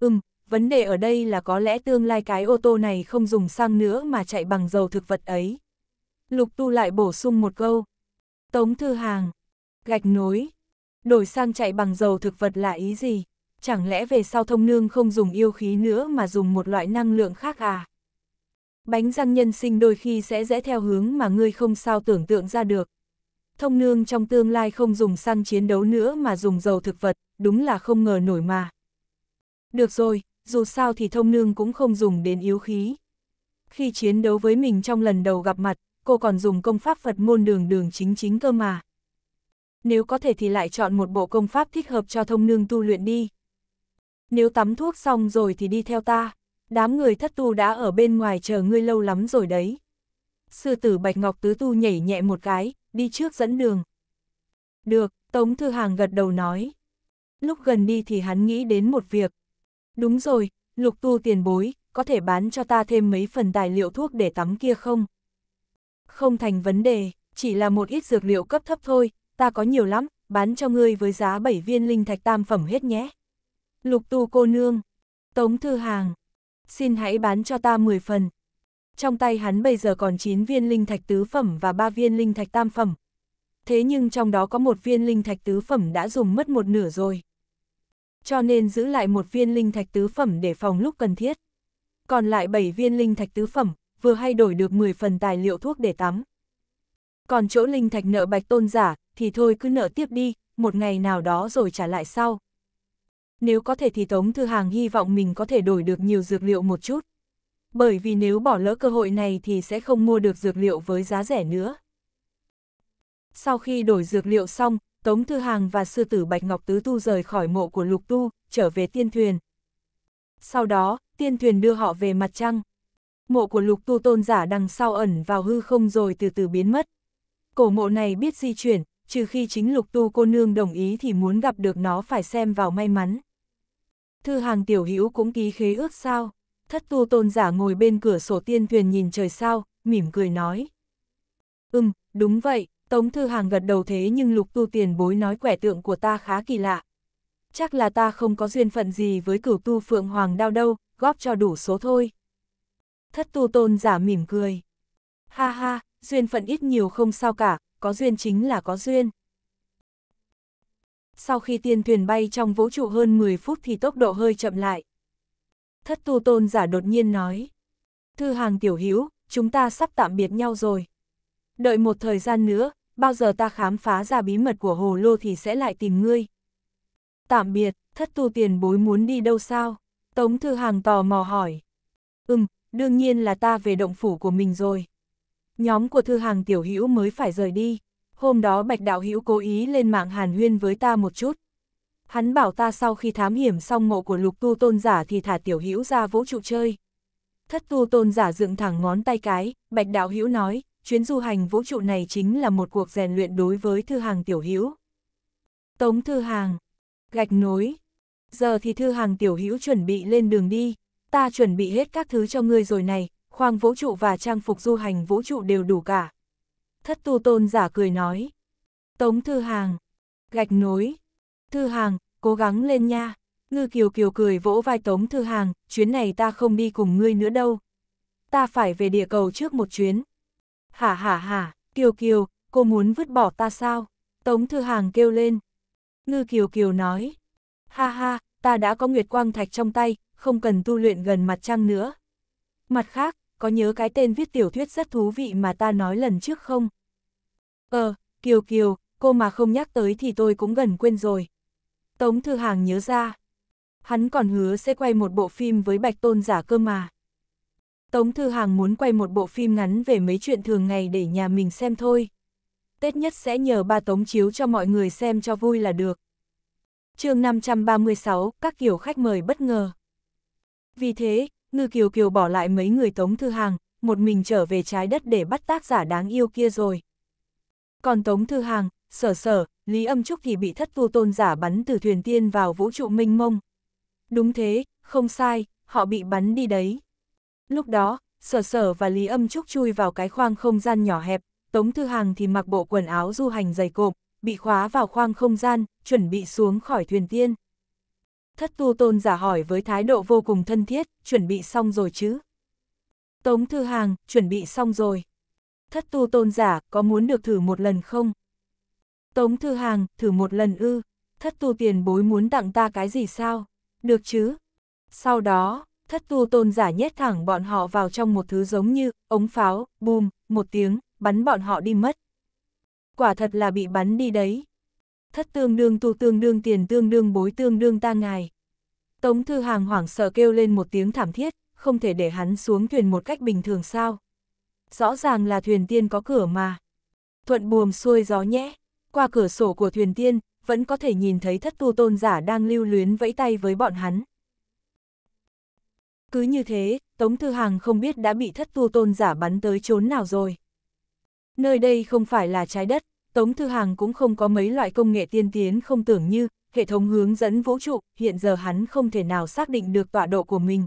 Ừm, vấn đề ở đây là có lẽ tương lai cái ô tô này không dùng xăng nữa mà chạy bằng dầu thực vật ấy. Lục tu lại bổ sung một câu. Tống thư hàng, gạch nối, đổi sang chạy bằng dầu thực vật là ý gì? Chẳng lẽ về sau thông nương không dùng yêu khí nữa mà dùng một loại năng lượng khác à? Bánh răng nhân sinh đôi khi sẽ rẽ theo hướng mà ngươi không sao tưởng tượng ra được. Thông nương trong tương lai không dùng xăng chiến đấu nữa mà dùng dầu thực vật, đúng là không ngờ nổi mà. Được rồi, dù sao thì thông nương cũng không dùng đến yếu khí. Khi chiến đấu với mình trong lần đầu gặp mặt, cô còn dùng công pháp Phật môn đường đường chính chính cơ mà. Nếu có thể thì lại chọn một bộ công pháp thích hợp cho thông nương tu luyện đi. Nếu tắm thuốc xong rồi thì đi theo ta, đám người thất tu đã ở bên ngoài chờ ngươi lâu lắm rồi đấy. Sư tử Bạch Ngọc Tứ Tu nhảy nhẹ một cái, đi trước dẫn đường. Được, Tống Thư Hàng gật đầu nói. Lúc gần đi thì hắn nghĩ đến một việc. Đúng rồi, lục tu tiền bối, có thể bán cho ta thêm mấy phần tài liệu thuốc để tắm kia không? Không thành vấn đề, chỉ là một ít dược liệu cấp thấp thôi, ta có nhiều lắm, bán cho ngươi với giá 7 viên linh thạch tam phẩm hết nhé. Lục tu cô nương, tống thư hàng, xin hãy bán cho ta 10 phần. Trong tay hắn bây giờ còn 9 viên linh thạch tứ phẩm và 3 viên linh thạch tam phẩm. Thế nhưng trong đó có một viên linh thạch tứ phẩm đã dùng mất một nửa rồi. Cho nên giữ lại một viên linh thạch tứ phẩm để phòng lúc cần thiết. Còn lại 7 viên linh thạch tứ phẩm, vừa hay đổi được 10 phần tài liệu thuốc để tắm. Còn chỗ linh thạch nợ bạch tôn giả, thì thôi cứ nợ tiếp đi, một ngày nào đó rồi trả lại sau. Nếu có thể thì Tống Thư Hàng hy vọng mình có thể đổi được nhiều dược liệu một chút. Bởi vì nếu bỏ lỡ cơ hội này thì sẽ không mua được dược liệu với giá rẻ nữa. Sau khi đổi dược liệu xong, Tống Thư Hàng và sư tử Bạch Ngọc Tứ Tu rời khỏi mộ của Lục Tu, trở về tiên thuyền. Sau đó, tiên thuyền đưa họ về mặt trăng mộ của lục tu tôn giả đằng sau ẩn vào hư không rồi từ từ biến mất. Cổ mộ này biết di chuyển, trừ khi chính lục tu cô nương đồng ý thì muốn gặp được nó phải xem vào may mắn. Thư hàng tiểu hữu cũng ký khế ước sao, thất tu tôn giả ngồi bên cửa sổ tiên thuyền nhìn trời sao, mỉm cười nói. Ừm, đúng vậy, Tống Thư Hàng gật đầu thế nhưng lục tu tiền bối nói quẻ tượng của ta khá kỳ lạ. Chắc là ta không có duyên phận gì với cửu tu phượng hoàng đao đâu, góp cho đủ số thôi. Thất tu tôn giả mỉm cười. Ha ha, duyên phận ít nhiều không sao cả, có duyên chính là có duyên. Sau khi tiên thuyền bay trong vũ trụ hơn 10 phút thì tốc độ hơi chậm lại. Thất tu tôn giả đột nhiên nói. Thư hàng tiểu hữu chúng ta sắp tạm biệt nhau rồi. Đợi một thời gian nữa, bao giờ ta khám phá ra bí mật của hồ lô thì sẽ lại tìm ngươi. Tạm biệt, thất tu tiền bối muốn đi đâu sao? Tống Thư Hàng tò mò hỏi. Ừm, đương nhiên là ta về động phủ của mình rồi. Nhóm của thư hàng tiểu hữu mới phải rời đi, hôm đó bạch đạo hữu cố ý lên mạng hàn huyên với ta một chút. Hắn bảo ta sau khi thám hiểm xong mộ của lục tu tôn giả thì thả tiểu hữu ra vũ trụ chơi. Thất tu tôn giả dựng thẳng ngón tay cái, bạch đạo hữu nói, chuyến du hành vũ trụ này chính là một cuộc rèn luyện đối với thư hàng tiểu hữu. Tống thư hàng, gạch nối, giờ thì thư hàng tiểu hữu chuẩn bị lên đường đi, ta chuẩn bị hết các thứ cho ngươi rồi này, khoang vũ trụ và trang phục du hành vũ trụ đều đủ cả. Thất tu tôn giả cười nói. Tống Thư Hàng, gạch nối. Thư Hàng, cố gắng lên nha. Ngư Kiều Kiều cười vỗ vai Tống Thư Hàng, chuyến này ta không đi cùng ngươi nữa đâu. Ta phải về địa cầu trước một chuyến. Hả hả hả, Kiều Kiều, cô muốn vứt bỏ ta sao? Tống Thư Hàng kêu lên. Ngư Kiều Kiều nói. Ha ha, ta đã có Nguyệt Quang Thạch trong tay, không cần tu luyện gần mặt trăng nữa. Mặt khác, có nhớ cái tên viết tiểu thuyết rất thú vị mà ta nói lần trước không? Ờ, Kiều Kiều, cô mà không nhắc tới thì tôi cũng gần quên rồi. Tống Thư Hàng nhớ ra. Hắn còn hứa sẽ quay một bộ phim với Bạch Tôn giả cơ mà. Tống Thư Hàng muốn quay một bộ phim ngắn về mấy chuyện thường ngày để nhà mình xem thôi. Tết nhất sẽ nhờ ba Tống chiếu cho mọi người xem cho vui là được. chương 536, các kiểu khách mời bất ngờ. Vì thế, Ngư Kiều Kiều bỏ lại mấy người Tống Thư Hàng, một mình trở về trái đất để bắt tác giả đáng yêu kia rồi. Còn Tống Thư Hàng, sở sở, Lý Âm Trúc thì bị thất tu tôn giả bắn từ thuyền tiên vào vũ trụ minh mông. Đúng thế, không sai, họ bị bắn đi đấy. Lúc đó, sở sở và Lý Âm Trúc chui vào cái khoang không gian nhỏ hẹp, Tống Thư Hàng thì mặc bộ quần áo du hành dày cộp, bị khóa vào khoang không gian, chuẩn bị xuống khỏi thuyền tiên thất tu tôn giả hỏi với thái độ vô cùng thân thiết, chuẩn bị xong rồi chứ? Tống Thư Hàng, chuẩn bị xong rồi. Thất tu tôn giả, có muốn được thử một lần không? Tống Thư Hàng, thử một lần ư, thất tu tiền bối muốn tặng ta cái gì sao? Được chứ? Sau đó, thất tu tôn giả nhét thẳng bọn họ vào trong một thứ giống như ống pháo, bùm, một tiếng, bắn bọn họ đi mất. Quả thật là bị bắn đi đấy thất tương đương tu tương đương tiền tương đương bối tương đương ta ngài. Tống Thư Hàng hoảng sợ kêu lên một tiếng thảm thiết, không thể để hắn xuống thuyền một cách bình thường sao. Rõ ràng là thuyền tiên có cửa mà. Thuận buồm xuôi gió nhé qua cửa sổ của thuyền tiên, vẫn có thể nhìn thấy thất tu tôn giả đang lưu luyến vẫy tay với bọn hắn. Cứ như thế, Tống Thư Hàng không biết đã bị thất tu tôn giả bắn tới chốn nào rồi. Nơi đây không phải là trái đất, Tống Thư Hàng cũng không có mấy loại công nghệ tiên tiến không tưởng như hệ thống hướng dẫn vũ trụ, hiện giờ hắn không thể nào xác định được tọa độ của mình.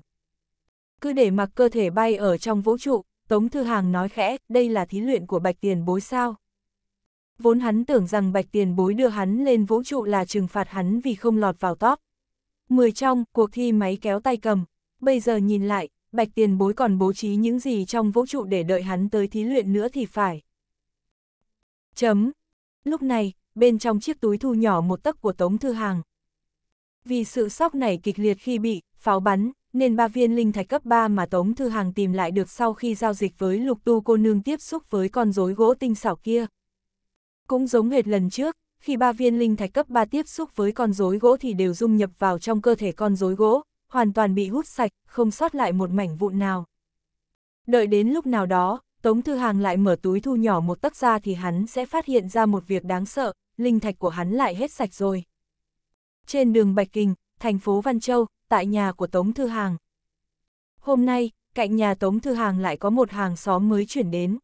Cứ để mặc cơ thể bay ở trong vũ trụ, Tống Thư Hàng nói khẽ, đây là thí luyện của Bạch Tiền Bối sao. Vốn hắn tưởng rằng Bạch Tiền Bối đưa hắn lên vũ trụ là trừng phạt hắn vì không lọt vào top. Mười trong, cuộc thi máy kéo tay cầm. Bây giờ nhìn lại, Bạch Tiền Bối còn bố trí những gì trong vũ trụ để đợi hắn tới thí luyện nữa thì phải. Chấm, Lúc này, bên trong chiếc túi thu nhỏ một tấc của Tống Thư Hàng. Vì sự sốc này kịch liệt khi bị pháo bắn, nên ba viên linh thạch cấp 3 mà Tống Thư Hàng tìm lại được sau khi giao dịch với lục tu cô nương tiếp xúc với con rối gỗ tinh xảo kia. Cũng giống hệt lần trước, khi ba viên linh thạch cấp 3 tiếp xúc với con rối gỗ thì đều dung nhập vào trong cơ thể con rối gỗ, hoàn toàn bị hút sạch, không sót lại một mảnh vụn nào. Đợi đến lúc nào đó, Tống Thư Hàng lại mở túi thu nhỏ một tấc ra thì hắn sẽ phát hiện ra một việc đáng sợ, linh thạch của hắn lại hết sạch rồi. Trên đường Bạch Kinh, thành phố Văn Châu, tại nhà của Tống Thư Hàng. Hôm nay, cạnh nhà Tống Thư Hàng lại có một hàng xóm mới chuyển đến.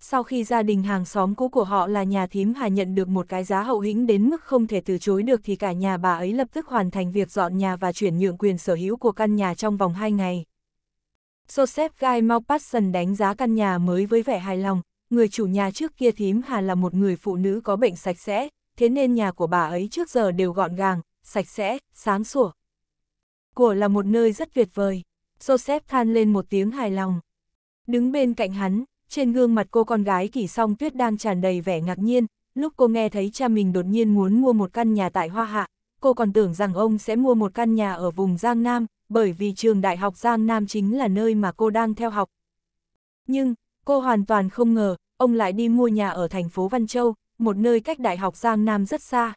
Sau khi gia đình hàng xóm cũ của họ là nhà thím Hà nhận được một cái giá hậu hĩnh đến mức không thể từ chối được thì cả nhà bà ấy lập tức hoàn thành việc dọn nhà và chuyển nhượng quyền sở hữu của căn nhà trong vòng 2 ngày. Joseph Guy Maupassant đánh giá căn nhà mới với vẻ hài lòng, người chủ nhà trước kia thím Hà là một người phụ nữ có bệnh sạch sẽ, thế nên nhà của bà ấy trước giờ đều gọn gàng, sạch sẽ, sáng sủa. Của là một nơi rất tuyệt vời. Joseph than lên một tiếng hài lòng. Đứng bên cạnh hắn, trên gương mặt cô con gái kỳ song tuyết đang tràn đầy vẻ ngạc nhiên, lúc cô nghe thấy cha mình đột nhiên muốn mua một căn nhà tại Hoa Hạ, cô còn tưởng rằng ông sẽ mua một căn nhà ở vùng Giang Nam, bởi vì trường Đại học Giang Nam chính là nơi mà cô đang theo học. Nhưng, cô hoàn toàn không ngờ, ông lại đi mua nhà ở thành phố Văn Châu, một nơi cách Đại học Giang Nam rất xa.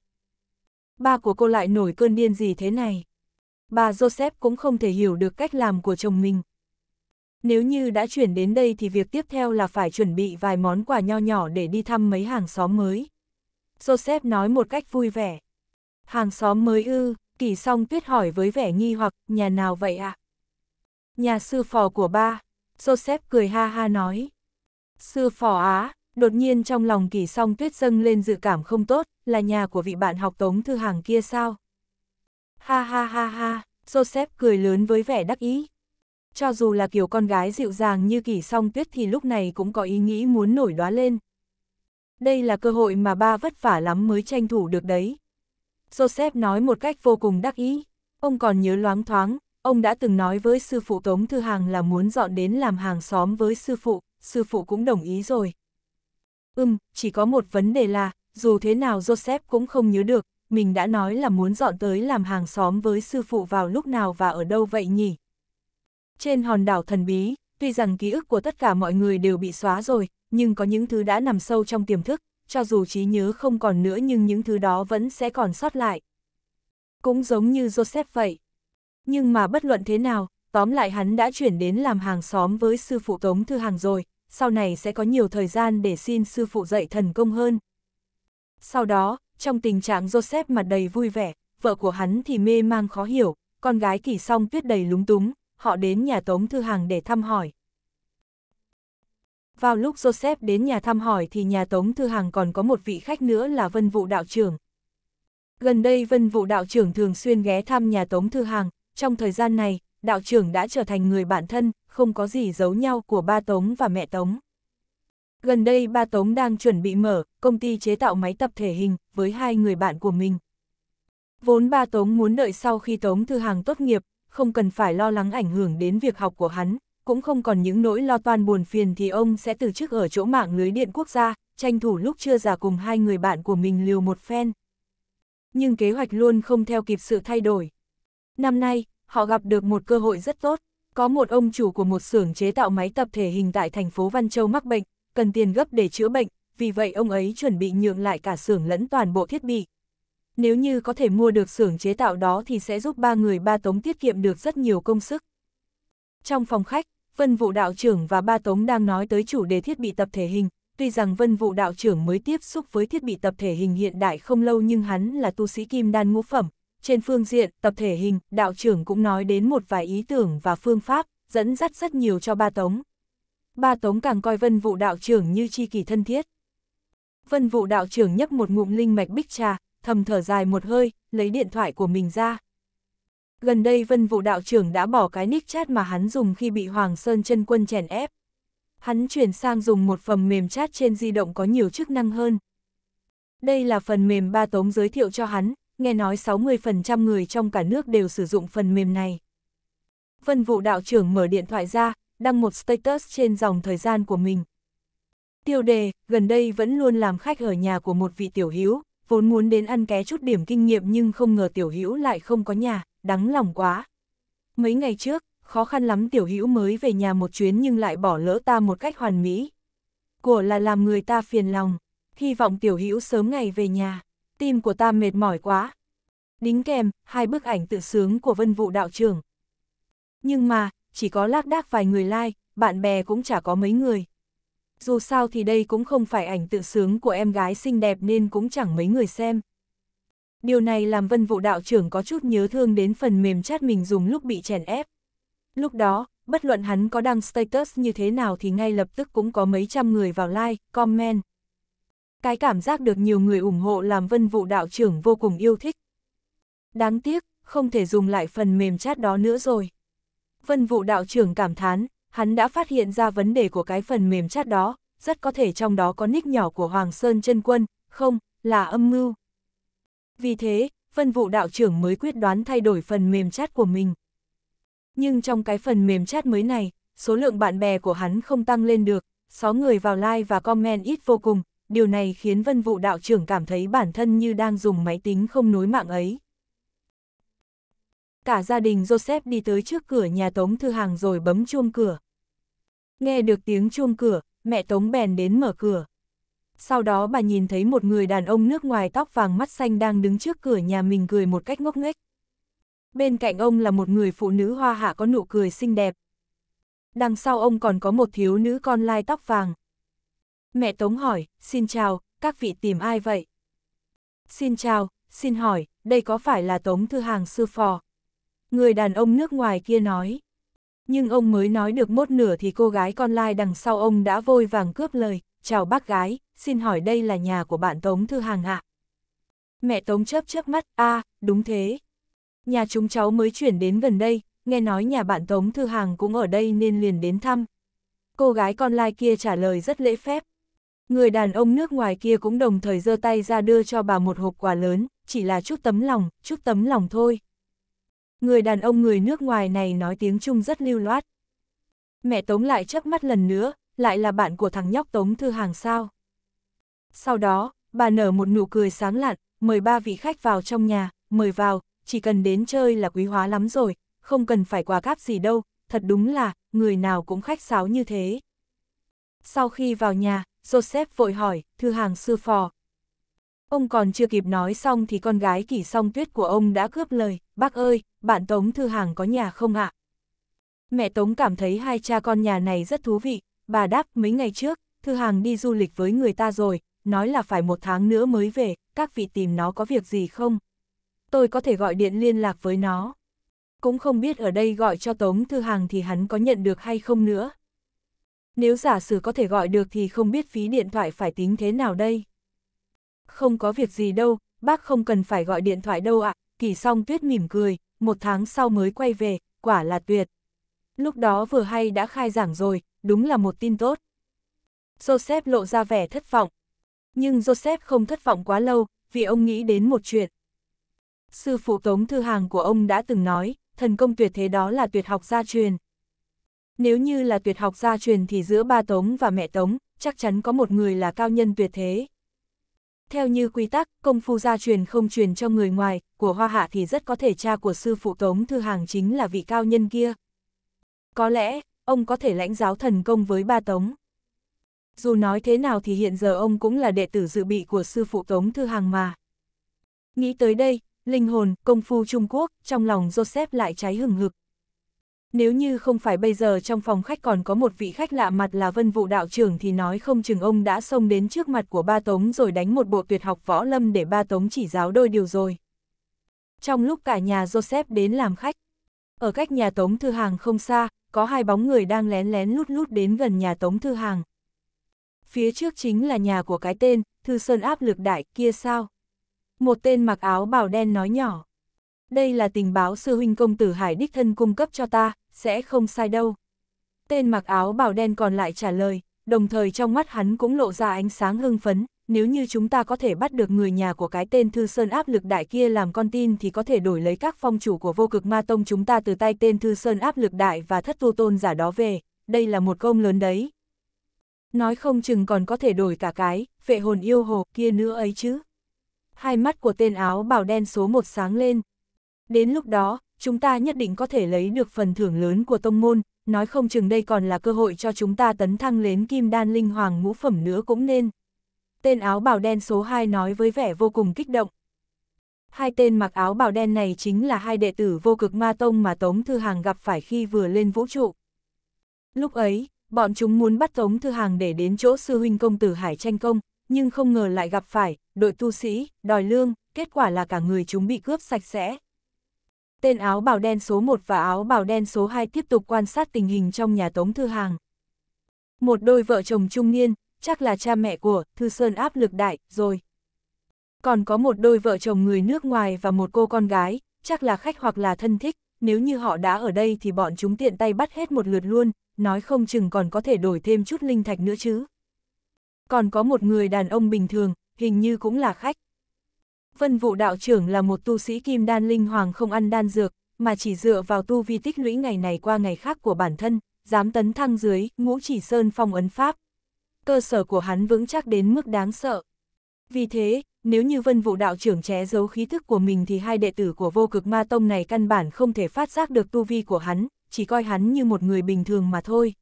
Ba của cô lại nổi cơn điên gì thế này? Bà Joseph cũng không thể hiểu được cách làm của chồng mình. Nếu như đã chuyển đến đây thì việc tiếp theo là phải chuẩn bị vài món quà nho nhỏ để đi thăm mấy hàng xóm mới. Joseph nói một cách vui vẻ. Hàng xóm mới ư, kỳ song tuyết hỏi với vẻ nghi hoặc, nhà nào vậy ạ? À? Nhà sư phò của ba, Joseph cười ha ha nói. Sư phò á, đột nhiên trong lòng kỳ song tuyết dâng lên dự cảm không tốt, là nhà của vị bạn học tống thư hàng kia sao? Ha ha ha ha, Joseph cười lớn với vẻ đắc ý. Cho dù là kiểu con gái dịu dàng như kỳ song tuyết thì lúc này cũng có ý nghĩ muốn nổi đoá lên. Đây là cơ hội mà ba vất vả lắm mới tranh thủ được đấy. Joseph nói một cách vô cùng đắc ý. Ông còn nhớ loáng thoáng, ông đã từng nói với sư phụ Tống Thư Hàng là muốn dọn đến làm hàng xóm với sư phụ, sư phụ cũng đồng ý rồi. Ừm, chỉ có một vấn đề là, dù thế nào Joseph cũng không nhớ được, mình đã nói là muốn dọn tới làm hàng xóm với sư phụ vào lúc nào và ở đâu vậy nhỉ? Trên hòn đảo thần bí, tuy rằng ký ức của tất cả mọi người đều bị xóa rồi, nhưng có những thứ đã nằm sâu trong tiềm thức, cho dù trí nhớ không còn nữa nhưng những thứ đó vẫn sẽ còn sót lại. Cũng giống như Joseph vậy. Nhưng mà bất luận thế nào, tóm lại hắn đã chuyển đến làm hàng xóm với sư phụ Tống Thư Hàng rồi, sau này sẽ có nhiều thời gian để xin sư phụ dạy thần công hơn. Sau đó, trong tình trạng Joseph mặt đầy vui vẻ, vợ của hắn thì mê mang khó hiểu, con gái kỳ song tuyết đầy lúng túng, họ đến nhà Tống Thư Hàng để thăm hỏi. Vào lúc Joseph đến nhà thăm hỏi thì nhà Tống Thư Hằng còn có một vị khách nữa là Vân Vụ Đạo trưởng. Gần đây Vân Vụ Đạo trưởng thường xuyên ghé thăm nhà Tống Thư Hằng, trong thời gian này, Đạo trưởng đã trở thành người bạn thân, không có gì giấu nhau của ba Tống và mẹ Tống. Gần đây ba Tống đang chuẩn bị mở công ty chế tạo máy tập thể hình với hai người bạn của mình. Vốn ba Tống muốn đợi sau khi Tống Thư Hàng tốt nghiệp, không cần phải lo lắng ảnh hưởng đến việc học của hắn, cũng không còn những nỗi lo toan buồn phiền thì ông sẽ từ chức ở chỗ mạng lưới điện quốc gia, tranh thủ lúc chưa già cùng hai người bạn của mình liều một phen. Nhưng kế hoạch luôn không theo kịp sự thay đổi. Năm nay, họ gặp được một cơ hội rất tốt. Có một ông chủ của một xưởng chế tạo máy tập thể hình tại thành phố Văn Châu mắc bệnh, cần tiền gấp để chữa bệnh, vì vậy ông ấy chuẩn bị nhượng lại cả xưởng lẫn toàn bộ thiết bị. Nếu như có thể mua được xưởng chế tạo đó thì sẽ giúp ba người ba tống tiết kiệm được rất nhiều công sức. Trong phòng khách, Vân vũ Đạo trưởng và Ba Tống đang nói tới chủ đề thiết bị tập thể hình. Tuy rằng Vân vũ Đạo trưởng mới tiếp xúc với thiết bị tập thể hình hiện đại không lâu nhưng hắn là tu sĩ kim đan ngũ phẩm. Trên phương diện tập thể hình, đạo trưởng cũng nói đến một vài ý tưởng và phương pháp, dẫn dắt rất nhiều cho Ba Tống. Ba Tống càng coi Vân vũ Đạo trưởng như chi kỷ thân thiết. Vân vũ Đạo trưởng nhấp một ngụm linh mạch bích trà, thầm thở dài một hơi, lấy điện thoại của mình ra, gần đây Vân Vũ Đạo trưởng đã bỏ cái nick chat mà hắn dùng khi bị Hoàng Sơn chân quân chèn ép. Hắn chuyển sang dùng một phần mềm chat trên di động có nhiều chức năng hơn. Đây là phần mềm Ba Tống giới thiệu cho hắn, nghe nói 60% người trong cả nước đều sử dụng phần mềm này. Vân Vũ Đạo trưởng mở điện thoại ra, đăng một status trên dòng thời gian của mình. Tiêu đề, gần đây vẫn luôn làm khách ở nhà của một vị tiểu hữu, vốn muốn đến ăn ké chút điểm kinh nghiệm nhưng không ngờ tiểu hữu lại không có nhà đắng lòng quá. Mấy ngày trước, khó khăn lắm tiểu hữu mới về nhà một chuyến nhưng lại bỏ lỡ ta một cách hoàn mỹ. Của là làm người ta phiền lòng, hy vọng tiểu hữu sớm ngày về nhà, tim của ta mệt mỏi quá. Đính kèm, hai bức ảnh tự sướng của vân vụ đạo trưởng. Nhưng mà, chỉ có lác đác vài người like, bạn bè cũng chả có mấy người. Dù sao thì đây cũng không phải ảnh tự sướng của em gái xinh đẹp nên cũng chẳng mấy người xem. Điều này làm vân vụ đạo trưởng có chút nhớ thương đến phần mềm chat mình dùng lúc bị chèn ép. Lúc đó, bất luận hắn có đăng status như thế nào thì ngay lập tức cũng có mấy trăm người vào like, comment. Cái cảm giác được nhiều người ủng hộ làm vân vụ đạo trưởng vô cùng yêu thích. Đáng tiếc, không thể dùng lại phần mềm chat đó nữa rồi. Vân vụ đạo trưởng cảm thán, hắn đã phát hiện ra vấn đề của cái phần mềm chat đó, rất có thể trong đó có nick nhỏ của Hoàng Sơn chân Quân, không, là âm mưu. Vì thế, vân vụ đạo trưởng mới quyết đoán thay đổi phần mềm chat của mình. Nhưng trong cái phần mềm chat mới này, số lượng bạn bè của hắn không tăng lên được, 6 người vào like và comment ít vô cùng, điều này khiến vân vụ đạo trưởng cảm thấy bản thân như đang dùng máy tính không nối mạng ấy. Cả gia đình Joseph đi tới trước cửa nhà Tống Thư Hàng rồi bấm chuông cửa. Nghe được tiếng chuông cửa, mẹ Tống bèn đến mở cửa. Sau đó bà nhìn thấy một người đàn ông nước ngoài tóc vàng mắt xanh đang đứng trước cửa nhà mình cười một cách ngốc nghếch. Bên cạnh ông là một người phụ nữ hoa hạ có nụ cười xinh đẹp. Đằng sau ông còn có một thiếu nữ con lai tóc vàng. Mẹ Tống hỏi, xin chào, các vị tìm ai vậy? Xin chào, xin hỏi, đây có phải là Tống Thư Hàng Sư Phò? Người đàn ông nước ngoài kia nói. Nhưng ông mới nói được mốt nửa thì cô gái con lai đằng sau ông đã vôi vàng cướp lời, chào bác gái, xin hỏi đây là nhà của bạn Tống Thư Hàng ạ. À? Mẹ Tống chớp chớp mắt, a à, đúng thế. Nhà chúng cháu mới chuyển đến gần đây, nghe nói nhà bạn Tống Thư Hàng cũng ở đây nên liền đến thăm. Cô gái con lai kia trả lời rất lễ phép. Người đàn ông nước ngoài kia cũng đồng thời giơ tay ra đưa cho bà một hộp quà lớn, chỉ là chút tấm lòng, chút tấm lòng thôi. Người đàn ông người nước ngoài này nói tiếng Trung rất lưu loát. Mẹ Tống lại chớp mắt lần nữa, lại là bạn của thằng nhóc Tống Thư Hàng sao? Sau đó, bà nở một nụ cười sáng lạn, mời ba vị khách vào trong nhà, mời vào, chỉ cần đến chơi là quý hóa lắm rồi, không cần phải quà cáp gì đâu, thật đúng là, người nào cũng khách sáo như thế. Sau khi vào nhà, Joseph vội hỏi, thư hàng sư phò. Ông còn chưa kịp nói xong thì con gái kỷ song tuyết của ông đã cướp lời, bác ơi, bạn Tống thư hàng có nhà không ạ? Mẹ Tống cảm thấy hai cha con nhà này rất thú vị, bà đáp mấy ngày trước, thư hàng đi du lịch với người ta rồi, nói là phải một tháng nữa mới về, các vị tìm nó có việc gì không? Tôi có thể gọi điện liên lạc với nó. Cũng không biết ở đây gọi cho Tống Thư Hàng thì hắn có nhận được hay không nữa. Nếu giả sử có thể gọi được thì không biết phí điện thoại phải tính thế nào đây. Không có việc gì đâu, bác không cần phải gọi điện thoại đâu ạ, à. kỳ song tuyết mỉm cười, một tháng sau mới quay về, quả là tuyệt. Lúc đó vừa hay đã khai giảng rồi, đúng là một tin tốt. Joseph lộ ra vẻ thất vọng, nhưng Joseph không thất vọng quá lâu, vì ông nghĩ đến một chuyện. Sư phụ Tống Thư Hàng của ông đã từng nói, thần công tuyệt thế đó là tuyệt học gia truyền. Nếu như là tuyệt học gia truyền thì giữa ba Tống và mẹ Tống, chắc chắn có một người là cao nhân tuyệt thế. Theo như quy tắc, công phu gia truyền không truyền cho người ngoài, của Hoa Hạ thì rất có thể cha của sư phụ Tống Thư Hàng chính là vị cao nhân kia. Có lẽ, ông có thể lãnh giáo thần công với ba Tống. Dù nói thế nào thì hiện giờ ông cũng là đệ tử dự bị của sư phụ Tống Thư Hàng mà. Nghĩ tới đây, linh hồn, công phu Trung Quốc, trong lòng Joseph lại cháy hừng hực. Nếu như không phải bây giờ trong phòng khách còn có một vị khách lạ mặt là vân vụ đạo trưởng thì nói không chừng ông đã xông đến trước mặt của ba tống rồi đánh một bộ tuyệt học võ lâm để ba tống chỉ giáo đôi điều rồi. Trong lúc cả nhà Joseph đến làm khách, ở cách nhà tống thư hàng không xa, có hai bóng người đang lén lén lút lút đến gần nhà tống thư hàng phía trước chính là nhà của cái tên, thư sơn áp lực đại kia sao? Một tên mặc áo bào đen nói nhỏ. Đây là tình báo sư huynh công tử Hải Đích Thân cung cấp cho ta, sẽ không sai đâu. Tên mặc áo bào đen còn lại trả lời, đồng thời trong mắt hắn cũng lộ ra ánh sáng hưng phấn, nếu như chúng ta có thể bắt được người nhà của cái tên Thư Sơn áp lực đại kia làm con tin thì có thể đổi lấy các phong chủ của vô cực ma tông chúng ta từ tay tên Thư Sơn áp lực đại và thất tu tôn giả đó về, đây là một công lớn đấy nói không chừng còn có thể đổi cả cái, vệ hồn yêu hồ kia nữa ấy chứ. Hai mắt của tên áo bảo đen số một sáng lên. Đến lúc đó, chúng ta nhất định có thể lấy được phần thưởng lớn của tông môn, nói không chừng đây còn là cơ hội cho chúng ta tấn thăng lên kim đan linh hoàng ngũ phẩm nữa cũng nên. Tên áo bào đen số 2 nói với vẻ vô cùng kích động. Hai tên mặc áo bào đen này chính là hai đệ tử vô cực ma tông mà Tống Thư Hàng gặp phải khi vừa lên vũ trụ. Lúc ấy, bọn chúng muốn bắt Tống Thư Hàng để đến chỗ sư huynh công tử Hải tranh công, nhưng không ngờ lại gặp phải, đội tu sĩ, đòi lương, kết quả là cả người chúng bị cướp sạch sẽ. Tên áo bào đen số 1 và áo bào đen số 2 tiếp tục quan sát tình hình trong nhà Tống Thư Hàng. Một đôi vợ chồng trung niên, chắc là cha mẹ của Thư Sơn áp lực đại, rồi. Còn có một đôi vợ chồng người nước ngoài và một cô con gái, chắc là khách hoặc là thân thích, nếu như họ đã ở đây thì bọn chúng tiện tay bắt hết một lượt luôn, nói không chừng còn có thể đổi thêm chút linh thạch nữa chứ. Còn có một người đàn ông bình thường, hình như cũng là khách. Vân vụ đạo trưởng là một tu sĩ kim đan linh hoàng không ăn đan dược, mà chỉ dựa vào tu vi tích lũy ngày này qua ngày khác của bản thân, dám tấn thăng dưới, ngũ chỉ sơn phong ấn pháp. Cơ sở của hắn vững chắc đến mức đáng sợ. Vì thế, nếu như vân vụ đạo trưởng ché giấu khí thức của mình thì hai đệ tử của vô cực ma tông này căn bản không thể phát giác được tu vi của hắn, chỉ coi hắn như một người bình thường mà thôi.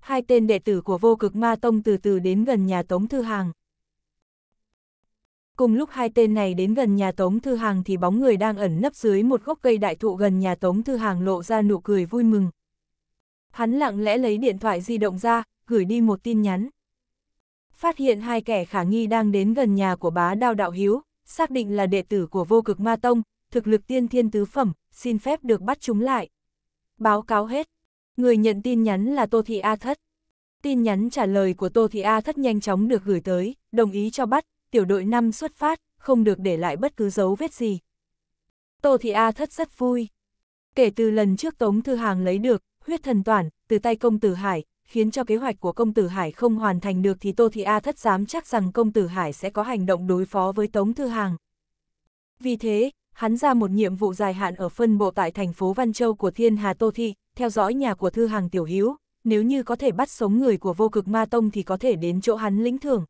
Hai tên đệ tử của vô cực ma tông từ từ đến gần nhà Tống Thư Hàng. Cùng lúc hai tên này đến gần nhà Tống Thư Hàng thì bóng người đang ẩn nấp dưới một gốc cây đại thụ gần nhà Tống Thư Hàng lộ ra nụ cười vui mừng. Hắn lặng lẽ lấy điện thoại di động ra, gửi đi một tin nhắn. Phát hiện hai kẻ khả nghi đang đến gần nhà của bá đao đạo hiếu, xác định là đệ tử của vô cực ma tông, thực lực tiên thiên tứ phẩm, xin phép được bắt chúng lại. Báo cáo hết. Người nhận tin nhắn là Tô Thị A Thất. Tin nhắn trả lời của Tô Thị A Thất nhanh chóng được gửi tới, đồng ý cho bắt, tiểu đội 5 xuất phát, không được để lại bất cứ dấu vết gì. Tô Thị A Thất rất vui. Kể từ lần trước Tống Thư Hàng lấy được, huyết thần toàn, từ tay công tử Hải, khiến cho kế hoạch của công tử Hải không hoàn thành được thì Tô Thị A Thất dám chắc rằng công tử Hải sẽ có hành động đối phó với Tống Thư Hàng. Vì thế, hắn ra một nhiệm vụ dài hạn ở phân bộ tại thành phố Văn Châu của Thiên Hà Tô Thị, theo dõi nhà của Thư Hàng Tiểu Hiếu, nếu như có thể bắt sống người của vô cực ma tông thì có thể đến chỗ hắn lĩnh thưởng.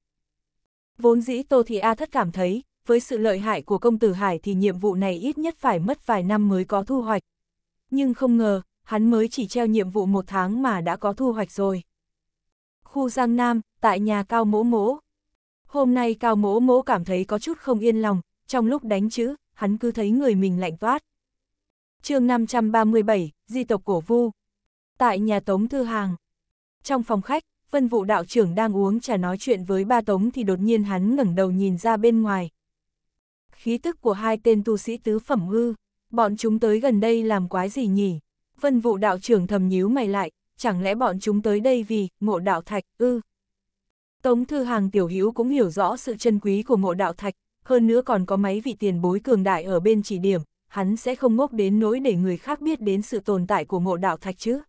Vốn dĩ Tô Thị A thất cảm thấy, với sự lợi hại của công tử Hải thì nhiệm vụ này ít nhất phải mất vài năm mới có thu hoạch. Nhưng không ngờ, hắn mới chỉ treo nhiệm vụ một tháng mà đã có thu hoạch rồi. Khu Giang Nam, tại nhà Cao Mỗ Mỗ. Hôm nay Cao Mỗ Mỗ cảm thấy có chút không yên lòng, trong lúc đánh chữ, hắn cứ thấy người mình lạnh toát. chương 537, Di tộc cổ vu. Tại nhà Tống Thư Hàng. Trong phòng khách, vân vũ đạo trưởng đang uống trà nói chuyện với ba Tống thì đột nhiên hắn ngẩng đầu nhìn ra bên ngoài. Khí tức của hai tên tu sĩ tứ phẩm hư, bọn chúng tới gần đây làm quái gì nhỉ? vân vũ đạo trưởng thầm nhíu mày lại, chẳng lẽ bọn chúng tới đây vì ngộ đạo thạch ư? Tống Thư Hàng tiểu hữu cũng hiểu rõ sự chân quý của ngộ đạo thạch, hơn nữa còn có mấy vị tiền bối cường đại ở bên chỉ điểm, hắn sẽ không ngốc đến nỗi để người khác biết đến sự tồn tại của ngộ đạo thạch chứ.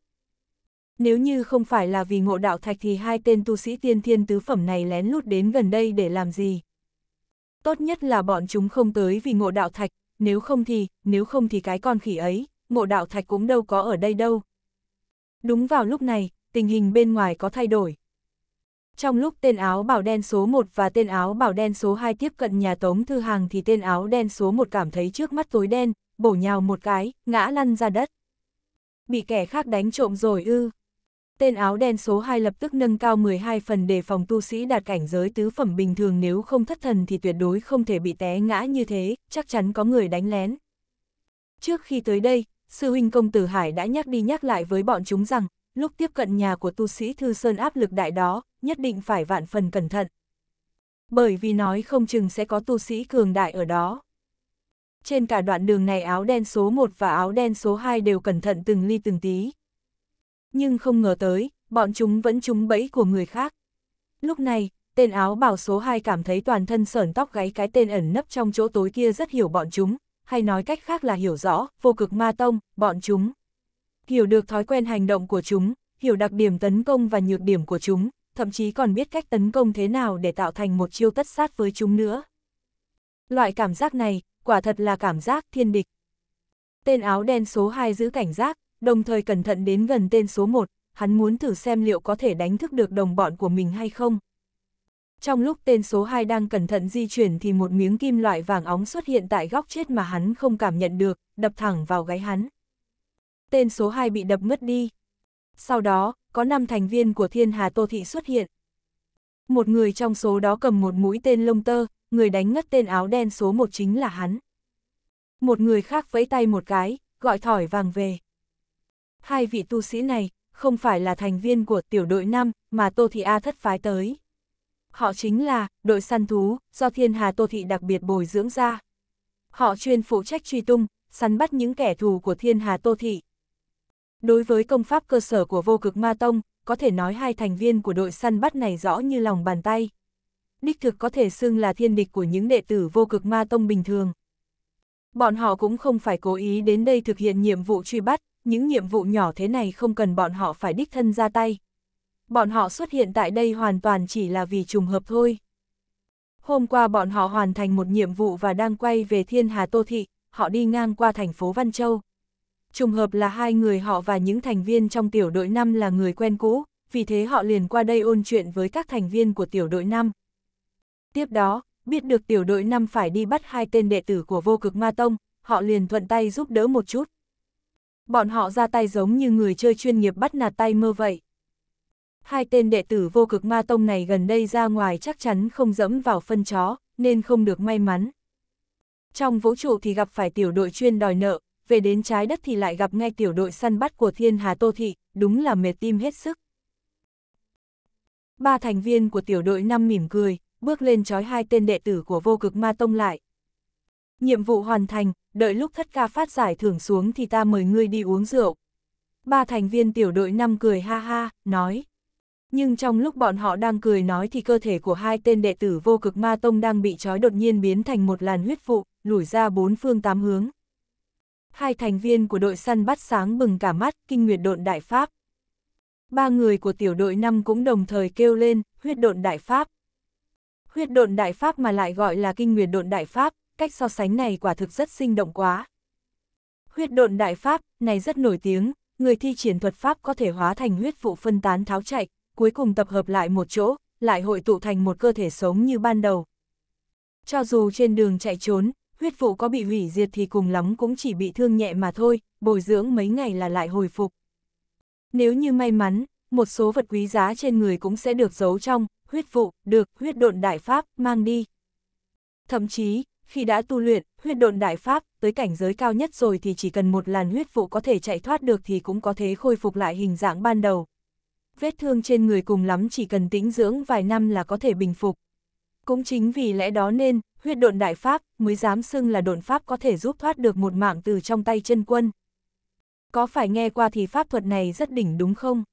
Nếu như không phải là vì ngộ đạo thạch thì hai tên tu sĩ tiên thiên tứ phẩm này lén lút đến gần đây để làm gì? Tốt nhất là bọn chúng không tới vì ngộ đạo thạch, nếu không thì, nếu không thì cái con khỉ ấy, ngộ đạo thạch cũng đâu có ở đây đâu. Đúng vào lúc này, tình hình bên ngoài có thay đổi, trong lúc tên áo bảo đen số 1 và tên áo bảo đen số 2 tiếp cận nhà Tống Thư Hàng thì tên áo đen số 1 cảm thấy trước mắt tối đen, bổ nhào một cái, ngã lăn ra đất. Bị kẻ khác đánh trộm rồi ư. Tên áo đen số 2 lập tức nâng cao 12 phần để phòng tu sĩ đạt cảnh giới tứ phẩm bình thường nếu không thất thần thì tuyệt đối không thể bị té ngã như thế, chắc chắn có người đánh lén. Trước khi tới đây, sư huynh công tử Hải đã nhắc đi nhắc lại với bọn chúng rằng, lúc tiếp cận nhà của tu sĩ Thư Sơn áp lực đại đó, nhất định phải vạn phần cẩn thận. Bởi vì nói không chừng sẽ có tu sĩ cường đại ở đó. Trên cả đoạn đường này áo đen số 1 và áo đen số 2 đều cẩn thận từng ly từng tí. Nhưng không ngờ tới, bọn chúng vẫn trúng bẫy của người khác. Lúc này, tên áo bảo số 2 cảm thấy toàn thân sởn tóc gáy cái tên ẩn nấp trong chỗ tối kia rất hiểu bọn chúng, hay nói cách khác là hiểu rõ, vô cực ma tông, bọn chúng, hiểu được thói quen hành động của chúng, hiểu đặc điểm tấn công và nhược điểm của chúng, thậm chí còn biết cách tấn công thế nào để tạo thành một chiêu tất sát với chúng nữa. Loại cảm giác này, quả thật là cảm giác thiên địch. Tên áo đen số 2 giữ cảnh giác, đồng thời cẩn thận đến gần tên số 1, hắn muốn thử xem liệu có thể đánh thức được đồng bọn của mình hay không. Trong lúc tên số 2 đang cẩn thận di chuyển thì một miếng kim loại vàng óng xuất hiện tại góc chết mà hắn không cảm nhận được, đập thẳng vào gáy hắn tên số 2 bị đập ngất đi. Sau đó, có 5 thành viên của thiên hà Tô Thị xuất hiện. Một người trong số đó cầm một mũi tên lông tơ, người đánh ngất tên áo đen số 1 chính là hắn. Một người khác vẫy tay một cái, gọi thỏi vàng về. Hai vị tu sĩ này, không phải là thành viên của tiểu đội 5 mà Tô Thị A thất phái tới. Họ chính là đội săn thú do thiên hà Tô Thị đặc biệt bồi dưỡng ra. Họ chuyên phụ trách truy tung, săn bắt những kẻ thù của thiên hà Tô Thị. Đối với công pháp cơ sở của vô cực ma tông, có thể nói hai thành viên của đội săn bắt này rõ như lòng bàn tay. Đích thực có thể xưng là thiên địch của những đệ tử vô cực ma tông bình thường. Bọn họ cũng không phải cố ý đến đây thực hiện nhiệm vụ truy bắt, những nhiệm vụ nhỏ thế này không cần bọn họ phải đích thân ra tay. Bọn họ xuất hiện tại đây hoàn toàn chỉ là vì trùng hợp thôi. Hôm qua bọn họ hoàn thành một nhiệm vụ và đang quay về Thiên Hà Tô Thị, họ đi ngang qua thành phố Văn Châu trùng hợp là hai người họ và những thành viên trong tiểu đội 5 là người quen cũ, vì thế họ liền qua đây ôn chuyện với các thành viên của tiểu đội 5. Tiếp đó, biết được tiểu đội 5 phải đi bắt hai tên đệ tử của vô cực ma tông, họ liền thuận tay giúp đỡ một chút. Bọn họ ra tay giống như người chơi chuyên nghiệp bắt nạt tay mơ vậy. Hai tên đệ tử vô cực ma tông này gần đây ra ngoài chắc chắn không dẫm vào phân chó, nên không được may mắn. Trong vũ trụ thì gặp phải tiểu đội chuyên đòi nợ, về đến trái đất thì lại gặp ngay tiểu đội săn bắt của thiên hà Tô Thị, đúng là mệt tim hết sức. Ba thành viên của tiểu đội năm mỉm cười, bước lên trói hai tên đệ tử của vô cực ma tông lại. Nhiệm vụ hoàn thành, đợi lúc thất ca phát giải thưởng xuống thì ta mời ngươi đi uống rượu. Ba thành viên tiểu đội năm cười ha ha, nói. Nhưng trong lúc bọn họ đang cười nói thì cơ thể của hai tên đệ tử vô cực ma tông đang bị trói đột nhiên biến thành một làn huyết vụ, lủi ra bốn phương tám hướng hai thành viên của đội săn bắt sáng bừng cả mắt, kinh nguyệt độn đại pháp. Ba người của tiểu đội năm cũng đồng thời kêu lên, huyết độn đại pháp. Huyết độn đại pháp mà lại gọi là kinh nguyệt độn đại pháp, cách so sánh này quả thực rất sinh động quá. Huyết độn đại pháp, này rất nổi tiếng, người thi triển thuật pháp có thể hóa thành huyết vụ phân tán tháo chạy, cuối cùng tập hợp lại một chỗ, lại hội tụ thành một cơ thể sống như ban đầu. Cho dù trên đường chạy trốn, huyết vụ có bị hủy diệt thì cùng lắm cũng chỉ bị thương nhẹ mà thôi, bồi dưỡng mấy ngày là lại hồi phục. Nếu như may mắn, một số vật quý giá trên người cũng sẽ được giấu trong, huyết vụ, được huyết độn đại pháp mang đi. Thậm chí, khi đã tu luyện, huyết độn đại pháp, tới cảnh giới cao nhất rồi thì chỉ cần một làn huyết vụ có thể chạy thoát được thì cũng có thể khôi phục lại hình dạng ban đầu. Vết thương trên người cùng lắm chỉ cần tĩnh dưỡng vài năm là có thể bình phục. Cũng chính vì lẽ đó nên, huyết độn đại pháp mới dám xưng là độn pháp có thể giúp thoát được một mạng từ trong tay chân quân. Có phải nghe qua thì pháp thuật này rất đỉnh đúng không?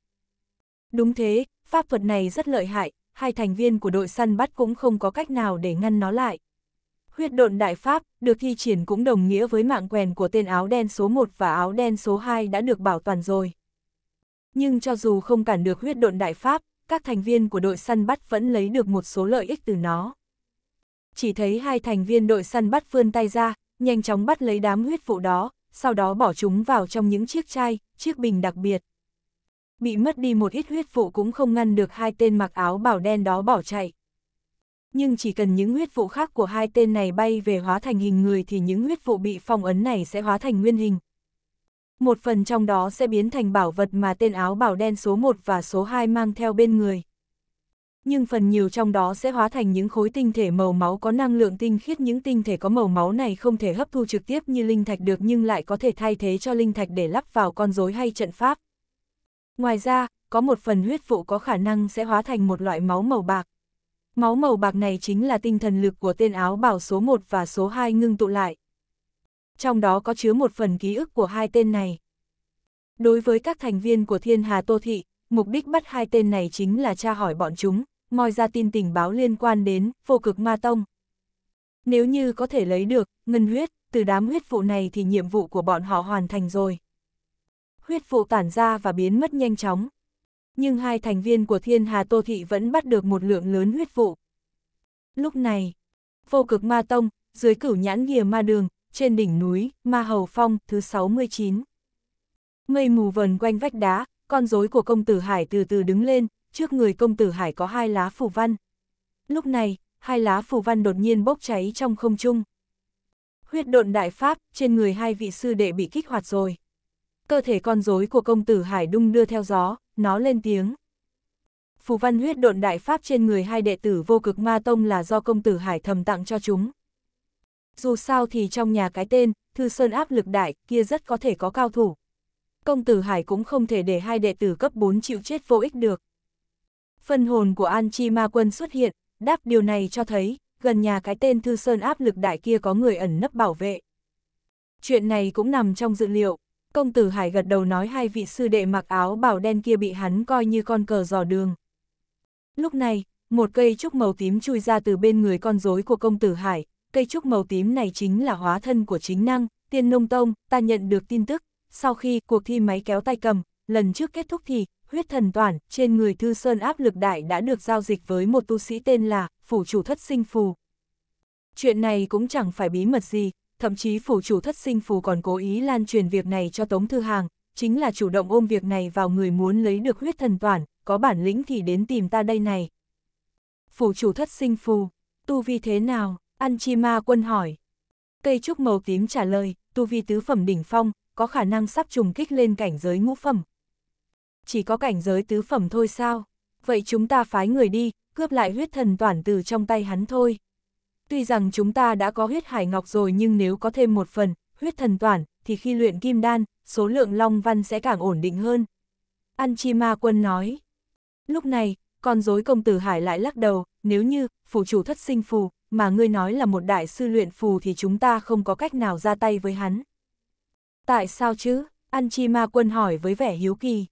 Đúng thế, pháp thuật này rất lợi hại, hai thành viên của đội săn bắt cũng không có cách nào để ngăn nó lại. Huyết độn đại pháp được thi triển cũng đồng nghĩa với mạng quèn của tên áo đen số 1 và áo đen số 2 đã được bảo toàn rồi. Nhưng cho dù không cản được huyết độn đại pháp, các thành viên của đội săn bắt vẫn lấy được một số lợi ích từ nó chỉ thấy hai thành viên đội săn bắt vươn tay ra, nhanh chóng bắt lấy đám huyết vụ đó, sau đó bỏ chúng vào trong những chiếc chai, chiếc bình đặc biệt. Bị mất đi một ít huyết vụ cũng không ngăn được hai tên mặc áo bảo đen đó bỏ chạy. Nhưng chỉ cần những huyết vụ khác của hai tên này bay về hóa thành hình người thì những huyết vụ bị phong ấn này sẽ hóa thành nguyên hình. Một phần trong đó sẽ biến thành bảo vật mà tên áo bảo đen số 1 và số 2 mang theo bên người nhưng phần nhiều trong đó sẽ hóa thành những khối tinh thể màu máu có năng lượng tinh khiết. Những tinh thể có màu máu này không thể hấp thu trực tiếp như linh thạch được nhưng lại có thể thay thế cho linh thạch để lắp vào con rối hay trận pháp. Ngoài ra, có một phần huyết vụ có khả năng sẽ hóa thành một loại máu màu bạc. Máu màu bạc này chính là tinh thần lực của tên áo bảo số 1 và số 2 ngưng tụ lại. Trong đó có chứa một phần ký ức của hai tên này. Đối với các thành viên của Thiên Hà Tô Thị, mục đích bắt hai tên này chính là tra hỏi bọn chúng moi ra tin tình báo liên quan đến vô cực ma tông. Nếu như có thể lấy được ngân huyết từ đám huyết vụ này thì nhiệm vụ của bọn họ hoàn thành rồi. Huyết vụ tản ra và biến mất nhanh chóng. Nhưng hai thành viên của thiên hà tô thị vẫn bắt được một lượng lớn huyết vụ. Lúc này, vô cực ma tông, dưới cửu nhãn ghìa ma đường, trên đỉnh núi, ma hầu phong, thứ 69. Mây mù vần quanh vách đá, con rối của công tử Hải từ từ đứng lên, trước người công tử Hải có hai lá phù văn. Lúc này, hai lá phù văn đột nhiên bốc cháy trong không trung. Huyết độn đại pháp, trên người hai vị sư đệ bị kích hoạt rồi. Cơ thể con rối của công tử Hải đung đưa theo gió, nó lên tiếng. Phù văn huyết độn đại pháp trên người hai đệ tử vô cực ma tông là do công tử Hải thầm tặng cho chúng. Dù sao thì trong nhà cái tên, thư sơn áp lực đại, kia rất có thể có cao thủ. Công tử Hải cũng không thể để hai đệ tử cấp 4 chịu chết vô ích được phân hồn của An Chi Ma Quân xuất hiện, đáp điều này cho thấy, gần nhà cái tên Thư Sơn áp lực đại kia có người ẩn nấp bảo vệ. Chuyện này cũng nằm trong dự liệu, công tử Hải gật đầu nói hai vị sư đệ mặc áo bảo đen kia bị hắn coi như con cờ dò đường. Lúc này, một cây trúc màu tím chui ra từ bên người con rối của công tử Hải, cây trúc màu tím này chính là hóa thân của chính năng, tiên nông tông, ta nhận được tin tức, sau khi cuộc thi máy kéo tay cầm, lần trước kết thúc thì, huyết thần toàn, trên người Thư Sơn áp lực đại đã được giao dịch với một tu sĩ tên là Phủ Chủ Thất Sinh Phù. Chuyện này cũng chẳng phải bí mật gì, thậm chí Phủ Chủ Thất Sinh Phù còn cố ý lan truyền việc này cho Tống Thư Hàng, chính là chủ động ôm việc này vào người muốn lấy được huyết thần toàn, có bản lĩnh thì đến tìm ta đây này. Phủ Chủ Thất Sinh Phù, tu vi thế nào? An Chi Ma Quân hỏi. Cây trúc màu tím trả lời, tu vi tứ phẩm đỉnh phong, có khả năng sắp trùng kích lên cảnh giới ngũ phẩm, chỉ có cảnh giới tứ phẩm thôi sao? Vậy chúng ta phái người đi, cướp lại huyết thần toàn từ trong tay hắn thôi. Tuy rằng chúng ta đã có huyết hải ngọc rồi nhưng nếu có thêm một phần, huyết thần toàn, thì khi luyện kim đan, số lượng long văn sẽ càng ổn định hơn. An Chi Ma Quân nói. Lúc này, con dối công tử Hải lại lắc đầu, nếu như, phủ chủ thất sinh phù, mà ngươi nói là một đại sư luyện phù thì chúng ta không có cách nào ra tay với hắn. Tại sao chứ? An Chi Ma Quân hỏi với vẻ hiếu kỳ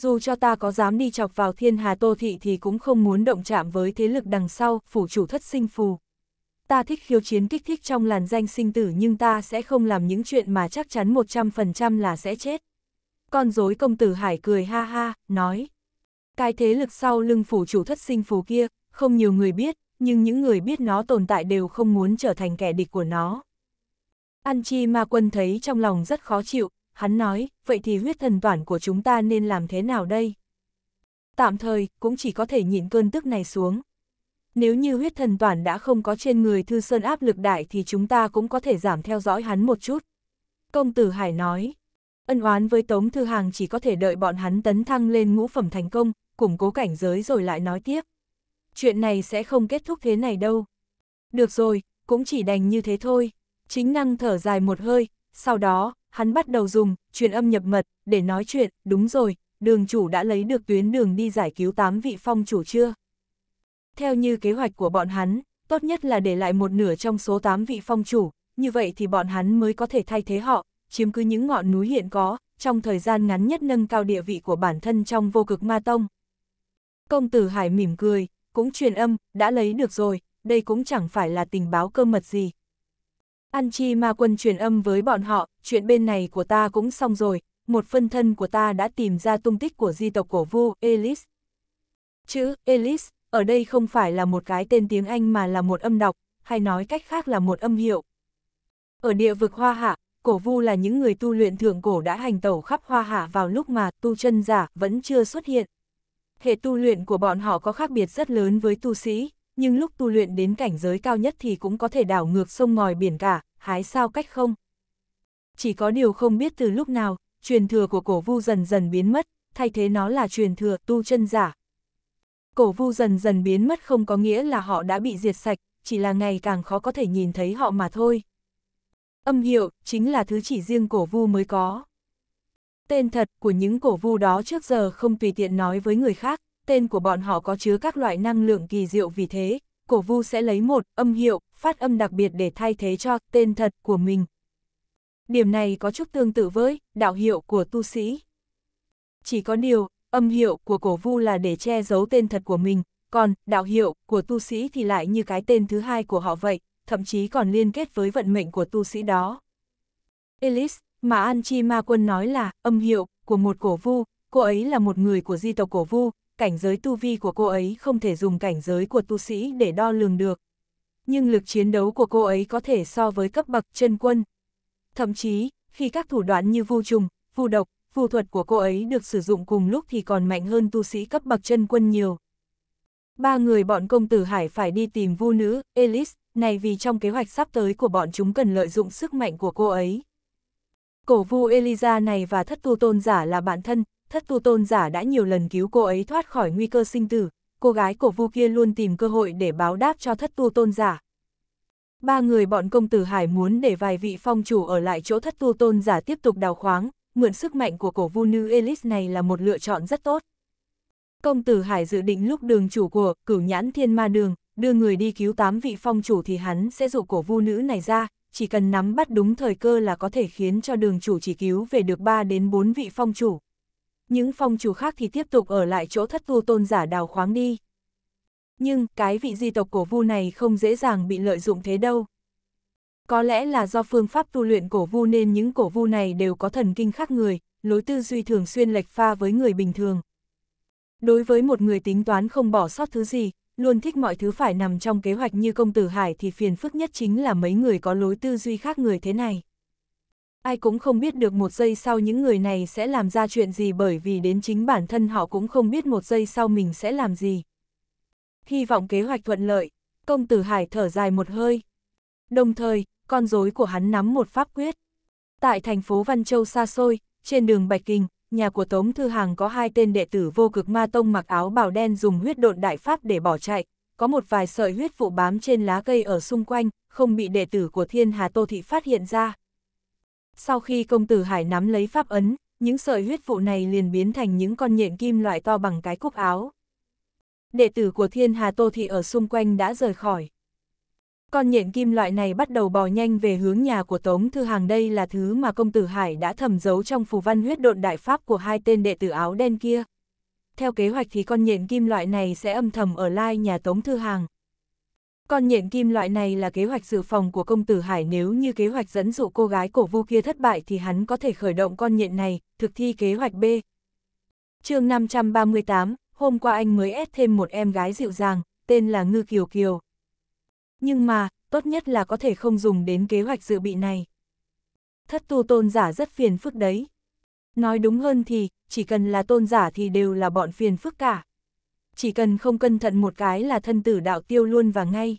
dù cho ta có dám đi chọc vào thiên hà tô thị thì cũng không muốn động chạm với thế lực đằng sau, phủ chủ thất sinh phù. Ta thích khiêu chiến kích thích trong làn danh sinh tử nhưng ta sẽ không làm những chuyện mà chắc chắn 100% là sẽ chết. Con dối công tử hải cười ha ha, nói. Cái thế lực sau lưng phủ chủ thất sinh phù kia, không nhiều người biết, nhưng những người biết nó tồn tại đều không muốn trở thành kẻ địch của nó. An Chi Ma Quân thấy trong lòng rất khó chịu, hắn nói, vậy thì huyết thần toàn của chúng ta nên làm thế nào đây? Tạm thời, cũng chỉ có thể nhịn cơn tức này xuống. Nếu như huyết thần toàn đã không có trên người thư sơn áp lực đại thì chúng ta cũng có thể giảm theo dõi hắn một chút. Công tử Hải nói, ân oán với Tống Thư Hàng chỉ có thể đợi bọn hắn tấn thăng lên ngũ phẩm thành công, củng cố cảnh giới rồi lại nói tiếp. Chuyện này sẽ không kết thúc thế này đâu. Được rồi, cũng chỉ đành như thế thôi. Chính năng thở dài một hơi, sau đó, hắn bắt đầu dùng, truyền âm nhập mật, để nói chuyện, đúng rồi, đường chủ đã lấy được tuyến đường đi giải cứu tám vị phong chủ chưa? Theo như kế hoạch của bọn hắn, tốt nhất là để lại một nửa trong số 8 vị phong chủ, như vậy thì bọn hắn mới có thể thay thế họ, chiếm cứ những ngọn núi hiện có, trong thời gian ngắn nhất nâng cao địa vị của bản thân trong vô cực ma tông. Công tử Hải mỉm cười, cũng truyền âm, đã lấy được rồi, đây cũng chẳng phải là tình báo cơ mật gì, An Chi Ma Quân truyền âm với bọn họ, chuyện bên này của ta cũng xong rồi, một phân thân của ta đã tìm ra tung tích của di tộc cổ vu Elis. Chữ Elis ở đây không phải là một cái tên tiếng Anh mà là một âm đọc, hay nói cách khác là một âm hiệu. Ở địa vực Hoa Hạ, cổ vu là những người tu luyện thượng cổ đã hành tẩu khắp Hoa Hạ vào lúc mà tu chân giả vẫn chưa xuất hiện. Hệ tu luyện của bọn họ có khác biệt rất lớn với tu sĩ, nhưng lúc tu luyện đến cảnh giới cao nhất thì cũng có thể đảo ngược sông ngòi biển cả, hái sao cách không. Chỉ có điều không biết từ lúc nào, truyền thừa của cổ vu dần dần biến mất, thay thế nó là truyền thừa tu chân giả. Cổ vu dần dần biến mất không có nghĩa là họ đã bị diệt sạch, chỉ là ngày càng khó có thể nhìn thấy họ mà thôi. Âm hiệu chính là thứ chỉ riêng cổ vu mới có. Tên thật của những cổ vu đó trước giờ không tùy tiện nói với người khác, tên của bọn họ có chứa các loại năng lượng kỳ diệu vì thế, cổ vu sẽ lấy một âm hiệu, phát âm đặc biệt để thay thế cho tên thật của mình. Điểm này có chút tương tự với đạo hiệu của tu sĩ. Chỉ có điều, âm hiệu của cổ vu là để che giấu tên thật của mình, còn đạo hiệu của tu sĩ thì lại như cái tên thứ hai của họ vậy, thậm chí còn liên kết với vận mệnh của tu sĩ đó. Elis mà An Chi Ma Quân nói là âm hiệu của một cổ vu, cô ấy là một người của di tộc cổ vu, cảnh giới tu vi của cô ấy không thể dùng cảnh giới của tu sĩ để đo lường được. Nhưng lực chiến đấu của cô ấy có thể so với cấp bậc chân quân. Thậm chí, khi các thủ đoạn như vu trùng, vu độc, vu thuật của cô ấy được sử dụng cùng lúc thì còn mạnh hơn tu sĩ cấp bậc chân quân nhiều. Ba người bọn công tử Hải phải đi tìm vu nữ, Elis, này vì trong kế hoạch sắp tới của bọn chúng cần lợi dụng sức mạnh của cô ấy. Cổ vu Eliza này và thất tu tôn giả là bạn thân, thất tu tôn giả đã nhiều lần cứu cô ấy thoát khỏi nguy cơ sinh tử, cô gái cổ vu kia luôn tìm cơ hội để báo đáp cho thất tu tôn giả. Ba người bọn công tử Hải muốn để vài vị phong chủ ở lại chỗ thất tu tôn giả tiếp tục đào khoáng, mượn sức mạnh của cổ vu nữ Elis này là một lựa chọn rất tốt. Công tử Hải dự định lúc đường chủ của cửu nhãn thiên ma đường đưa người đi cứu tám vị phong chủ thì hắn sẽ dụ cổ vu nữ này ra, chỉ cần nắm bắt đúng thời cơ là có thể khiến cho đường chủ chỉ cứu về được 3 đến 4 vị phong chủ những phong chủ khác thì tiếp tục ở lại chỗ thất tu tôn giả đào khoáng đi. Nhưng, cái vị di tộc cổ vu này không dễ dàng bị lợi dụng thế đâu. Có lẽ là do phương pháp tu luyện cổ vu nên những cổ vu này đều có thần kinh khác người, lối tư duy thường xuyên lệch pha với người bình thường. Đối với một người tính toán không bỏ sót thứ gì, luôn thích mọi thứ phải nằm trong kế hoạch như công tử Hải thì phiền phức nhất chính là mấy người có lối tư duy khác người thế này ai cũng không biết được một giây sau những người này sẽ làm ra chuyện gì bởi vì đến chính bản thân họ cũng không biết một giây sau mình sẽ làm gì. Hy vọng kế hoạch thuận lợi, công tử Hải thở dài một hơi. Đồng thời, con rối của hắn nắm một pháp quyết. Tại thành phố Văn Châu xa xôi, trên đường Bạch Kinh, nhà của Tống Thư Hàng có hai tên đệ tử vô cực ma tông mặc áo bào đen dùng huyết độn đại pháp để bỏ chạy, có một vài sợi huyết vụ bám trên lá cây ở xung quanh, không bị đệ tử của Thiên Hà Tô Thị phát hiện ra sau khi công tử Hải nắm lấy pháp ấn, những sợi huyết vụ này liền biến thành những con nhện kim loại to bằng cái cúc áo. Đệ tử của thiên hà tô thị ở xung quanh đã rời khỏi. Con nhện kim loại này bắt đầu bò nhanh về hướng nhà của Tống Thư Hàng đây là thứ mà công tử Hải đã thầm giấu trong phù văn huyết độn đại pháp của hai tên đệ tử áo đen kia. Theo kế hoạch thì con nhện kim loại này sẽ âm thầm ở lai nhà Tống Thư Hàng, con nhện kim loại này là kế hoạch dự phòng của công tử Hải nếu như kế hoạch dẫn dụ cô gái cổ vu kia thất bại thì hắn có thể khởi động con nhện này, thực thi kế hoạch B. chương 538, hôm qua anh mới ép thêm một em gái dịu dàng, tên là Ngư Kiều Kiều. Nhưng mà, tốt nhất là có thể không dùng đến kế hoạch dự bị này. Thất tu tôn giả rất phiền phức đấy. Nói đúng hơn thì, chỉ cần là tôn giả thì đều là bọn phiền phức cả chỉ cần không cẩn thận một cái là thân tử đạo tiêu luôn và ngay.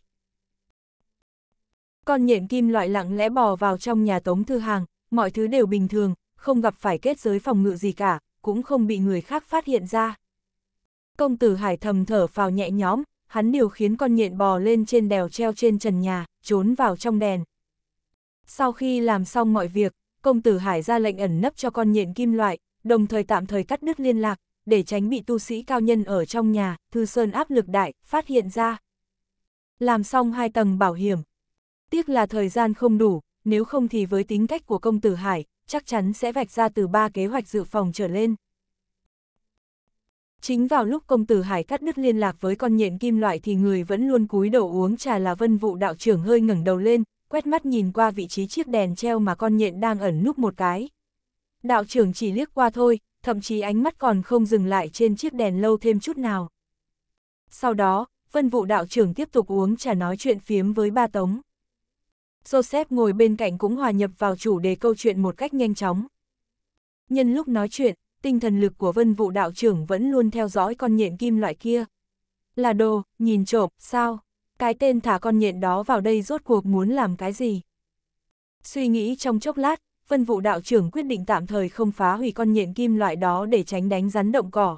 Con nhện kim loại lặng lẽ bò vào trong nhà tống thư hàng, mọi thứ đều bình thường, không gặp phải kết giới phòng ngự gì cả, cũng không bị người khác phát hiện ra. Công tử hải thầm thở phào nhẹ nhõm, hắn điều khiến con nhện bò lên trên đèo treo trên trần nhà, trốn vào trong đèn. Sau khi làm xong mọi việc, công tử hải ra lệnh ẩn nấp cho con nhện kim loại, đồng thời tạm thời cắt đứt liên lạc, để tránh bị tu sĩ cao nhân ở trong nhà, Thư Sơn áp lực đại, phát hiện ra. Làm xong hai tầng bảo hiểm. Tiếc là thời gian không đủ, nếu không thì với tính cách của công tử Hải, chắc chắn sẽ vạch ra từ ba kế hoạch dự phòng trở lên. Chính vào lúc công tử Hải cắt đứt liên lạc với con nhện kim loại thì người vẫn luôn cúi đầu uống trà là vân vụ đạo trưởng hơi ngẩng đầu lên, quét mắt nhìn qua vị trí chiếc đèn treo mà con nhện đang ẩn núp một cái. Đạo trưởng chỉ liếc qua thôi, thậm chí ánh mắt còn không dừng lại trên chiếc đèn lâu thêm chút nào. Sau đó, Vân vụ đạo trưởng tiếp tục uống trà nói chuyện phiếm với ba tống. Joseph ngồi bên cạnh cũng hòa nhập vào chủ đề câu chuyện một cách nhanh chóng. Nhân lúc nói chuyện, tinh thần lực của vân vụ đạo trưởng vẫn luôn theo dõi con nhện kim loại kia. Là đồ, nhìn trộm, sao? Cái tên thả con nhện đó vào đây rốt cuộc muốn làm cái gì? Suy nghĩ trong chốc lát, vân vụ đạo trưởng quyết định tạm thời không phá hủy con nhện kim loại đó để tránh đánh rắn động cỏ.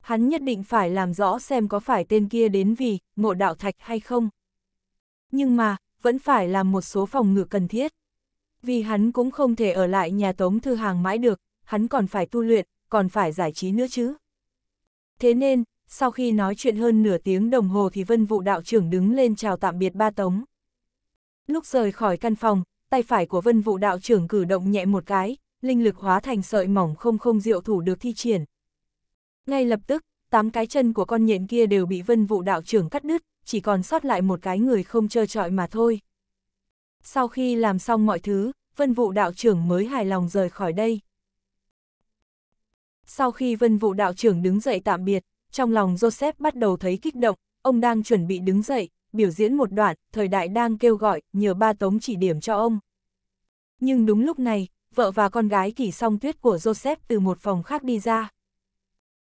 Hắn nhất định phải làm rõ xem có phải tên kia đến vì ngộ đạo thạch hay không. Nhưng mà, vẫn phải làm một số phòng ngự cần thiết. Vì hắn cũng không thể ở lại nhà tống thư hàng mãi được, hắn còn phải tu luyện, còn phải giải trí nữa chứ. Thế nên, sau khi nói chuyện hơn nửa tiếng đồng hồ thì vân vụ đạo trưởng đứng lên chào tạm biệt ba tống. Lúc rời khỏi căn phòng, tay phải của vân vụ đạo trưởng cử động nhẹ một cái, linh lực hóa thành sợi mỏng không không diệu thủ được thi triển. Ngay lập tức, tám cái chân của con nhện kia đều bị vân vụ đạo trưởng cắt đứt, chỉ còn sót lại một cái người không trơ trọi mà thôi. Sau khi làm xong mọi thứ, vân vụ đạo trưởng mới hài lòng rời khỏi đây. Sau khi vân vụ đạo trưởng đứng dậy tạm biệt, trong lòng Joseph bắt đầu thấy kích động, ông đang chuẩn bị đứng dậy, biểu diễn một đoạn, thời đại đang kêu gọi, nhờ ba tống chỉ điểm cho ông. Nhưng đúng lúc này, vợ và con gái kỳ song tuyết của Joseph từ một phòng khác đi ra.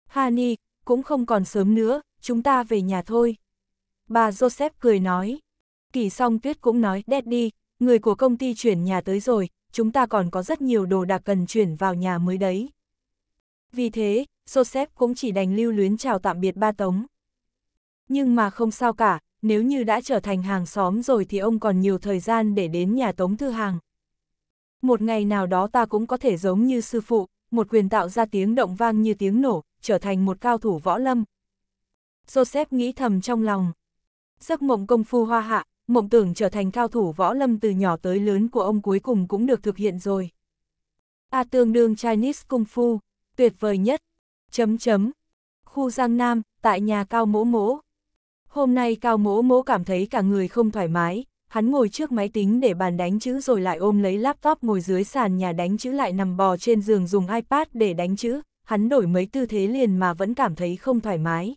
Hani, cũng không còn sớm nữa, chúng ta về nhà thôi. Bà Joseph cười nói. Kỳ song tuyết cũng nói, Daddy, người của công ty chuyển nhà tới rồi, chúng ta còn có rất nhiều đồ đạc cần chuyển vào nhà mới đấy. Vì thế, Joseph cũng chỉ đành lưu luyến chào tạm biệt ba tống. Nhưng mà không sao cả, nếu như đã trở thành hàng xóm rồi thì ông còn nhiều thời gian để đến nhà Tống Thư Hàng. Một ngày nào đó ta cũng có thể giống như sư phụ, một quyền tạo ra tiếng động vang như tiếng nổ, trở thành một cao thủ võ lâm. Joseph nghĩ thầm trong lòng. Giấc mộng công phu hoa hạ, mộng tưởng trở thành cao thủ võ lâm từ nhỏ tới lớn của ông cuối cùng cũng được thực hiện rồi. A à, tương đương Chinese công phu tuyệt vời nhất. Chấm chấm. Khu Giang Nam, tại nhà Cao Mỗ Mỗ. Hôm nay Cao Mỗ Mỗ cảm thấy cả người không thoải mái, hắn ngồi trước máy tính để bàn đánh chữ rồi lại ôm lấy laptop ngồi dưới sàn nhà đánh chữ lại nằm bò trên giường dùng iPad để đánh chữ, hắn đổi mấy tư thế liền mà vẫn cảm thấy không thoải mái.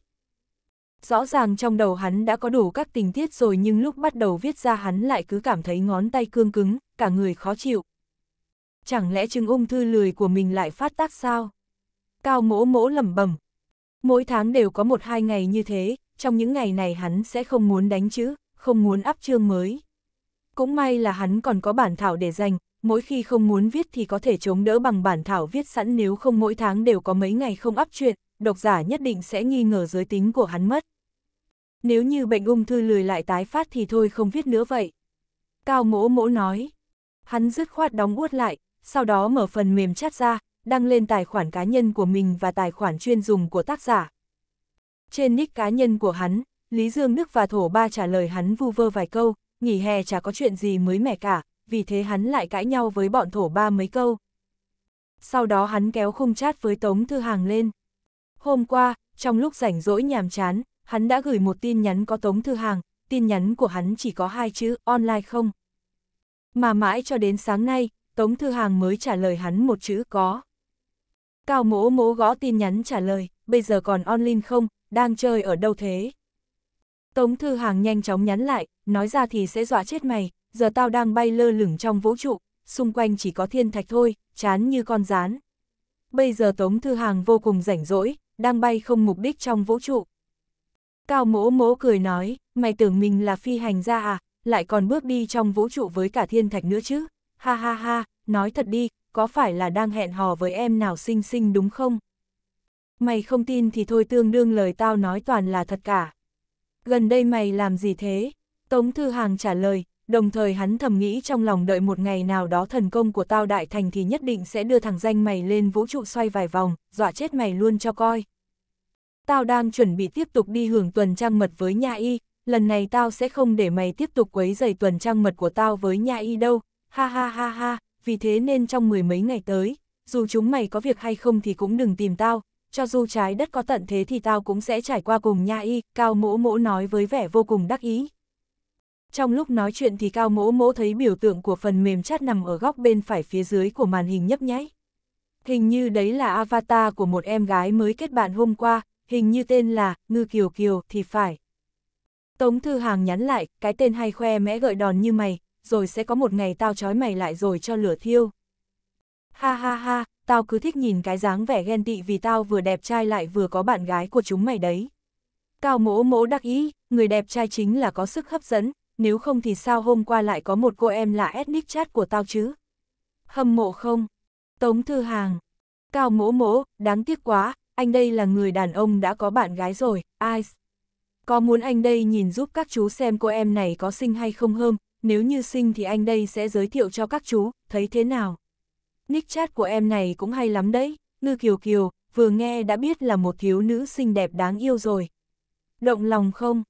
Rõ ràng trong đầu hắn đã có đủ các tình tiết rồi nhưng lúc bắt đầu viết ra hắn lại cứ cảm thấy ngón tay cương cứng, cả người khó chịu. Chẳng lẽ chứng ung thư lười của mình lại phát tác sao? Cao mỗ mỗ lẩm bẩm. Mỗi tháng đều có một hai ngày như thế, trong những ngày này hắn sẽ không muốn đánh chữ, không muốn áp chương mới. Cũng may là hắn còn có bản thảo để dành, mỗi khi không muốn viết thì có thể chống đỡ bằng bản thảo viết sẵn nếu không mỗi tháng đều có mấy ngày không áp chuyện, độc giả nhất định sẽ nghi ngờ giới tính của hắn mất. Nếu như bệnh ung thư lười lại tái phát thì thôi không viết nữa vậy. Cao mỗ mỗ nói. Hắn dứt khoát đóng uốt lại, sau đó mở phần mềm chat ra, đăng lên tài khoản cá nhân của mình và tài khoản chuyên dùng của tác giả, trên nick cá nhân của hắn, Lý Dương Đức và Thổ Ba trả lời hắn vu vơ vài câu, nghỉ hè chả có chuyện gì mới mẻ cả, vì thế hắn lại cãi nhau với bọn Thổ Ba mấy câu. Sau đó hắn kéo khung chat với Tống Thư Hàng lên. Hôm qua, trong lúc rảnh rỗi nhàm chán, hắn đã gửi một tin nhắn có Tống Thư Hàng, tin nhắn của hắn chỉ có hai chữ online không. Mà mãi cho đến sáng nay, Tống Thư Hàng mới trả lời hắn một chữ có. Cao mỗ mỗ gõ tin nhắn trả lời, bây giờ còn online không, đang chơi ở đâu thế? Tống Thư Hàng nhanh chóng nhắn lại, nói ra thì sẽ dọa chết mày, giờ tao đang bay lơ lửng trong vũ trụ, xung quanh chỉ có thiên thạch thôi, chán như con rán. Bây giờ Tống Thư Hàng vô cùng rảnh rỗi, đang bay không mục đích trong vũ trụ. Cao mỗ mỗ cười nói, mày tưởng mình là phi hành gia à, lại còn bước đi trong vũ trụ với cả thiên thạch nữa chứ, ha ha ha, nói thật đi, có phải là đang hẹn hò với em nào xinh xinh đúng không? mày không tin thì thôi tương đương lời tao nói toàn là thật cả. Gần đây mày làm gì thế? Tống Thư Hàng trả lời, đồng thời hắn thầm nghĩ trong lòng đợi một ngày nào đó thần công của tao đại thành thì nhất định sẽ đưa thằng danh mày lên vũ trụ xoay vài vòng, dọa chết mày luôn cho coi. Tao đang chuẩn bị tiếp tục đi hưởng tuần trăng mật với nhà y, lần này tao sẽ không để mày tiếp tục quấy giày tuần trăng mật của tao với nhà y đâu, ha ha ha ha, vì thế nên trong mười mấy ngày tới, dù chúng mày có việc hay không thì cũng đừng tìm tao, cho dù trái đất có tận thế thì tao cũng sẽ trải qua cùng nha y, Cao Mỗ Mỗ nói với vẻ vô cùng đắc ý. Trong lúc nói chuyện thì Cao Mỗ Mỗ thấy biểu tượng của phần mềm chat nằm ở góc bên phải phía dưới của màn hình nhấp nháy. Hình như đấy là avatar của một em gái mới kết bạn hôm qua, hình như tên là Ngư Kiều Kiều thì phải. Tống Thư Hàng nhắn lại, cái tên hay khoe mẽ gợi đòn như mày, rồi sẽ có một ngày tao trói mày lại rồi cho lửa thiêu. Ha ha ha, tao cứ thích nhìn cái dáng vẻ ghen tị vì tao vừa đẹp trai lại vừa có bạn gái của chúng mày đấy. Cao mỗ mỗ đắc ý, người đẹp trai chính là có sức hấp dẫn, nếu không thì sao hôm qua lại có một cô em là ethnic chat của tao chứ? Hâm mộ không? Tống Thư Hàng. Cao mỗ mỗ, đáng tiếc quá, anh đây là người đàn ông đã có bạn gái rồi, ai? Có muốn anh đây nhìn giúp các chú xem cô em này có sinh hay không hơn, nếu như sinh thì anh đây sẽ giới thiệu cho các chú, thấy thế nào? nick chat của em này cũng hay lắm đấy, ngư kiều kiều, vừa nghe đã biết là một thiếu nữ xinh đẹp đáng yêu rồi. Động lòng không?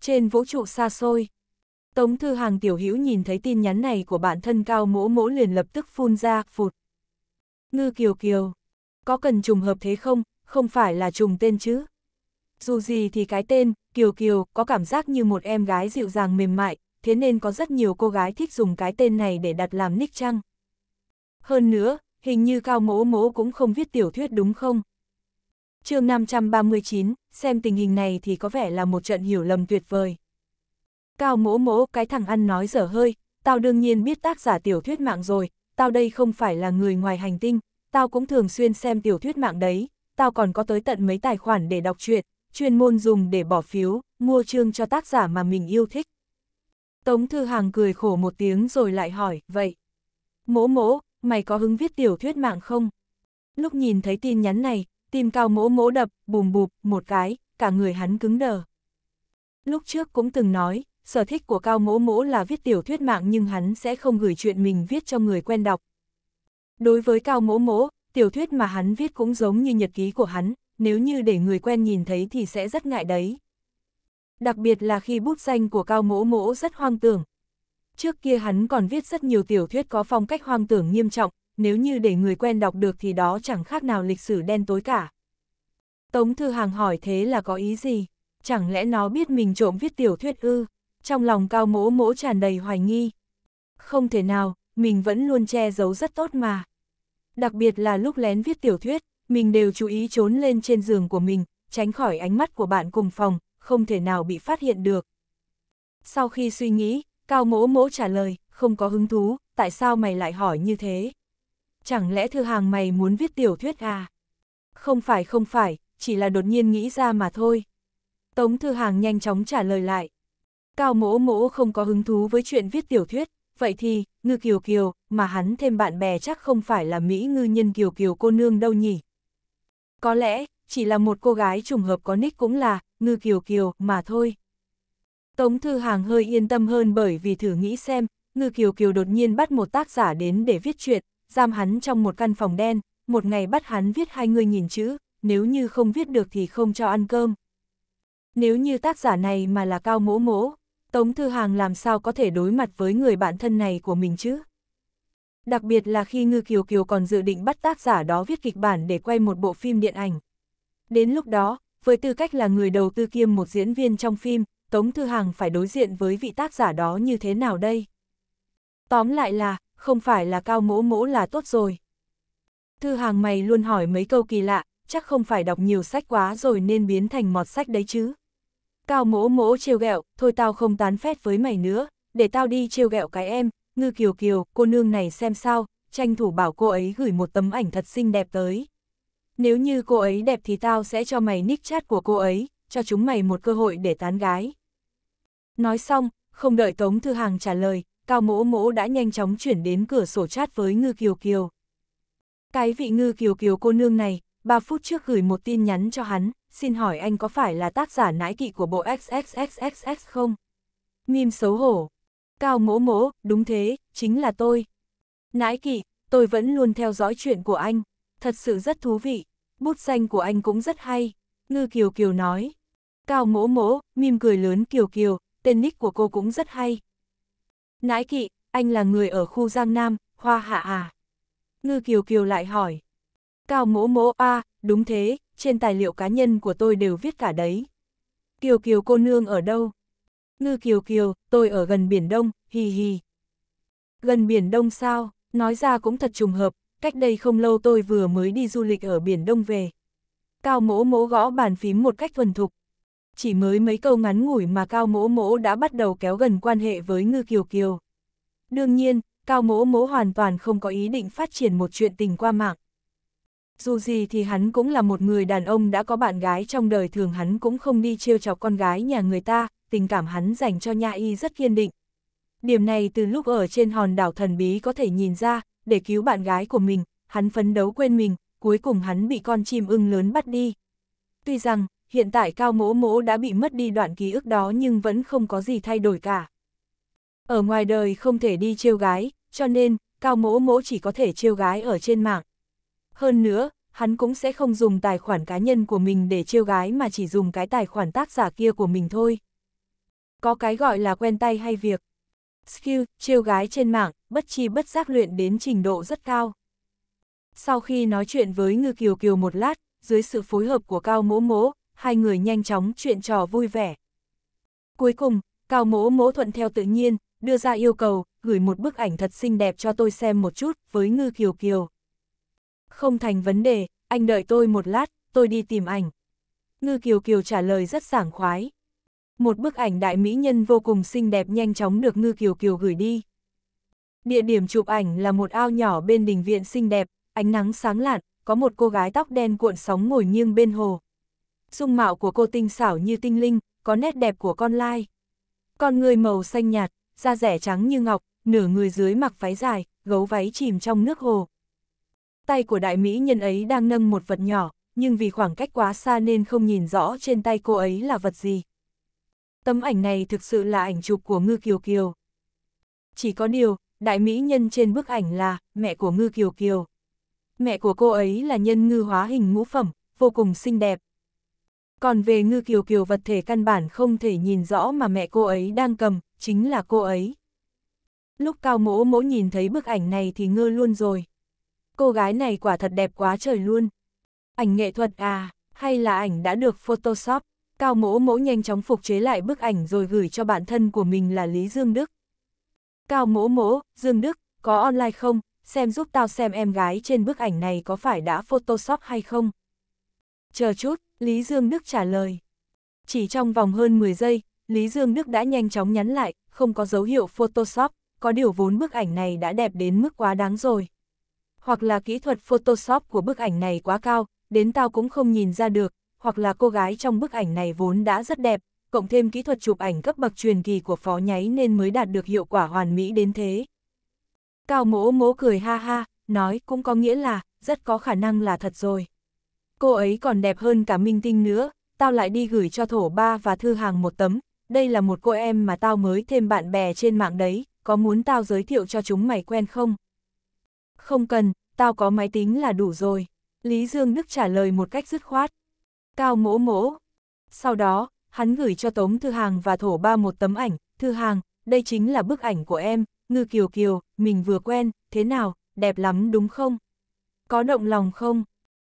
Trên vũ trụ xa xôi. Tống Thư Hàng Tiểu Hữu nhìn thấy tin nhắn này của bản thân Cao Mỗ Mỗ liền lập tức phun ra, phụt. Ngư Kiều Kiều, có cần trùng hợp thế không, không phải là trùng tên chứ? Dù gì thì cái tên, Kiều Kiều, có cảm giác như một em gái dịu dàng mềm mại, thế nên có rất nhiều cô gái thích dùng cái tên này để đặt làm nick chăng? Hơn nữa, hình như Cao Mỗ Mỗ cũng không viết tiểu thuyết đúng không? chương 539, xem tình hình này thì có vẻ là một trận hiểu lầm tuyệt vời. Cao Mỗ Mỗ cái thằng ăn nói dở hơi, tao đương nhiên biết tác giả tiểu thuyết mạng rồi, tao đây không phải là người ngoài hành tinh, tao cũng thường xuyên xem tiểu thuyết mạng đấy, tao còn có tới tận mấy tài khoản để đọc truyện, chuyên môn dùng để bỏ phiếu, mua chương cho tác giả mà mình yêu thích. Tống Thư Hàng cười khổ một tiếng rồi lại hỏi, vậy, mỗ mỗ, mày có hứng viết tiểu thuyết mạng không? Lúc nhìn thấy tin nhắn này, tim cao mỗ mỗ đập, bùm bụp, một cái, cả người hắn cứng đờ. Lúc trước cũng từng nói, sở thích của cao mỗ mỗ là viết tiểu thuyết mạng nhưng hắn sẽ không gửi chuyện mình viết cho người quen đọc. Đối với cao mỗ mỗ, tiểu thuyết mà hắn viết cũng giống như nhật ký của hắn, nếu như để người quen nhìn thấy thì sẽ rất ngại đấy. Đặc biệt là khi bút danh của cao mỗ mỗ rất hoang tưởng, Trước kia hắn còn viết rất nhiều tiểu thuyết có phong cách hoang tưởng nghiêm trọng, nếu như để người quen đọc được thì đó chẳng khác nào lịch sử đen tối cả. Tống Thư Hàng hỏi thế là có ý gì? Chẳng lẽ nó biết mình trộm viết tiểu thuyết ư? Trong lòng cao mỗ mỗ tràn đầy hoài nghi. Không thể nào, mình vẫn luôn che giấu rất tốt mà. Đặc biệt là lúc lén viết tiểu thuyết, mình đều chú ý trốn lên trên giường của mình, tránh khỏi ánh mắt của bạn cùng phòng, không thể nào bị phát hiện được. Sau khi suy nghĩ, Cao mỗ mỗ trả lời, không có hứng thú, tại sao mày lại hỏi như thế? Chẳng lẽ thư hàng mày muốn viết tiểu thuyết à? Không phải không phải, chỉ là đột nhiên nghĩ ra mà thôi. Tống thư hàng nhanh chóng trả lời lại. Cao mỗ mỗ không có hứng thú với chuyện viết tiểu thuyết, vậy thì, ngư kiều kiều, mà hắn thêm bạn bè chắc không phải là Mỹ ngư nhân kiều kiều cô nương đâu nhỉ? Có lẽ, chỉ là một cô gái trùng hợp có nick cũng là, ngư kiều kiều, mà thôi. Tống Thư Hàng hơi yên tâm hơn bởi vì thử nghĩ xem, Ngư Kiều Kiều đột nhiên bắt một tác giả đến để viết chuyện, giam hắn trong một căn phòng đen, một ngày bắt hắn viết hai người nghìn chữ, nếu như không viết được thì không cho ăn cơm. Nếu như tác giả này mà là cao mỗ mỗ, Tống Thư Hàng làm sao có thể đối mặt với người bạn thân này của mình chứ? Đặc biệt là khi Ngư Kiều Kiều còn dự định bắt tác giả đó viết kịch bản để quay một bộ phim điện ảnh. Đến lúc đó, với tư cách là người đầu tư kiêm một diễn viên trong phim, Tống Thư Hàng phải đối diện với vị tác giả đó như thế nào đây? Tóm lại là, không phải là cao mỗ mỗ là tốt rồi. Thư Hàng mày luôn hỏi mấy câu kỳ lạ, chắc không phải đọc nhiều sách quá rồi nên biến thành mọt sách đấy chứ. Cao mỗ mỗ trêu ghẹo, thôi tao không tán phét với mày nữa, để tao đi trêu ghẹo cái em, ngư kiều kiều, cô nương này xem sao, tranh thủ bảo cô ấy gửi một tấm ảnh thật xinh đẹp tới. Nếu như cô ấy đẹp thì tao sẽ cho mày nick chat của cô ấy, cho chúng mày một cơ hội để tán gái. Nói xong, không đợi Tống Thư Hàng trả lời, Cao Mỗ Mỗ đã nhanh chóng chuyển đến cửa sổ chat với Ngư Kiều Kiều. Cái vị Ngư Kiều Kiều cô nương này, 3 phút trước gửi một tin nhắn cho hắn, xin hỏi anh có phải là tác giả nãi kỵ của bộ XXXXX không? Mim xấu hổ. Cao Mỗ Mỗ, đúng thế, chính là tôi. Nãi kỵ, tôi vẫn luôn theo dõi chuyện của anh, thật sự rất thú vị, bút danh của anh cũng rất hay. Ngư Kiều Kiều nói. Cao Mỗ Mỗ, mim cười lớn Kiều Kiều, tên nick của cô cũng rất hay. Nãi kỵ, anh là người ở khu Giang Nam, Hoa Hạ à? Ngư Kiều Kiều lại hỏi. Cao mỗ mỗ a à, đúng thế, trên tài liệu cá nhân của tôi đều viết cả đấy. Kiều Kiều cô nương ở đâu? Ngư Kiều Kiều, tôi ở gần Biển Đông, hì hì. Gần Biển Đông sao? Nói ra cũng thật trùng hợp, cách đây không lâu tôi vừa mới đi du lịch ở Biển Đông về. Cao mỗ mỗ gõ bàn phím một cách thuần thục. Chỉ mới mấy câu ngắn ngủi mà Cao Mỗ Mỗ đã bắt đầu kéo gần quan hệ với Ngư Kiều Kiều. Đương nhiên, Cao Mỗ Mỗ hoàn toàn không có ý định phát triển một chuyện tình qua mạng. Dù gì thì hắn cũng là một người đàn ông đã có bạn gái trong đời thường hắn cũng không đi trêu chọc con gái nhà người ta, tình cảm hắn dành cho Nha Y rất kiên định. Điểm này từ lúc ở trên hòn đảo thần bí có thể nhìn ra, để cứu bạn gái của mình, hắn phấn đấu quên mình, cuối cùng hắn bị con chim ưng lớn bắt đi. Tuy rằng, hiện tại Cao Mỗ Mỗ đã bị mất đi đoạn ký ức đó nhưng vẫn không có gì thay đổi cả. Ở ngoài đời không thể đi trêu gái, cho nên, Cao Mỗ Mỗ chỉ có thể trêu gái ở trên mạng. Hơn nữa, hắn cũng sẽ không dùng tài khoản cá nhân của mình để trêu gái mà chỉ dùng cái tài khoản tác giả kia của mình thôi. Có cái gọi là quen tay hay việc. Skill, trêu gái trên mạng, bất chi bất giác luyện đến trình độ rất cao. Sau khi nói chuyện với Ngư Kiều Kiều một lát, dưới sự phối hợp của Cao Mỗ Mỗ, hai người nhanh chóng chuyện trò vui vẻ. Cuối cùng, Cao Mỗ Mỗ thuận theo tự nhiên, đưa ra yêu cầu, gửi một bức ảnh thật xinh đẹp cho tôi xem một chút, với Ngư Kiều Kiều. Không thành vấn đề, anh đợi tôi một lát, tôi đi tìm ảnh. Ngư Kiều Kiều trả lời rất sảng khoái. Một bức ảnh đại mỹ nhân vô cùng xinh đẹp nhanh chóng được Ngư Kiều Kiều gửi đi. Địa điểm chụp ảnh là một ao nhỏ bên đình viện xinh đẹp, ánh nắng sáng lạn, có một cô gái tóc đen cuộn sóng ngồi nghiêng bên hồ dung mạo của cô tinh xảo như tinh linh, có nét đẹp của con lai. Con người màu xanh nhạt, da rẻ trắng như ngọc, nửa người dưới mặc váy dài, gấu váy chìm trong nước hồ. Tay của đại mỹ nhân ấy đang nâng một vật nhỏ, nhưng vì khoảng cách quá xa nên không nhìn rõ trên tay cô ấy là vật gì. Tấm ảnh này thực sự là ảnh chụp của Ngư Kiều Kiều. Chỉ có điều, đại mỹ nhân trên bức ảnh là mẹ của Ngư Kiều Kiều. Mẹ của cô ấy là nhân ngư hóa hình ngũ phẩm, vô cùng xinh đẹp, còn về ngư kiều kiều vật thể căn bản không thể nhìn rõ mà mẹ cô ấy đang cầm, chính là cô ấy. Lúc cao mỗ mỗ nhìn thấy bức ảnh này thì ngơ luôn rồi. Cô gái này quả thật đẹp quá trời luôn. Ảnh nghệ thuật à, hay là ảnh đã được Photoshop? Cao mỗ mỗ nhanh chóng phục chế lại bức ảnh rồi gửi cho bạn thân của mình là Lý Dương Đức. Cao mỗ mỗ, Dương Đức, có online không? Xem giúp tao xem em gái trên bức ảnh này có phải đã Photoshop hay không? Chờ chút, Lý Dương Đức trả lời. Chỉ trong vòng hơn 10 giây, Lý Dương Đức đã nhanh chóng nhắn lại, không có dấu hiệu Photoshop, có điều vốn bức ảnh này đã đẹp đến mức quá đáng rồi. Hoặc là kỹ thuật Photoshop của bức ảnh này quá cao, đến tao cũng không nhìn ra được, hoặc là cô gái trong bức ảnh này vốn đã rất đẹp, cộng thêm kỹ thuật chụp ảnh cấp bậc truyền kỳ của phó nháy nên mới đạt được hiệu quả hoàn mỹ đến thế. Cao mỗ mỗ cười ha ha, nói cũng có nghĩa là, rất có khả năng là thật rồi cô ấy còn đẹp hơn cả minh tinh nữa, tao lại đi gửi cho thổ ba và thư hàng một tấm, đây là một cô em mà tao mới thêm bạn bè trên mạng đấy, có muốn tao giới thiệu cho chúng mày quen không? Không cần, tao có máy tính là đủ rồi. Lý Dương Đức trả lời một cách dứt khoát. Cao mỗ mỗ. Sau đó, hắn gửi cho Tống Thư Hàng và Thổ Ba một tấm ảnh. Thư Hàng, đây chính là bức ảnh của em, ngư kiều kiều, mình vừa quen, thế nào, đẹp lắm đúng không? Có động lòng không?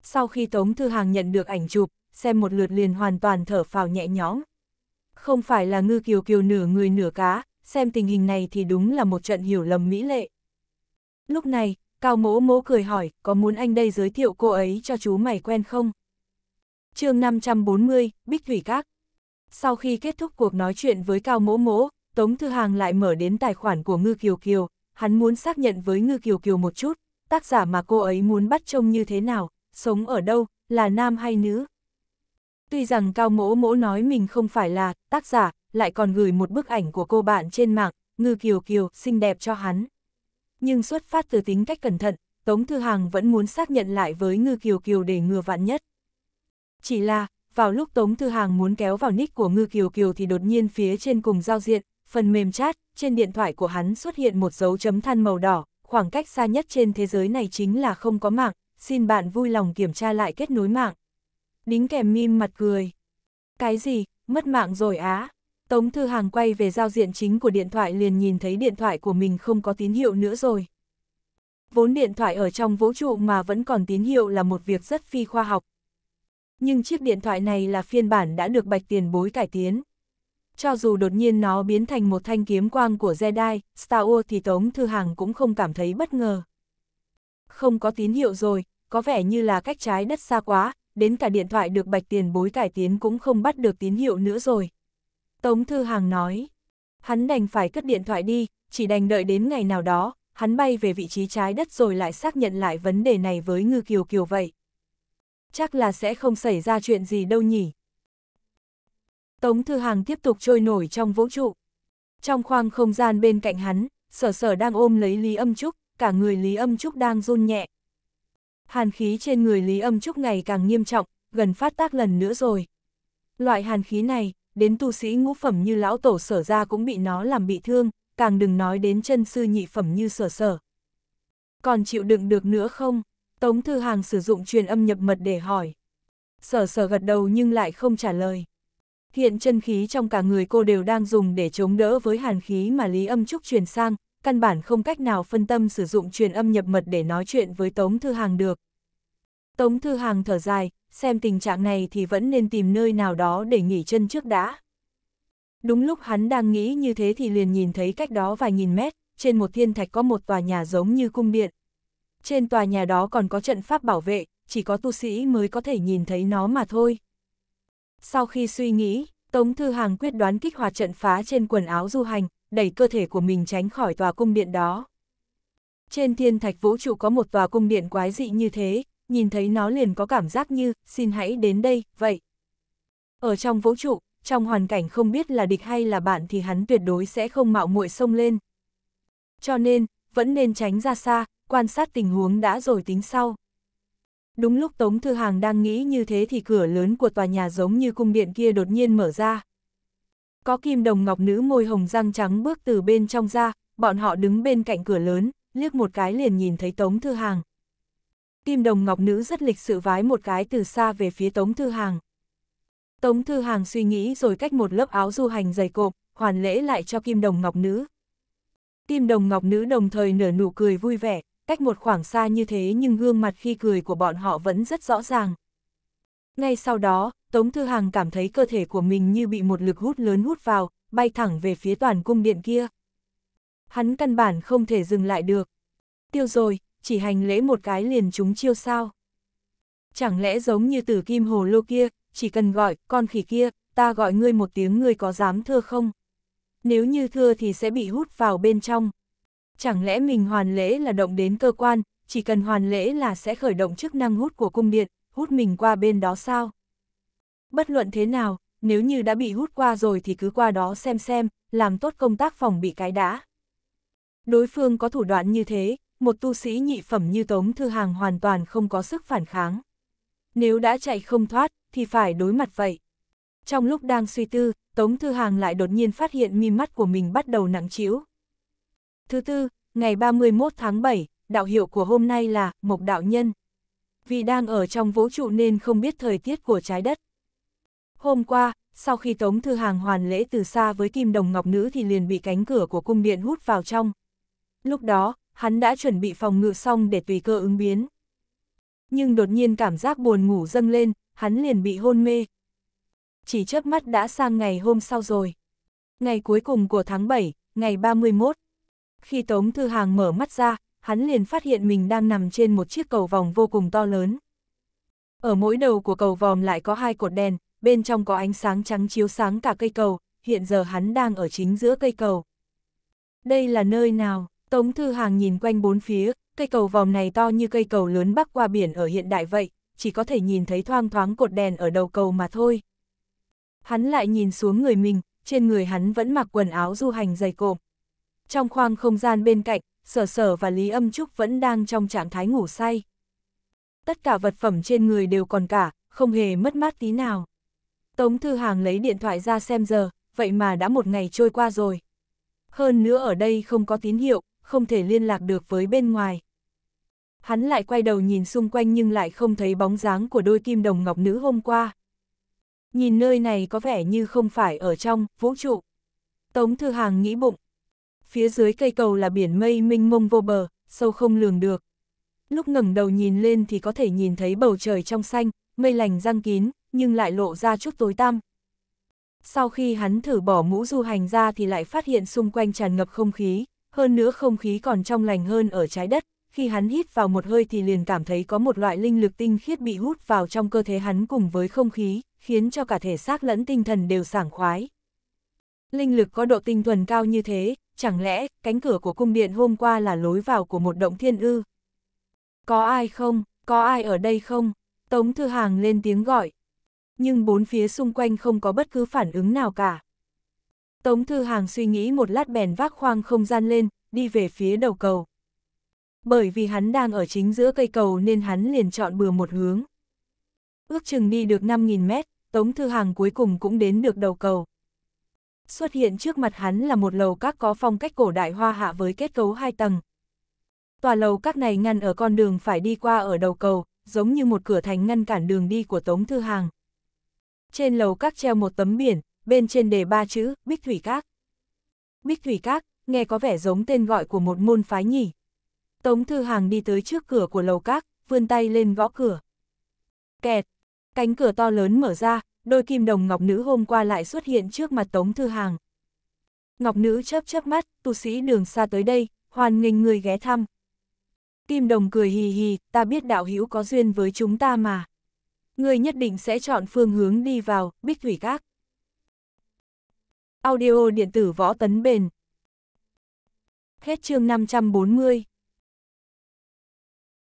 sau khi Tống Thư Hàng nhận được ảnh chụp, xem một lượt liền hoàn toàn thở phào nhẹ nhõm. Không phải là ngư kiều kiều nửa người nửa cá, xem tình hình này thì đúng là một trận hiểu lầm mỹ lệ. Lúc này, Cao Mỗ Mỗ cười hỏi, có muốn anh đây giới thiệu cô ấy cho chú mày quen không? chương 540, Bích Thủy Các. Sau khi kết thúc cuộc nói chuyện với Cao Mỗ Mỗ, Tống Thư Hàng lại mở đến tài khoản của Ngư Kiều Kiều, hắn muốn xác nhận với Ngư Kiều Kiều một chút, tác giả mà cô ấy muốn bắt trông như thế nào, sống ở đâu, là nam hay nữ. Tuy rằng Cao Mỗ Mỗ nói mình không phải là tác giả, lại còn gửi một bức ảnh của cô bạn trên mạng, ngư kiều kiều, xinh đẹp cho hắn. Nhưng xuất phát từ tính cách cẩn thận, Tống Thư Hàng vẫn muốn xác nhận lại với ngư kiều kiều để ngừa vạn nhất. Chỉ là, vào lúc Tống Thư Hàng muốn kéo vào nick của ngư kiều kiều thì đột nhiên phía trên cùng giao diện, phần mềm chat, trên điện thoại của hắn xuất hiện một dấu chấm than màu đỏ, khoảng cách xa nhất trên thế giới này chính là không có mạng, xin bạn vui lòng kiểm tra lại kết nối mạng. Đính kèm mim mặt cười. Cái gì, mất mạng rồi á? Tống Thư Hàng quay về giao diện chính của điện thoại liền nhìn thấy điện thoại của mình không có tín hiệu nữa rồi. Vốn điện thoại ở trong vũ trụ mà vẫn còn tín hiệu là một việc rất phi khoa học. Nhưng chiếc điện thoại này là phiên bản đã được bạch tiền bối cải tiến. Cho dù đột nhiên nó biến thành một thanh kiếm quang của Jedi, Star Wars thì Tống Thư Hàng cũng không cảm thấy bất ngờ. Không có tín hiệu rồi, có vẻ như là cách trái đất xa quá, đến cả điện thoại được bạch tiền bối cải tiến cũng không bắt được tín hiệu nữa rồi. Tống Thư Hàng nói, hắn đành phải cất điện thoại đi, chỉ đành đợi đến ngày nào đó, hắn bay về vị trí trái đất rồi lại xác nhận lại vấn đề này với Ngư Kiều Kiều vậy. Chắc là sẽ không xảy ra chuyện gì đâu nhỉ. Tống Thư Hàng tiếp tục trôi nổi trong vũ trụ. Trong khoang không gian bên cạnh hắn, sở sở đang ôm lấy Lý Âm Trúc, cả người Lý Âm Trúc đang run nhẹ. Hàn khí trên người Lý Âm Trúc ngày càng nghiêm trọng, gần phát tác lần nữa rồi. Loại hàn khí này, đến tu sĩ ngũ phẩm như lão tổ sở ra cũng bị nó làm bị thương, càng đừng nói đến chân sư nhị phẩm như sở sở. Còn chịu đựng được nữa không? Tống Thư Hàng sử dụng truyền âm nhập mật để hỏi. Sở sở gật đầu nhưng lại không trả lời. Hiện chân khí trong cả người cô đều đang dùng để chống đỡ với hàn khí mà Lý Âm Trúc truyền sang, căn bản không cách nào phân tâm sử dụng truyền âm nhập mật để nói chuyện với Tống Thư Hàng được. Tống Thư Hàng thở dài, xem tình trạng này thì vẫn nên tìm nơi nào đó để nghỉ chân trước đã. Đúng lúc hắn đang nghĩ như thế thì liền nhìn thấy cách đó vài nghìn mét, trên một thiên thạch có một tòa nhà giống như cung điện. Trên tòa nhà đó còn có trận pháp bảo vệ, chỉ có tu sĩ mới có thể nhìn thấy nó mà thôi. Sau khi suy nghĩ, Tống Thư Hàng quyết đoán kích hoạt trận phá trên quần áo du hành, đẩy cơ thể của mình tránh khỏi tòa cung điện đó. Trên thiên thạch vũ trụ có một tòa cung điện quái dị như thế, nhìn thấy nó liền có cảm giác như, xin hãy đến đây, vậy. Ở trong vũ trụ, trong hoàn cảnh không biết là địch hay là bạn thì hắn tuyệt đối sẽ không mạo muội xông lên. Cho nên, vẫn nên tránh ra xa, quan sát tình huống đã rồi tính sau. Đúng lúc Tống Thư Hàng đang nghĩ như thế thì cửa lớn của tòa nhà giống như cung điện kia đột nhiên mở ra. Có kim đồng ngọc nữ môi hồng răng trắng bước từ bên trong ra, bọn họ đứng bên cạnh cửa lớn, liếc một cái liền nhìn thấy Tống Thư Hàng. Kim đồng ngọc nữ rất lịch sự vái một cái từ xa về phía Tống Thư Hàng. Tống Thư Hàng suy nghĩ rồi cách một lớp áo du hành dày cộp, hoàn lễ lại cho kim đồng ngọc nữ. Kim đồng ngọc nữ đồng thời nở nụ cười vui vẻ, cách một khoảng xa như thế nhưng gương mặt khi cười của bọn họ vẫn rất rõ ràng. Ngay sau đó, Tống Thư Hàng cảm thấy cơ thể của mình như bị một lực hút lớn hút vào, bay thẳng về phía toàn cung điện kia. Hắn căn bản không thể dừng lại được. Tiêu rồi, chỉ hành lễ một cái liền chúng chiêu sao. Chẳng lẽ giống như tử kim hồ lô kia, chỉ cần gọi, con khỉ kia, ta gọi ngươi một tiếng ngươi có dám thưa không? Nếu như thưa thì sẽ bị hút vào bên trong. Chẳng lẽ mình hoàn lễ là động đến cơ quan, chỉ cần hoàn lễ là sẽ khởi động chức năng hút của cung điện, hút mình qua bên đó sao? Bất luận thế nào, nếu như đã bị hút qua rồi thì cứ qua đó xem xem, làm tốt công tác phòng bị cái đã. Đối phương có thủ đoạn như thế, một tu sĩ nhị phẩm như Tống Thư Hàng hoàn toàn không có sức phản kháng. Nếu đã chạy không thoát, thì phải đối mặt vậy. Trong lúc đang suy tư, Tống Thư Hàng lại đột nhiên phát hiện mi mắt của mình bắt đầu nặng chiếu. Thứ tư, ngày 31 tháng 7, đạo hiệu của hôm nay là Mộc Đạo Nhân vì đang ở trong vũ trụ nên không biết thời tiết của trái đất. Hôm qua, sau khi Tống Thư Hàng hoàn lễ từ xa với Kim Đồng Ngọc Nữ thì liền bị cánh cửa của cung điện hút vào trong. Lúc đó, hắn đã chuẩn bị phòng ngự xong để tùy cơ ứng biến. Nhưng đột nhiên cảm giác buồn ngủ dâng lên, hắn liền bị hôn mê. Chỉ chớp mắt đã sang ngày hôm sau rồi. Ngày cuối cùng của tháng 7, ngày 31. Khi Tống Thư Hàng mở mắt ra, hắn liền phát hiện mình đang nằm trên một chiếc cầu vòng vô cùng to lớn. Ở mỗi đầu của cầu vòng lại có hai cột đèn, bên trong có ánh sáng trắng chiếu sáng cả cây cầu, hiện giờ hắn đang ở chính giữa cây cầu. Đây là nơi nào? Tống Thư Hàng nhìn quanh bốn phía, cây cầu vòng này to như cây cầu lớn bắc qua biển ở hiện đại vậy, chỉ có thể nhìn thấy thoang thoáng cột đèn ở đầu cầu mà thôi. Hắn lại nhìn xuống người mình, trên người hắn vẫn mặc quần áo du hành dày cộm. Trong khoang không gian bên cạnh, sở sở và Lý Âm Trúc vẫn đang trong trạng thái ngủ say. Tất cả vật phẩm trên người đều còn cả, không hề mất mát tí nào. Tống Thư Hàng lấy điện thoại ra xem giờ, vậy mà đã một ngày trôi qua rồi. Hơn nữa ở đây không có tín hiệu, không thể liên lạc được với bên ngoài. Hắn lại quay đầu nhìn xung quanh nhưng lại không thấy bóng dáng của đôi kim đồng ngọc nữ hôm qua. Nhìn nơi này có vẻ như không phải ở trong vũ trụ. Tống Thư Hàng nghĩ bụng, phía dưới cây cầu là biển mây minh mông vô bờ, sâu không lường được. Lúc ngẩng đầu nhìn lên thì có thể nhìn thấy bầu trời trong xanh, mây lành răng kín, nhưng lại lộ ra chút tối tăm. Sau khi hắn thử bỏ mũ du hành ra thì lại phát hiện xung quanh tràn ngập không khí, hơn nữa không khí còn trong lành hơn ở trái đất, khi hắn hít vào một hơi thì liền cảm thấy có một loại linh lực tinh khiết bị hút vào trong cơ thể hắn cùng với không khí, khiến cho cả thể xác lẫn tinh thần đều sảng khoái. Linh lực có độ tinh thuần cao như thế, chẳng lẽ cánh cửa của cung điện hôm qua là lối vào của một động thiên ư? Có ai không? Có ai ở đây không? Tống Thư Hàng lên tiếng gọi. Nhưng bốn phía xung quanh không có bất cứ phản ứng nào cả. Tống Thư Hàng suy nghĩ một lát bèn vác khoang không gian lên, đi về phía đầu cầu. Bởi vì hắn đang ở chính giữa cây cầu nên hắn liền chọn bừa một hướng. Ước chừng đi được 5.000 mét, Tống Thư Hàng cuối cùng cũng đến được đầu cầu xuất hiện trước mặt hắn là một lầu các có phong cách cổ đại hoa hạ với kết cấu hai tầng. Tòa lầu các này ngăn ở con đường phải đi qua ở đầu cầu, giống như một cửa thành ngăn cản đường đi của Tống Thư Hàng. Trên lầu các treo một tấm biển, bên trên đề ba chữ, Bích Thủy Các. Bích Thủy Các, nghe có vẻ giống tên gọi của một môn phái nhỉ. Tống Thư Hàng đi tới trước cửa của lầu các, vươn tay lên gõ cửa. Kẹt, cánh cửa to lớn mở ra, đôi kim đồng ngọc nữ hôm qua lại xuất hiện trước mặt Tống Thư Hàng. Ngọc nữ chớp chớp mắt, tu sĩ đường xa tới đây, hoan nghênh người ghé thăm. Kim đồng cười hì hì, ta biết đạo hữu có duyên với chúng ta mà. Người nhất định sẽ chọn phương hướng đi vào, bích thủy các. Audio điện tử võ tấn bền. Hết chương 540